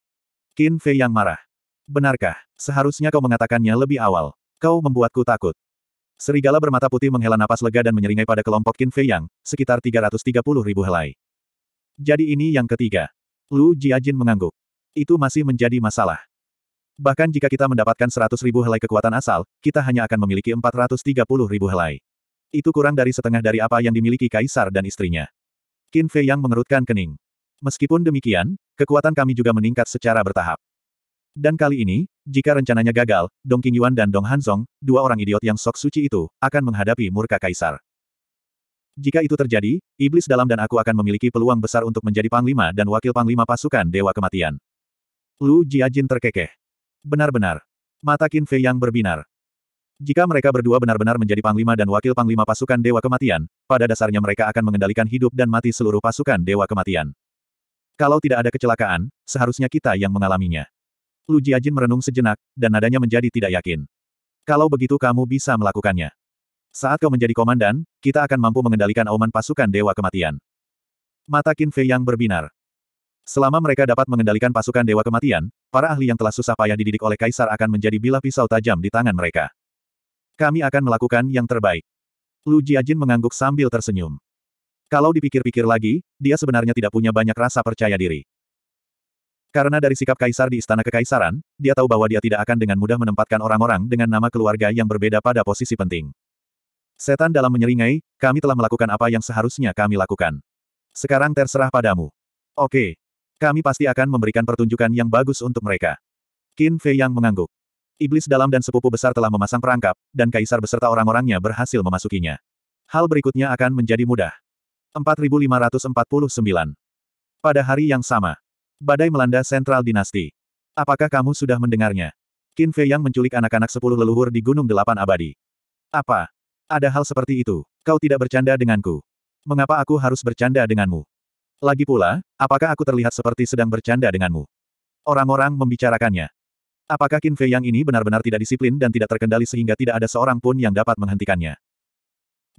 Qin Fei Yang marah. Benarkah? Seharusnya kau mengatakannya lebih awal. Kau membuatku takut. Serigala bermata putih menghela napas lega dan menyeringai pada kelompok Qin Fei Yang, sekitar 330 ribu helai. Jadi ini yang ketiga. Lu Jiajin mengangguk. Itu masih menjadi masalah. Bahkan jika kita mendapatkan 100 ribu helai kekuatan asal, kita hanya akan memiliki 430 ribu helai. Itu kurang dari setengah dari apa yang dimiliki Kaisar dan istrinya. Qin Fei Yang mengerutkan kening. Meskipun demikian, kekuatan kami juga meningkat secara bertahap. Dan kali ini, jika rencananya gagal, Dong Qingyuan dan Dong Hanzong, dua orang idiot yang sok suci itu, akan menghadapi murka kaisar. Jika itu terjadi, iblis dalam dan aku akan memiliki peluang besar untuk menjadi panglima dan wakil panglima pasukan Dewa Kematian. Lu Jiajin terkekeh. Benar-benar. Mata Qin Fei yang berbinar. Jika mereka berdua benar-benar menjadi panglima dan wakil panglima pasukan Dewa Kematian, pada dasarnya mereka akan mengendalikan hidup dan mati seluruh pasukan Dewa Kematian. Kalau tidak ada kecelakaan, seharusnya kita yang mengalaminya. Lu Jiajin merenung sejenak, dan nadanya menjadi tidak yakin. Kalau begitu kamu bisa melakukannya. Saat kau menjadi komandan, kita akan mampu mengendalikan auman pasukan Dewa Kematian. Mata Qin Fei yang berbinar. Selama mereka dapat mengendalikan pasukan Dewa Kematian, para ahli yang telah susah payah dididik oleh Kaisar akan menjadi bilah pisau tajam di tangan mereka. Kami akan melakukan yang terbaik. Lu Jiajin mengangguk sambil tersenyum. Kalau dipikir-pikir lagi, dia sebenarnya tidak punya banyak rasa percaya diri. Karena dari sikap kaisar di istana kekaisaran, dia tahu bahwa dia tidak akan dengan mudah menempatkan orang-orang dengan nama keluarga yang berbeda pada posisi penting. Setan dalam menyeringai, kami telah melakukan apa yang seharusnya kami lakukan. Sekarang terserah padamu. Oke. Kami pasti akan memberikan pertunjukan yang bagus untuk mereka. Qin Fei yang mengangguk. Iblis dalam dan sepupu besar telah memasang perangkap, dan kaisar beserta orang-orangnya berhasil memasukinya. Hal berikutnya akan menjadi mudah. 4549. Pada hari yang sama, Badai melanda sentral dinasti. Apakah kamu sudah mendengarnya? Qin Fei yang menculik anak-anak sepuluh leluhur di Gunung Delapan Abadi. Apa? Ada hal seperti itu. Kau tidak bercanda denganku. Mengapa aku harus bercanda denganmu? Lagi pula, apakah aku terlihat seperti sedang bercanda denganmu? Orang-orang membicarakannya. Apakah Qin Fei yang ini benar-benar tidak disiplin dan tidak terkendali sehingga tidak ada seorang pun yang dapat menghentikannya?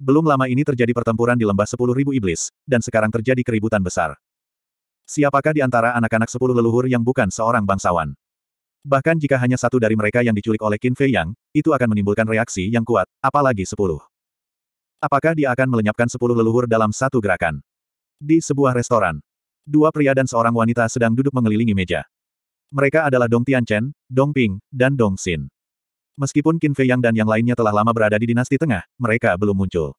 Belum lama ini terjadi pertempuran di lembah Sepuluh Ribu iblis, dan sekarang terjadi keributan besar. Siapakah di antara anak-anak sepuluh leluhur yang bukan seorang bangsawan? Bahkan jika hanya satu dari mereka yang diculik oleh Qin Fei Yang, itu akan menimbulkan reaksi yang kuat, apalagi sepuluh. Apakah dia akan melenyapkan sepuluh leluhur dalam satu gerakan? Di sebuah restoran, dua pria dan seorang wanita sedang duduk mengelilingi meja. Mereka adalah Dong Tian Chen, Dong Ping, dan Dong Xin. Meskipun Qin Fei Yang dan yang lainnya telah lama berada di dinasti tengah, mereka belum muncul.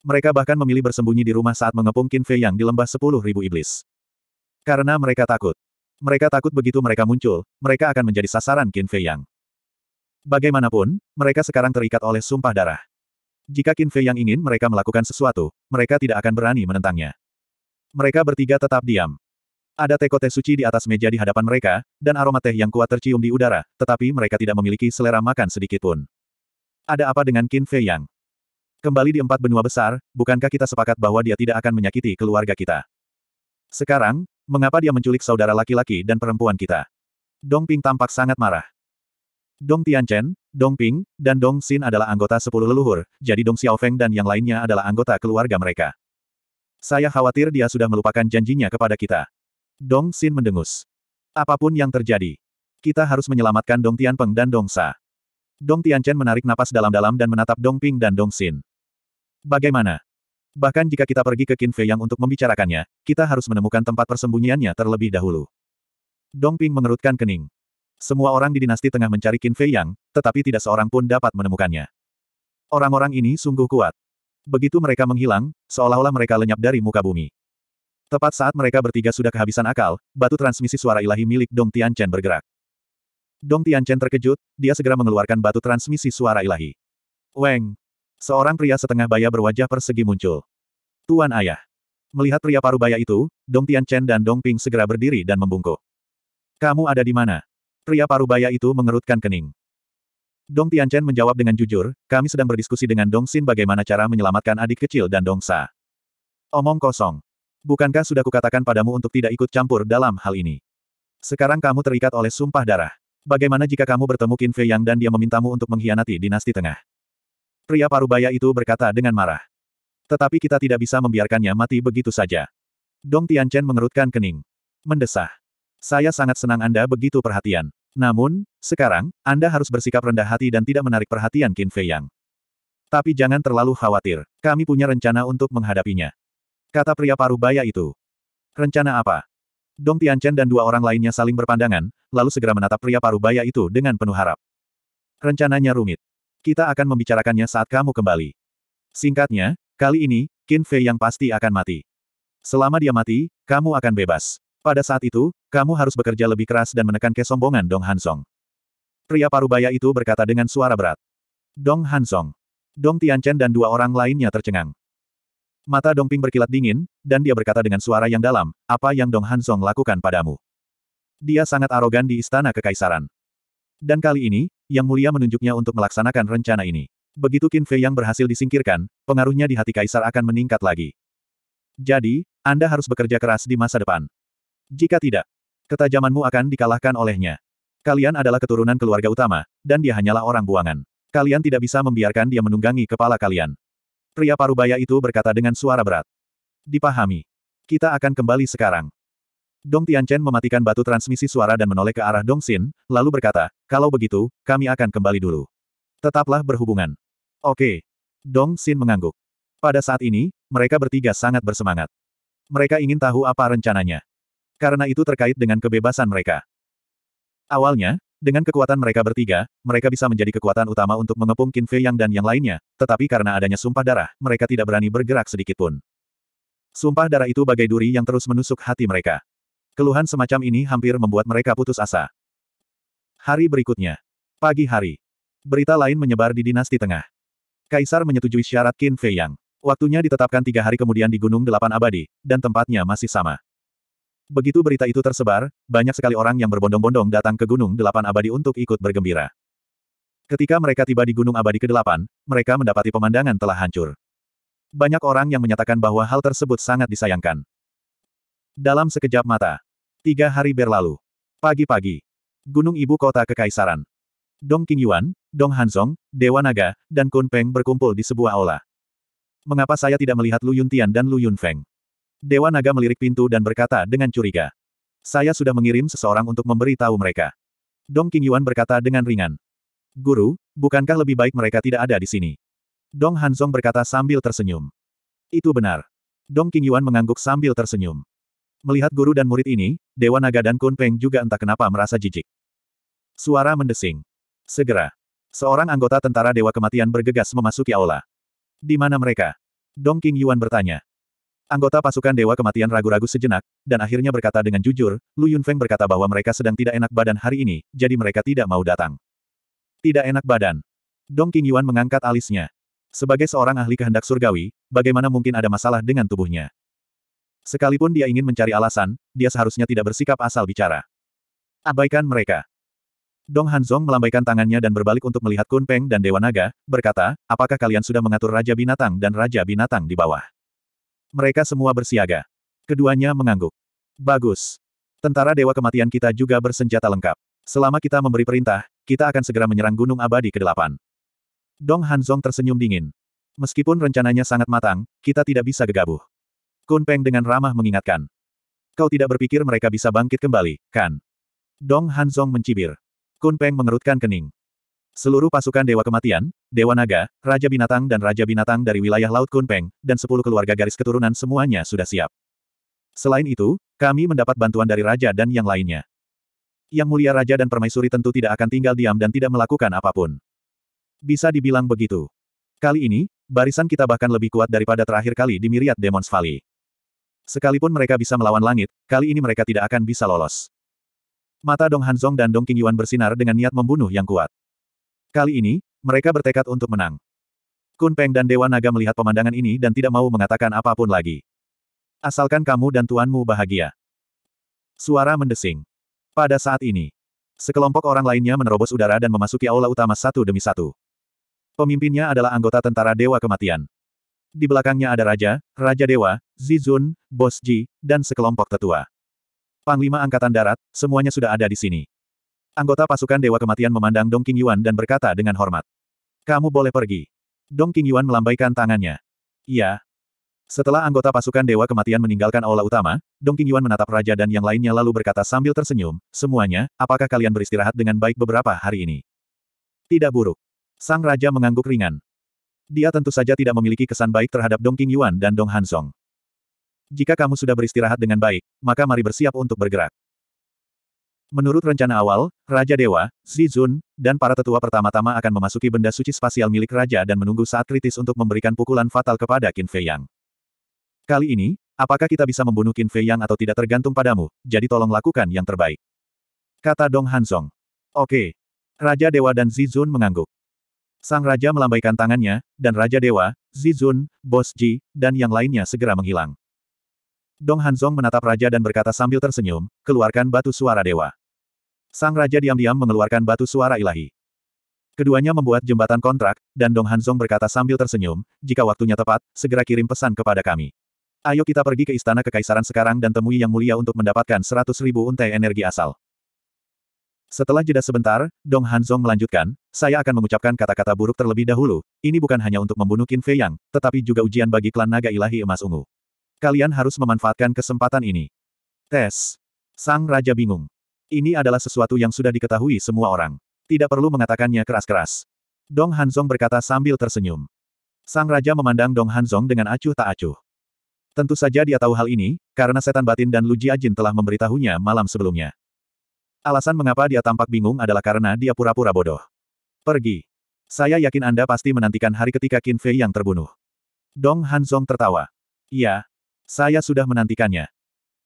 Mereka bahkan memilih bersembunyi di rumah saat mengepung Qin Fei Yang di lembah sepuluh ribu iblis. Karena mereka takut. Mereka takut begitu mereka muncul, mereka akan menjadi sasaran Qin Fei Yang. Bagaimanapun, mereka sekarang terikat oleh sumpah darah. Jika Qin Fei Yang ingin mereka melakukan sesuatu, mereka tidak akan berani menentangnya. Mereka bertiga tetap diam. Ada teko teh suci di atas meja di hadapan mereka, dan aroma teh yang kuat tercium di udara, tetapi mereka tidak memiliki selera makan sedikit pun. Ada apa dengan Qin Fei Yang? Kembali di empat benua besar, bukankah kita sepakat bahwa dia tidak akan menyakiti keluarga kita? Sekarang, Mengapa dia menculik saudara laki-laki dan perempuan kita? Dong Ping tampak sangat marah. Dong Tianchen, Dong Ping, dan Dong Xin adalah anggota sepuluh leluhur, jadi Dong Xiaofeng dan yang lainnya adalah anggota keluarga mereka. Saya khawatir dia sudah melupakan janjinya kepada kita. Dong Xin mendengus. Apapun yang terjadi, kita harus menyelamatkan Dong Tianpeng dan Dong Sa. Dong Tianchen menarik napas dalam-dalam dan menatap Dong Ping dan Dong Xin. Bagaimana? Bahkan jika kita pergi ke Qin Fei Yang untuk membicarakannya, kita harus menemukan tempat persembunyiannya terlebih dahulu. Dong Ping mengerutkan kening. Semua orang di dinasti tengah mencari Qin Fei Yang, tetapi tidak seorang pun dapat menemukannya. Orang-orang ini sungguh kuat. Begitu mereka menghilang, seolah-olah mereka lenyap dari muka bumi. Tepat saat mereka bertiga sudah kehabisan akal, batu transmisi suara ilahi milik Dong Tian Chen bergerak. Dong Tian Chen terkejut, dia segera mengeluarkan batu transmisi suara ilahi. Weng! Seorang pria setengah baya berwajah persegi muncul. Tuan Ayah. Melihat pria paruh baya itu, Dong Tian Chen dan Dong Ping segera berdiri dan membungkuk. Kamu ada di mana? Pria paruh baya itu mengerutkan kening. Dong Tian Chen menjawab dengan jujur, kami sedang berdiskusi dengan Dong Xin bagaimana cara menyelamatkan adik kecil dan Dong Sa. Omong kosong. Bukankah sudah kukatakan padamu untuk tidak ikut campur dalam hal ini? Sekarang kamu terikat oleh sumpah darah. Bagaimana jika kamu bertemu Qin Fei Yang dan dia memintamu untuk mengkhianati dinasti tengah? Pria parubaya itu berkata dengan marah. Tetapi kita tidak bisa membiarkannya mati begitu saja. Dong Tianchen mengerutkan kening. Mendesah. Saya sangat senang Anda begitu perhatian. Namun, sekarang, Anda harus bersikap rendah hati dan tidak menarik perhatian Qin Fei Yang. Tapi jangan terlalu khawatir, kami punya rencana untuk menghadapinya. Kata pria parubaya itu. Rencana apa? Dong Tianchen dan dua orang lainnya saling berpandangan, lalu segera menatap pria parubaya itu dengan penuh harap. Rencananya rumit. Kita akan membicarakannya saat kamu kembali. Singkatnya, kali ini, Qin Fei yang pasti akan mati. Selama dia mati, kamu akan bebas. Pada saat itu, kamu harus bekerja lebih keras dan menekan kesombongan Dong Hansong. Pria parubaya itu berkata dengan suara berat. Dong Hansong. Dong Tianchen dan dua orang lainnya tercengang. Mata Dong Ping berkilat dingin, dan dia berkata dengan suara yang dalam, apa yang Dong Hansong lakukan padamu? Dia sangat arogan di istana kekaisaran. Dan kali ini, Yang Mulia menunjuknya untuk melaksanakan rencana ini. Begitu Qin Fei yang berhasil disingkirkan, pengaruhnya di hati Kaisar akan meningkat lagi. Jadi, Anda harus bekerja keras di masa depan. Jika tidak, ketajamanmu akan dikalahkan olehnya. Kalian adalah keturunan keluarga utama, dan dia hanyalah orang buangan. Kalian tidak bisa membiarkan dia menunggangi kepala kalian. Pria parubaya itu berkata dengan suara berat. Dipahami. Kita akan kembali sekarang. Dong Tianchen mematikan batu transmisi suara dan menoleh ke arah Dong Xin, lalu berkata, kalau begitu, kami akan kembali dulu. Tetaplah berhubungan. Oke. Dong Xin mengangguk. Pada saat ini, mereka bertiga sangat bersemangat. Mereka ingin tahu apa rencananya. Karena itu terkait dengan kebebasan mereka. Awalnya, dengan kekuatan mereka bertiga, mereka bisa menjadi kekuatan utama untuk mengepung Qin Fei Yang dan yang lainnya, tetapi karena adanya sumpah darah, mereka tidak berani bergerak sedikitpun. Sumpah darah itu bagai duri yang terus menusuk hati mereka. Keluhan semacam ini hampir membuat mereka putus asa. Hari berikutnya. Pagi hari. Berita lain menyebar di dinasti tengah. Kaisar menyetujui syarat Qin Fei Yang. Waktunya ditetapkan tiga hari kemudian di Gunung Delapan Abadi, dan tempatnya masih sama. Begitu berita itu tersebar, banyak sekali orang yang berbondong-bondong datang ke Gunung Delapan Abadi untuk ikut bergembira. Ketika mereka tiba di Gunung Abadi ke-8, mereka mendapati pemandangan telah hancur. Banyak orang yang menyatakan bahwa hal tersebut sangat disayangkan. Dalam sekejap mata, Tiga hari berlalu. Pagi-pagi. Gunung Ibu Kota Kekaisaran. Dong Qingyuan, Dong Hanzong, Dewa Naga, dan Kun Peng berkumpul di sebuah aula. Mengapa saya tidak melihat Lu Yuntian dan Lu Yunfeng? Dewa Naga melirik pintu dan berkata dengan curiga. Saya sudah mengirim seseorang untuk memberi tahu mereka. Dong Qingyuan berkata dengan ringan. Guru, bukankah lebih baik mereka tidak ada di sini? Dong Hanzong berkata sambil tersenyum. Itu benar. Dong Qingyuan mengangguk sambil tersenyum. Melihat guru dan murid ini, Dewa Naga dan Kun Peng juga entah kenapa merasa jijik. Suara mendesing. Segera. Seorang anggota tentara Dewa Kematian bergegas memasuki aula. Di mana mereka? Dong King Yuan bertanya. Anggota pasukan Dewa Kematian ragu-ragu sejenak, dan akhirnya berkata dengan jujur, Lu Yunfeng berkata bahwa mereka sedang tidak enak badan hari ini, jadi mereka tidak mau datang. Tidak enak badan. Dong King Yuan mengangkat alisnya. Sebagai seorang ahli kehendak surgawi, bagaimana mungkin ada masalah dengan tubuhnya? Sekalipun dia ingin mencari alasan, dia seharusnya tidak bersikap asal bicara. Abaikan mereka. Dong Hanzong melambaikan tangannya dan berbalik untuk melihat Kun Peng dan Dewa Naga, berkata, apakah kalian sudah mengatur Raja Binatang dan Raja Binatang di bawah? Mereka semua bersiaga. Keduanya mengangguk. Bagus. Tentara Dewa Kematian kita juga bersenjata lengkap. Selama kita memberi perintah, kita akan segera menyerang Gunung Abadi ke-8. Dong Hanzong tersenyum dingin. Meskipun rencananya sangat matang, kita tidak bisa gegabah. Kun Peng dengan ramah mengingatkan. Kau tidak berpikir mereka bisa bangkit kembali, kan? Dong Hanzong mencibir. Kun Peng mengerutkan kening. Seluruh pasukan Dewa Kematian, Dewa Naga, Raja Binatang dan Raja Binatang dari wilayah Laut Kun Peng, dan sepuluh keluarga garis keturunan semuanya sudah siap. Selain itu, kami mendapat bantuan dari Raja dan yang lainnya. Yang mulia Raja dan Permaisuri tentu tidak akan tinggal diam dan tidak melakukan apapun. Bisa dibilang begitu. Kali ini, barisan kita bahkan lebih kuat daripada terakhir kali di Miriat Demons Valley. Sekalipun mereka bisa melawan langit, kali ini mereka tidak akan bisa lolos. Mata Dong Hanzong dan Dong Qingyuan bersinar dengan niat membunuh yang kuat. Kali ini, mereka bertekad untuk menang. Kun Peng dan Dewa Naga melihat pemandangan ini dan tidak mau mengatakan apapun lagi. Asalkan kamu dan tuanmu bahagia. Suara mendesing. Pada saat ini, sekelompok orang lainnya menerobos udara dan memasuki aula utama satu demi satu. Pemimpinnya adalah anggota tentara Dewa Kematian. Di belakangnya ada raja, raja dewa, Zizun, Bos Ji, dan sekelompok tetua. Panglima Angkatan Darat, semuanya sudah ada di sini. Anggota pasukan Dewa Kematian memandang Dong King Yuan dan berkata dengan hormat. Kamu boleh pergi. Dong King Yuan melambaikan tangannya. Iya. Setelah anggota pasukan Dewa Kematian meninggalkan aula utama, Dong King Yuan menatap raja dan yang lainnya lalu berkata sambil tersenyum, Semuanya, apakah kalian beristirahat dengan baik beberapa hari ini? Tidak buruk. Sang raja mengangguk ringan. Dia tentu saja tidak memiliki kesan baik terhadap Dong King Yuan dan Dong Hansong. Jika kamu sudah beristirahat dengan baik, maka mari bersiap untuk bergerak. Menurut rencana awal, Raja Dewa, Zizun, dan para tetua pertama-tama akan memasuki benda suci spasial milik Raja dan menunggu saat kritis untuk memberikan pukulan fatal kepada Qin Fei Yang. Kali ini, apakah kita bisa membunuh Qin Fei Yang atau tidak tergantung padamu, jadi tolong lakukan yang terbaik. Kata Dong Hansong. Oke. Raja Dewa dan Zizun mengangguk. Sang Raja melambaikan tangannya, dan Raja Dewa, Zizun, Bos Ji, dan yang lainnya segera menghilang. Dong Hanzong menatap Raja dan berkata sambil tersenyum, keluarkan batu suara Dewa. Sang Raja diam-diam mengeluarkan batu suara ilahi. Keduanya membuat jembatan kontrak, dan Dong Hanzong berkata sambil tersenyum, jika waktunya tepat, segera kirim pesan kepada kami. Ayo kita pergi ke Istana Kekaisaran sekarang dan temui Yang Mulia untuk mendapatkan seratus ribu untai energi asal. Setelah jeda sebentar, Dong Hanzong melanjutkan, saya akan mengucapkan kata-kata buruk terlebih dahulu, ini bukan hanya untuk membunuh Qin Fei Yang, tetapi juga ujian bagi klan naga ilahi emas ungu. Kalian harus memanfaatkan kesempatan ini. Tes. Sang Raja bingung. Ini adalah sesuatu yang sudah diketahui semua orang. Tidak perlu mengatakannya keras-keras. Dong Hanzong berkata sambil tersenyum. Sang Raja memandang Dong Hanzong dengan acuh tak acuh. Tentu saja dia tahu hal ini, karena setan batin dan Lu Jiajin telah memberitahunya malam sebelumnya. Alasan mengapa dia tampak bingung adalah karena dia pura-pura bodoh. Pergi. Saya yakin Anda pasti menantikan hari ketika Qin Fei yang terbunuh. Dong Hanzong tertawa. Iya. Saya sudah menantikannya.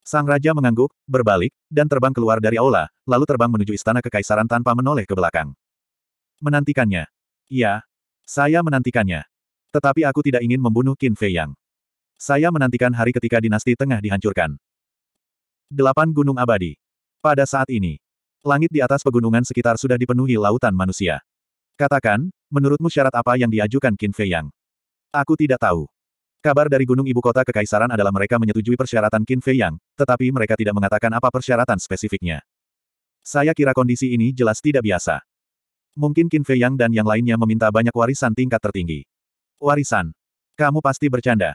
Sang Raja mengangguk, berbalik, dan terbang keluar dari aula, lalu terbang menuju istana kekaisaran tanpa menoleh ke belakang. Menantikannya. Iya. Saya menantikannya. Tetapi aku tidak ingin membunuh Qin Fei Yang. Saya menantikan hari ketika dinasti tengah dihancurkan. Delapan Gunung Abadi. Pada saat ini, langit di atas pegunungan sekitar sudah dipenuhi lautan manusia. Katakan, menurutmu syarat apa yang diajukan Qin Fei Yang? Aku tidak tahu. Kabar dari Gunung Ibu Kota Kekaisaran adalah mereka menyetujui persyaratan Qin Fei Yang, tetapi mereka tidak mengatakan apa persyaratan spesifiknya. Saya kira kondisi ini jelas tidak biasa. Mungkin Qin Fei Yang dan yang lainnya meminta banyak warisan tingkat tertinggi. Warisan. Kamu pasti bercanda.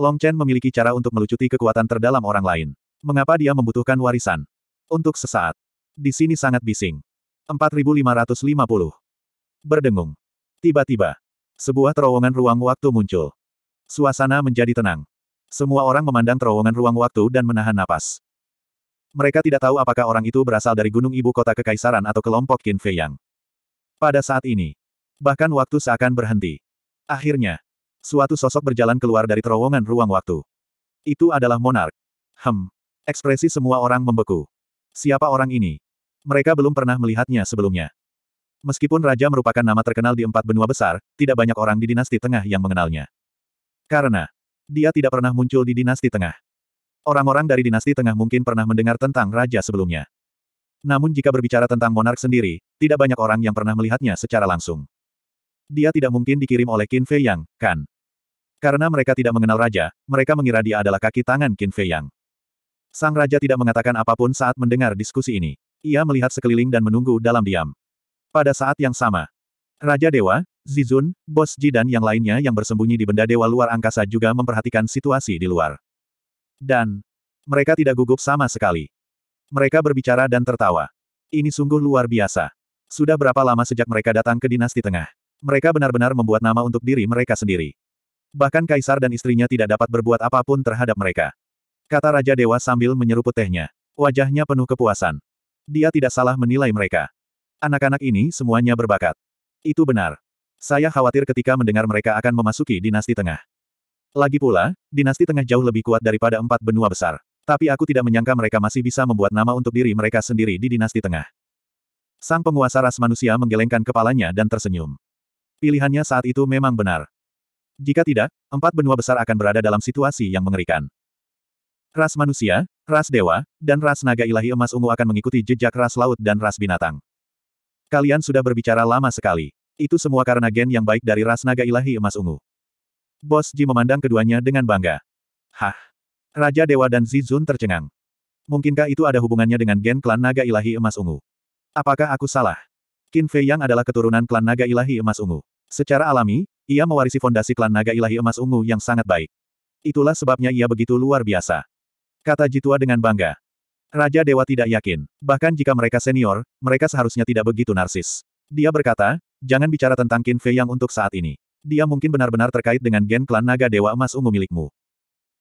Long Chen memiliki cara untuk melucuti kekuatan terdalam orang lain. Mengapa dia membutuhkan warisan? Untuk sesaat. Di sini sangat bising. 4550. Berdengung. Tiba-tiba. Sebuah terowongan ruang waktu muncul. Suasana menjadi tenang. Semua orang memandang terowongan ruang waktu dan menahan napas. Mereka tidak tahu apakah orang itu berasal dari gunung ibu kota kekaisaran atau kelompok Qin Fei Yang. Pada saat ini. Bahkan waktu seakan berhenti. Akhirnya. Suatu sosok berjalan keluar dari terowongan ruang waktu. Itu adalah monark. Hem. Ekspresi semua orang membeku. Siapa orang ini? Mereka belum pernah melihatnya sebelumnya. Meskipun raja merupakan nama terkenal di empat benua besar, tidak banyak orang di dinasti tengah yang mengenalnya. Karena dia tidak pernah muncul di dinasti tengah. Orang-orang dari dinasti tengah mungkin pernah mendengar tentang raja sebelumnya. Namun jika berbicara tentang monark sendiri, tidak banyak orang yang pernah melihatnya secara langsung. Dia tidak mungkin dikirim oleh Qin Fei Yang, kan? Karena mereka tidak mengenal raja, mereka mengira dia adalah kaki tangan Qin Fei Yang. Sang Raja tidak mengatakan apapun saat mendengar diskusi ini. Ia melihat sekeliling dan menunggu dalam diam. Pada saat yang sama, Raja Dewa, Zizun, Bos Ji dan yang lainnya yang bersembunyi di benda dewa luar angkasa juga memperhatikan situasi di luar. Dan, mereka tidak gugup sama sekali. Mereka berbicara dan tertawa. Ini sungguh luar biasa. Sudah berapa lama sejak mereka datang ke dinasti tengah? Mereka benar-benar membuat nama untuk diri mereka sendiri. Bahkan kaisar dan istrinya tidak dapat berbuat apapun terhadap mereka. Kata Raja Dewa sambil menyeruput tehnya. Wajahnya penuh kepuasan. Dia tidak salah menilai mereka. Anak-anak ini semuanya berbakat. Itu benar. Saya khawatir ketika mendengar mereka akan memasuki dinasti tengah. Lagi pula, dinasti tengah jauh lebih kuat daripada empat benua besar. Tapi aku tidak menyangka mereka masih bisa membuat nama untuk diri mereka sendiri di dinasti tengah. Sang penguasa ras manusia menggelengkan kepalanya dan tersenyum. Pilihannya saat itu memang benar. Jika tidak, empat benua besar akan berada dalam situasi yang mengerikan. Ras manusia, ras dewa, dan ras naga ilahi emas ungu akan mengikuti jejak ras laut dan ras binatang. Kalian sudah berbicara lama sekali. Itu semua karena gen yang baik dari ras naga ilahi emas ungu. Bos Ji memandang keduanya dengan bangga. Hah? Raja Dewa dan Zizun tercengang. Mungkinkah itu ada hubungannya dengan gen klan naga ilahi emas ungu? Apakah aku salah? Qin Fei Yang adalah keturunan klan naga ilahi emas ungu. Secara alami, ia mewarisi fondasi klan naga ilahi emas ungu yang sangat baik. Itulah sebabnya ia begitu luar biasa. Kata Jitua dengan bangga. Raja Dewa tidak yakin. Bahkan jika mereka senior, mereka seharusnya tidak begitu narsis. Dia berkata, jangan bicara tentang Qin Fei yang untuk saat ini. Dia mungkin benar-benar terkait dengan gen klan naga Dewa Emas Ungu milikmu.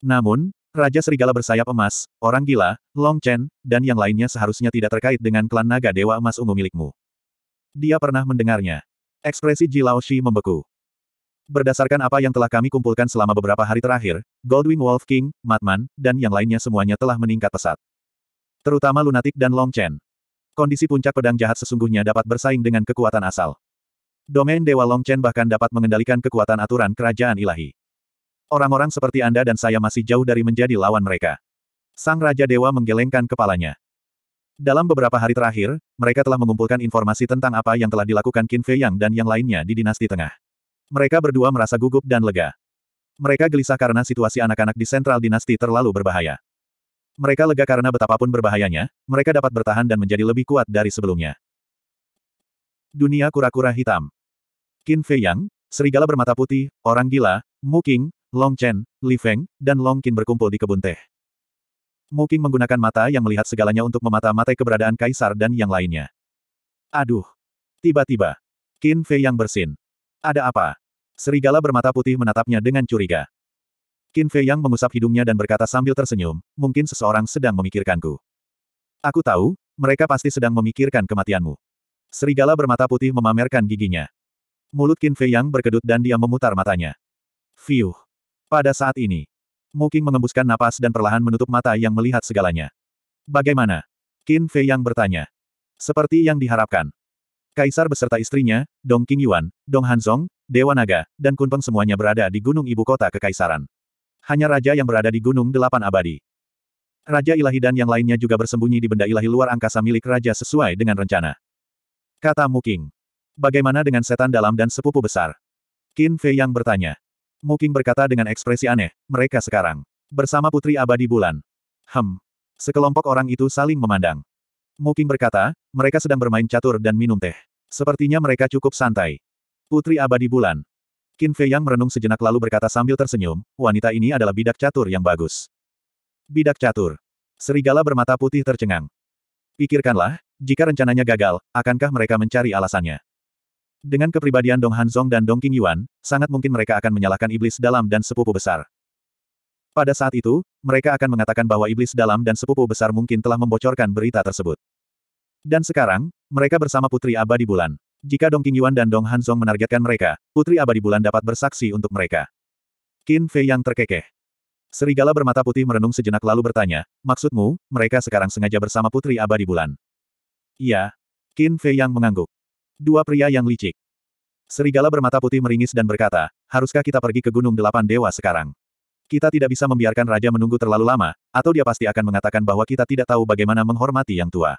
Namun, Raja Serigala bersayap emas, orang gila, Long Chen, dan yang lainnya seharusnya tidak terkait dengan klan naga Dewa Emas Ungu milikmu. Dia pernah mendengarnya. Ekspresi Ji Lao Shi membeku. Berdasarkan apa yang telah kami kumpulkan selama beberapa hari terakhir, Goldwing Wolf King, Matman, dan yang lainnya semuanya telah meningkat pesat. Terutama Lunatic dan Long Chen. Kondisi puncak pedang jahat sesungguhnya dapat bersaing dengan kekuatan asal. Domain Dewa Long Chen bahkan dapat mengendalikan kekuatan aturan kerajaan ilahi. Orang-orang seperti Anda dan saya masih jauh dari menjadi lawan mereka. Sang Raja Dewa menggelengkan kepalanya. Dalam beberapa hari terakhir, mereka telah mengumpulkan informasi tentang apa yang telah dilakukan Qin Fei Yang dan yang lainnya di dinasti tengah. Mereka berdua merasa gugup dan lega. Mereka gelisah karena situasi anak-anak di sentral dinasti terlalu berbahaya. Mereka lega karena betapapun berbahayanya, mereka dapat bertahan dan menjadi lebih kuat dari sebelumnya. Dunia kura-kura hitam. Qin Fei Yang, serigala bermata putih, orang gila, Mu Qing, Long Chen, Li Feng, dan Long Qin berkumpul di kebun teh. Mu Qing menggunakan mata yang melihat segalanya untuk memata-matai keberadaan kaisar dan yang lainnya. Aduh. Tiba-tiba, Qin Fei Yang bersin. Ada apa? Serigala bermata putih menatapnya dengan curiga. Qin Fei Yang mengusap hidungnya dan berkata sambil tersenyum, mungkin seseorang sedang memikirkanku. Aku tahu, mereka pasti sedang memikirkan kematianmu. Serigala bermata putih memamerkan giginya. Mulut Qin Fei Yang berkedut dan dia memutar matanya. Fiuh. Pada saat ini, Muking mengembuskan napas dan perlahan menutup mata yang melihat segalanya. Bagaimana? Qin Fei Yang bertanya. Seperti yang diharapkan. Kaisar beserta istrinya, Dong King Yuan, Dong Hanzong, Dewa Naga, dan Kunpeng semuanya berada di gunung ibu kota kekaisaran. Hanya raja yang berada di gunung delapan abadi. Raja ilahi dan yang lainnya juga bersembunyi di benda ilahi luar angkasa milik raja sesuai dengan rencana. Kata Muking. Bagaimana dengan setan dalam dan sepupu besar? Qin Fei yang bertanya. Muking berkata dengan ekspresi aneh, mereka sekarang. Bersama putri abadi bulan. Hem. Sekelompok orang itu saling memandang. Moking berkata, mereka sedang bermain catur dan minum teh. Sepertinya mereka cukup santai. Putri abadi bulan. Qin Fei Yang merenung sejenak lalu berkata sambil tersenyum, wanita ini adalah bidak catur yang bagus. Bidak catur. Serigala bermata putih tercengang. Pikirkanlah, jika rencananya gagal, akankah mereka mencari alasannya? Dengan kepribadian Dong Hanzong dan Dong Qing Yuan, sangat mungkin mereka akan menyalahkan iblis dalam dan sepupu besar. Pada saat itu, mereka akan mengatakan bahwa iblis dalam dan sepupu besar mungkin telah membocorkan berita tersebut. Dan sekarang, mereka bersama Putri Abadi Bulan. Jika Dong Qingyuan dan Dong Hanzong menargetkan mereka, Putri Abadi Bulan dapat bersaksi untuk mereka. Qin Fei yang terkekeh. Serigala bermata putih merenung sejenak lalu bertanya, maksudmu, mereka sekarang sengaja bersama Putri Abadi Bulan? Iya. Qin Fei yang mengangguk. Dua pria yang licik. Serigala bermata putih meringis dan berkata, haruskah kita pergi ke Gunung Delapan Dewa sekarang? Kita tidak bisa membiarkan raja menunggu terlalu lama, atau dia pasti akan mengatakan bahwa kita tidak tahu bagaimana menghormati yang tua.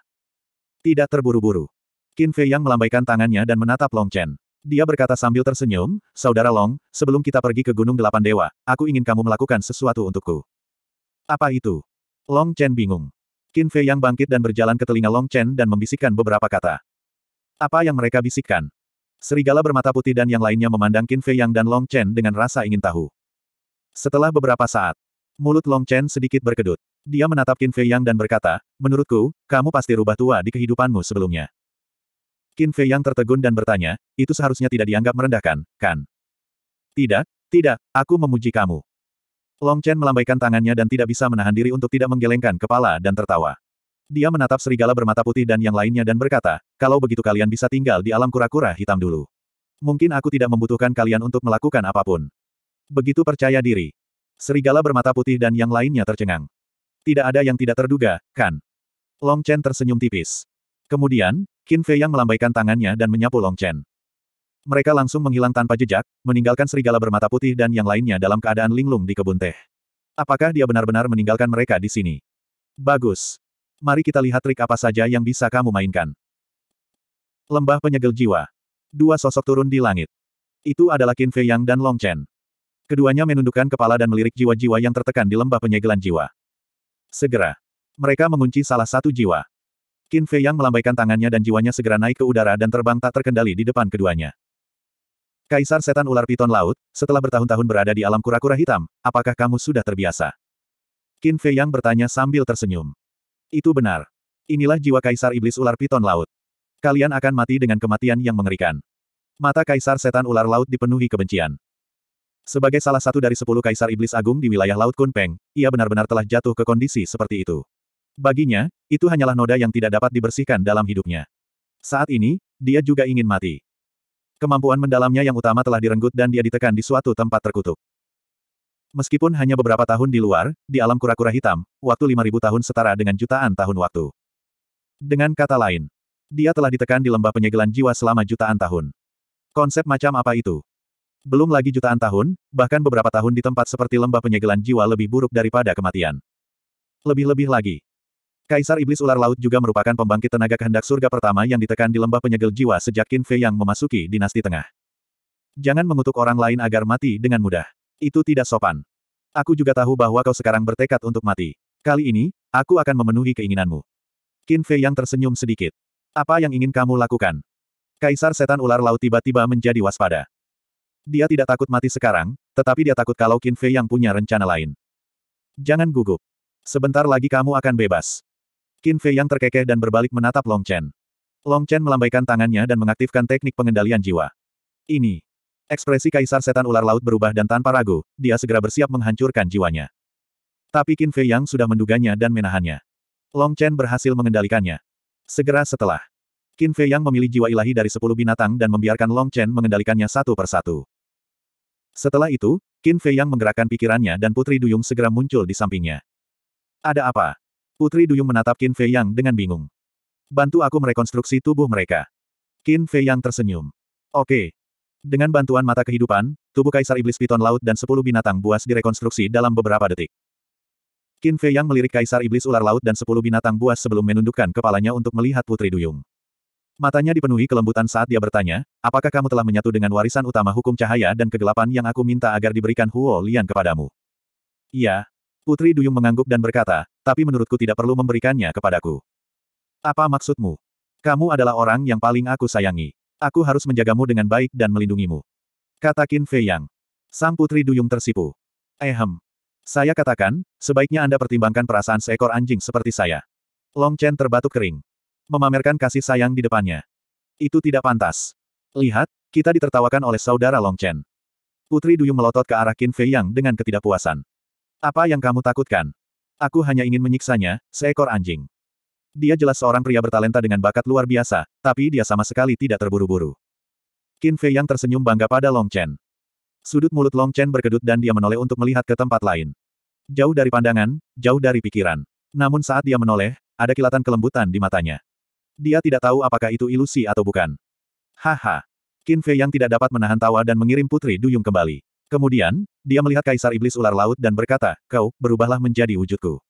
Tidak terburu-buru. Qin Fei Yang melambaikan tangannya dan menatap Long Chen. Dia berkata sambil tersenyum, Saudara Long, sebelum kita pergi ke Gunung Delapan Dewa, aku ingin kamu melakukan sesuatu untukku. Apa itu? Long Chen bingung. Qin Fei yang bangkit dan berjalan ke telinga Long Chen dan membisikkan beberapa kata. Apa yang mereka bisikkan? Serigala bermata putih dan yang lainnya memandang Qin Fei yang dan Long Chen dengan rasa ingin tahu. Setelah beberapa saat, mulut Long Chen sedikit berkedut. Dia menatap Qin Fei Yang dan berkata, Menurutku, kamu pasti rubah tua di kehidupanmu sebelumnya. Qin Fei Yang tertegun dan bertanya, itu seharusnya tidak dianggap merendahkan, kan? Tidak, tidak, aku memuji kamu. Long Chen melambaikan tangannya dan tidak bisa menahan diri untuk tidak menggelengkan kepala dan tertawa. Dia menatap serigala bermata putih dan yang lainnya dan berkata, kalau begitu kalian bisa tinggal di alam kura-kura hitam dulu. Mungkin aku tidak membutuhkan kalian untuk melakukan apapun. Begitu percaya diri. Serigala bermata putih dan yang lainnya tercengang. Tidak ada yang tidak terduga, kan? Long Chen tersenyum tipis. Kemudian, Qin Fei yang melambaikan tangannya dan menyapu Long Chen. Mereka langsung menghilang tanpa jejak, meninggalkan serigala bermata putih dan yang lainnya dalam keadaan linglung di kebun teh. Apakah dia benar-benar meninggalkan mereka di sini? Bagus. Mari kita lihat trik apa saja yang bisa kamu mainkan. Lembah penyegel jiwa. Dua sosok turun di langit. Itu adalah Qin Fei Yang dan Long Chen. Keduanya menundukkan kepala dan melirik jiwa-jiwa yang tertekan di lembah penyegelan jiwa. Segera. Mereka mengunci salah satu jiwa. Qin Fei Yang melambaikan tangannya dan jiwanya segera naik ke udara dan terbang tak terkendali di depan keduanya. Kaisar Setan Ular Piton Laut, setelah bertahun-tahun berada di alam kura-kura hitam, apakah kamu sudah terbiasa? Qin Fei Yang bertanya sambil tersenyum. Itu benar. Inilah jiwa Kaisar Iblis Ular Piton Laut. Kalian akan mati dengan kematian yang mengerikan. Mata Kaisar Setan Ular Laut dipenuhi kebencian. Sebagai salah satu dari sepuluh kaisar iblis agung di wilayah Laut Kunpeng, ia benar-benar telah jatuh ke kondisi seperti itu. Baginya, itu hanyalah noda yang tidak dapat dibersihkan dalam hidupnya. Saat ini, dia juga ingin mati. Kemampuan mendalamnya yang utama telah direnggut dan dia ditekan di suatu tempat terkutuk. Meskipun hanya beberapa tahun di luar, di alam kura-kura hitam, waktu 5000 tahun setara dengan jutaan tahun waktu. Dengan kata lain, dia telah ditekan di lembah penyegelan jiwa selama jutaan tahun. Konsep macam apa itu? Belum lagi jutaan tahun, bahkan beberapa tahun di tempat seperti lembah penyegelan jiwa lebih buruk daripada kematian. Lebih-lebih lagi. Kaisar Iblis Ular Laut juga merupakan pembangkit tenaga kehendak surga pertama yang ditekan di lembah penyegel jiwa sejak Qin Fei yang memasuki dinasti tengah. Jangan mengutuk orang lain agar mati dengan mudah. Itu tidak sopan. Aku juga tahu bahwa kau sekarang bertekad untuk mati. Kali ini, aku akan memenuhi keinginanmu. Qin Fei yang tersenyum sedikit. Apa yang ingin kamu lakukan? Kaisar Setan Ular Laut tiba-tiba menjadi waspada. Dia tidak takut mati sekarang, tetapi dia takut kalau Qin Fei yang punya rencana lain. Jangan gugup. Sebentar lagi kamu akan bebas. Qin Fei yang terkekeh dan berbalik menatap Long Chen. Long Chen melambaikan tangannya dan mengaktifkan teknik pengendalian jiwa. Ini. Ekspresi kaisar setan ular laut berubah dan tanpa ragu, dia segera bersiap menghancurkan jiwanya. Tapi Qin Fei yang sudah menduganya dan menahannya. Long Chen berhasil mengendalikannya. Segera setelah, Qin Fei yang memilih jiwa ilahi dari sepuluh binatang dan membiarkan Long Chen mengendalikannya satu persatu. Setelah itu, Qin Fei Yang menggerakkan pikirannya dan Putri Duyung segera muncul di sampingnya. Ada apa? Putri Duyung menatap Qin Fei Yang dengan bingung. Bantu aku merekonstruksi tubuh mereka. Qin Fei Yang tersenyum. Oke. Dengan bantuan mata kehidupan, tubuh Kaisar Iblis Piton Laut dan sepuluh binatang buas direkonstruksi dalam beberapa detik. Qin Fei Yang melirik Kaisar Iblis Ular Laut dan sepuluh binatang buas sebelum menundukkan kepalanya untuk melihat Putri Duyung. Matanya dipenuhi kelembutan saat dia bertanya, apakah kamu telah menyatu dengan warisan utama hukum cahaya dan kegelapan yang aku minta agar diberikan Huo Lian kepadamu? Iya. Putri Duyung mengangguk dan berkata, tapi menurutku tidak perlu memberikannya kepadaku. Apa maksudmu? Kamu adalah orang yang paling aku sayangi. Aku harus menjagamu dengan baik dan melindungimu. Kata Qin Fei Yang. Sang Putri Duyung tersipu. Ehem. Eh, saya katakan, sebaiknya Anda pertimbangkan perasaan seekor anjing seperti saya. Long Chen terbatuk kering. Memamerkan kasih sayang di depannya. Itu tidak pantas. Lihat, kita ditertawakan oleh saudara Long Chen. Putri Duyung melotot ke arah Qin Fei Yang dengan ketidakpuasan. Apa yang kamu takutkan? Aku hanya ingin menyiksanya, seekor anjing. Dia jelas seorang pria bertalenta dengan bakat luar biasa, tapi dia sama sekali tidak terburu-buru. Qin Fei Yang tersenyum bangga pada Long Chen. Sudut mulut Long Chen berkedut dan dia menoleh untuk melihat ke tempat lain. Jauh dari pandangan, jauh dari pikiran. Namun saat dia menoleh, ada kilatan kelembutan di matanya. Dia tidak tahu apakah itu ilusi atau bukan. Haha. Qin Fei yang tidak dapat menahan tawa dan mengirim Putri Duyung kembali. Kemudian, dia melihat Kaisar Iblis Ular Laut dan berkata, kau, berubahlah menjadi wujudku.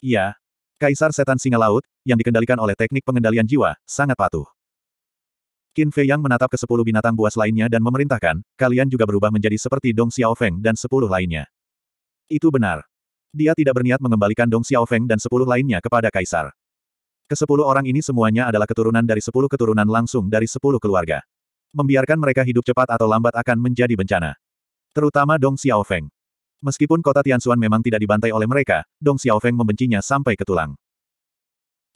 Iya. Kaisar Setan Singa Laut, yang dikendalikan oleh teknik pengendalian jiwa, sangat patuh. Qin Fei yang menatap ke sepuluh binatang buas lainnya dan memerintahkan, kalian juga berubah menjadi seperti Dong Xiaofeng dan sepuluh lainnya. Itu benar. Dia tidak berniat mengembalikan Dong Xiaofeng dan sepuluh lainnya kepada Kaisar. Kesepuluh orang ini semuanya adalah keturunan dari sepuluh keturunan langsung dari sepuluh keluarga. Membiarkan mereka hidup cepat atau lambat akan menjadi bencana. Terutama Dong Xiaofeng. Meskipun kota Tianxuan memang tidak dibantai oleh mereka, Dong Xiaofeng membencinya sampai ke tulang.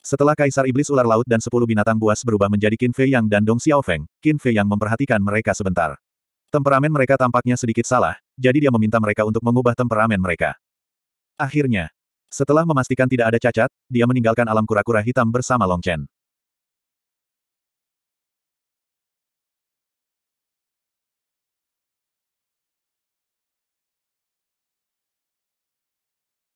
Setelah Kaisar Iblis Ular Laut dan sepuluh binatang buas berubah menjadi Qin Fei Yang dan Dong Xiaofeng, Qin Fei Yang memperhatikan mereka sebentar. Temperamen mereka tampaknya sedikit salah, jadi dia meminta mereka untuk mengubah temperamen mereka. Akhirnya, setelah memastikan tidak ada cacat, dia meninggalkan alam kura-kura hitam bersama Long Chen.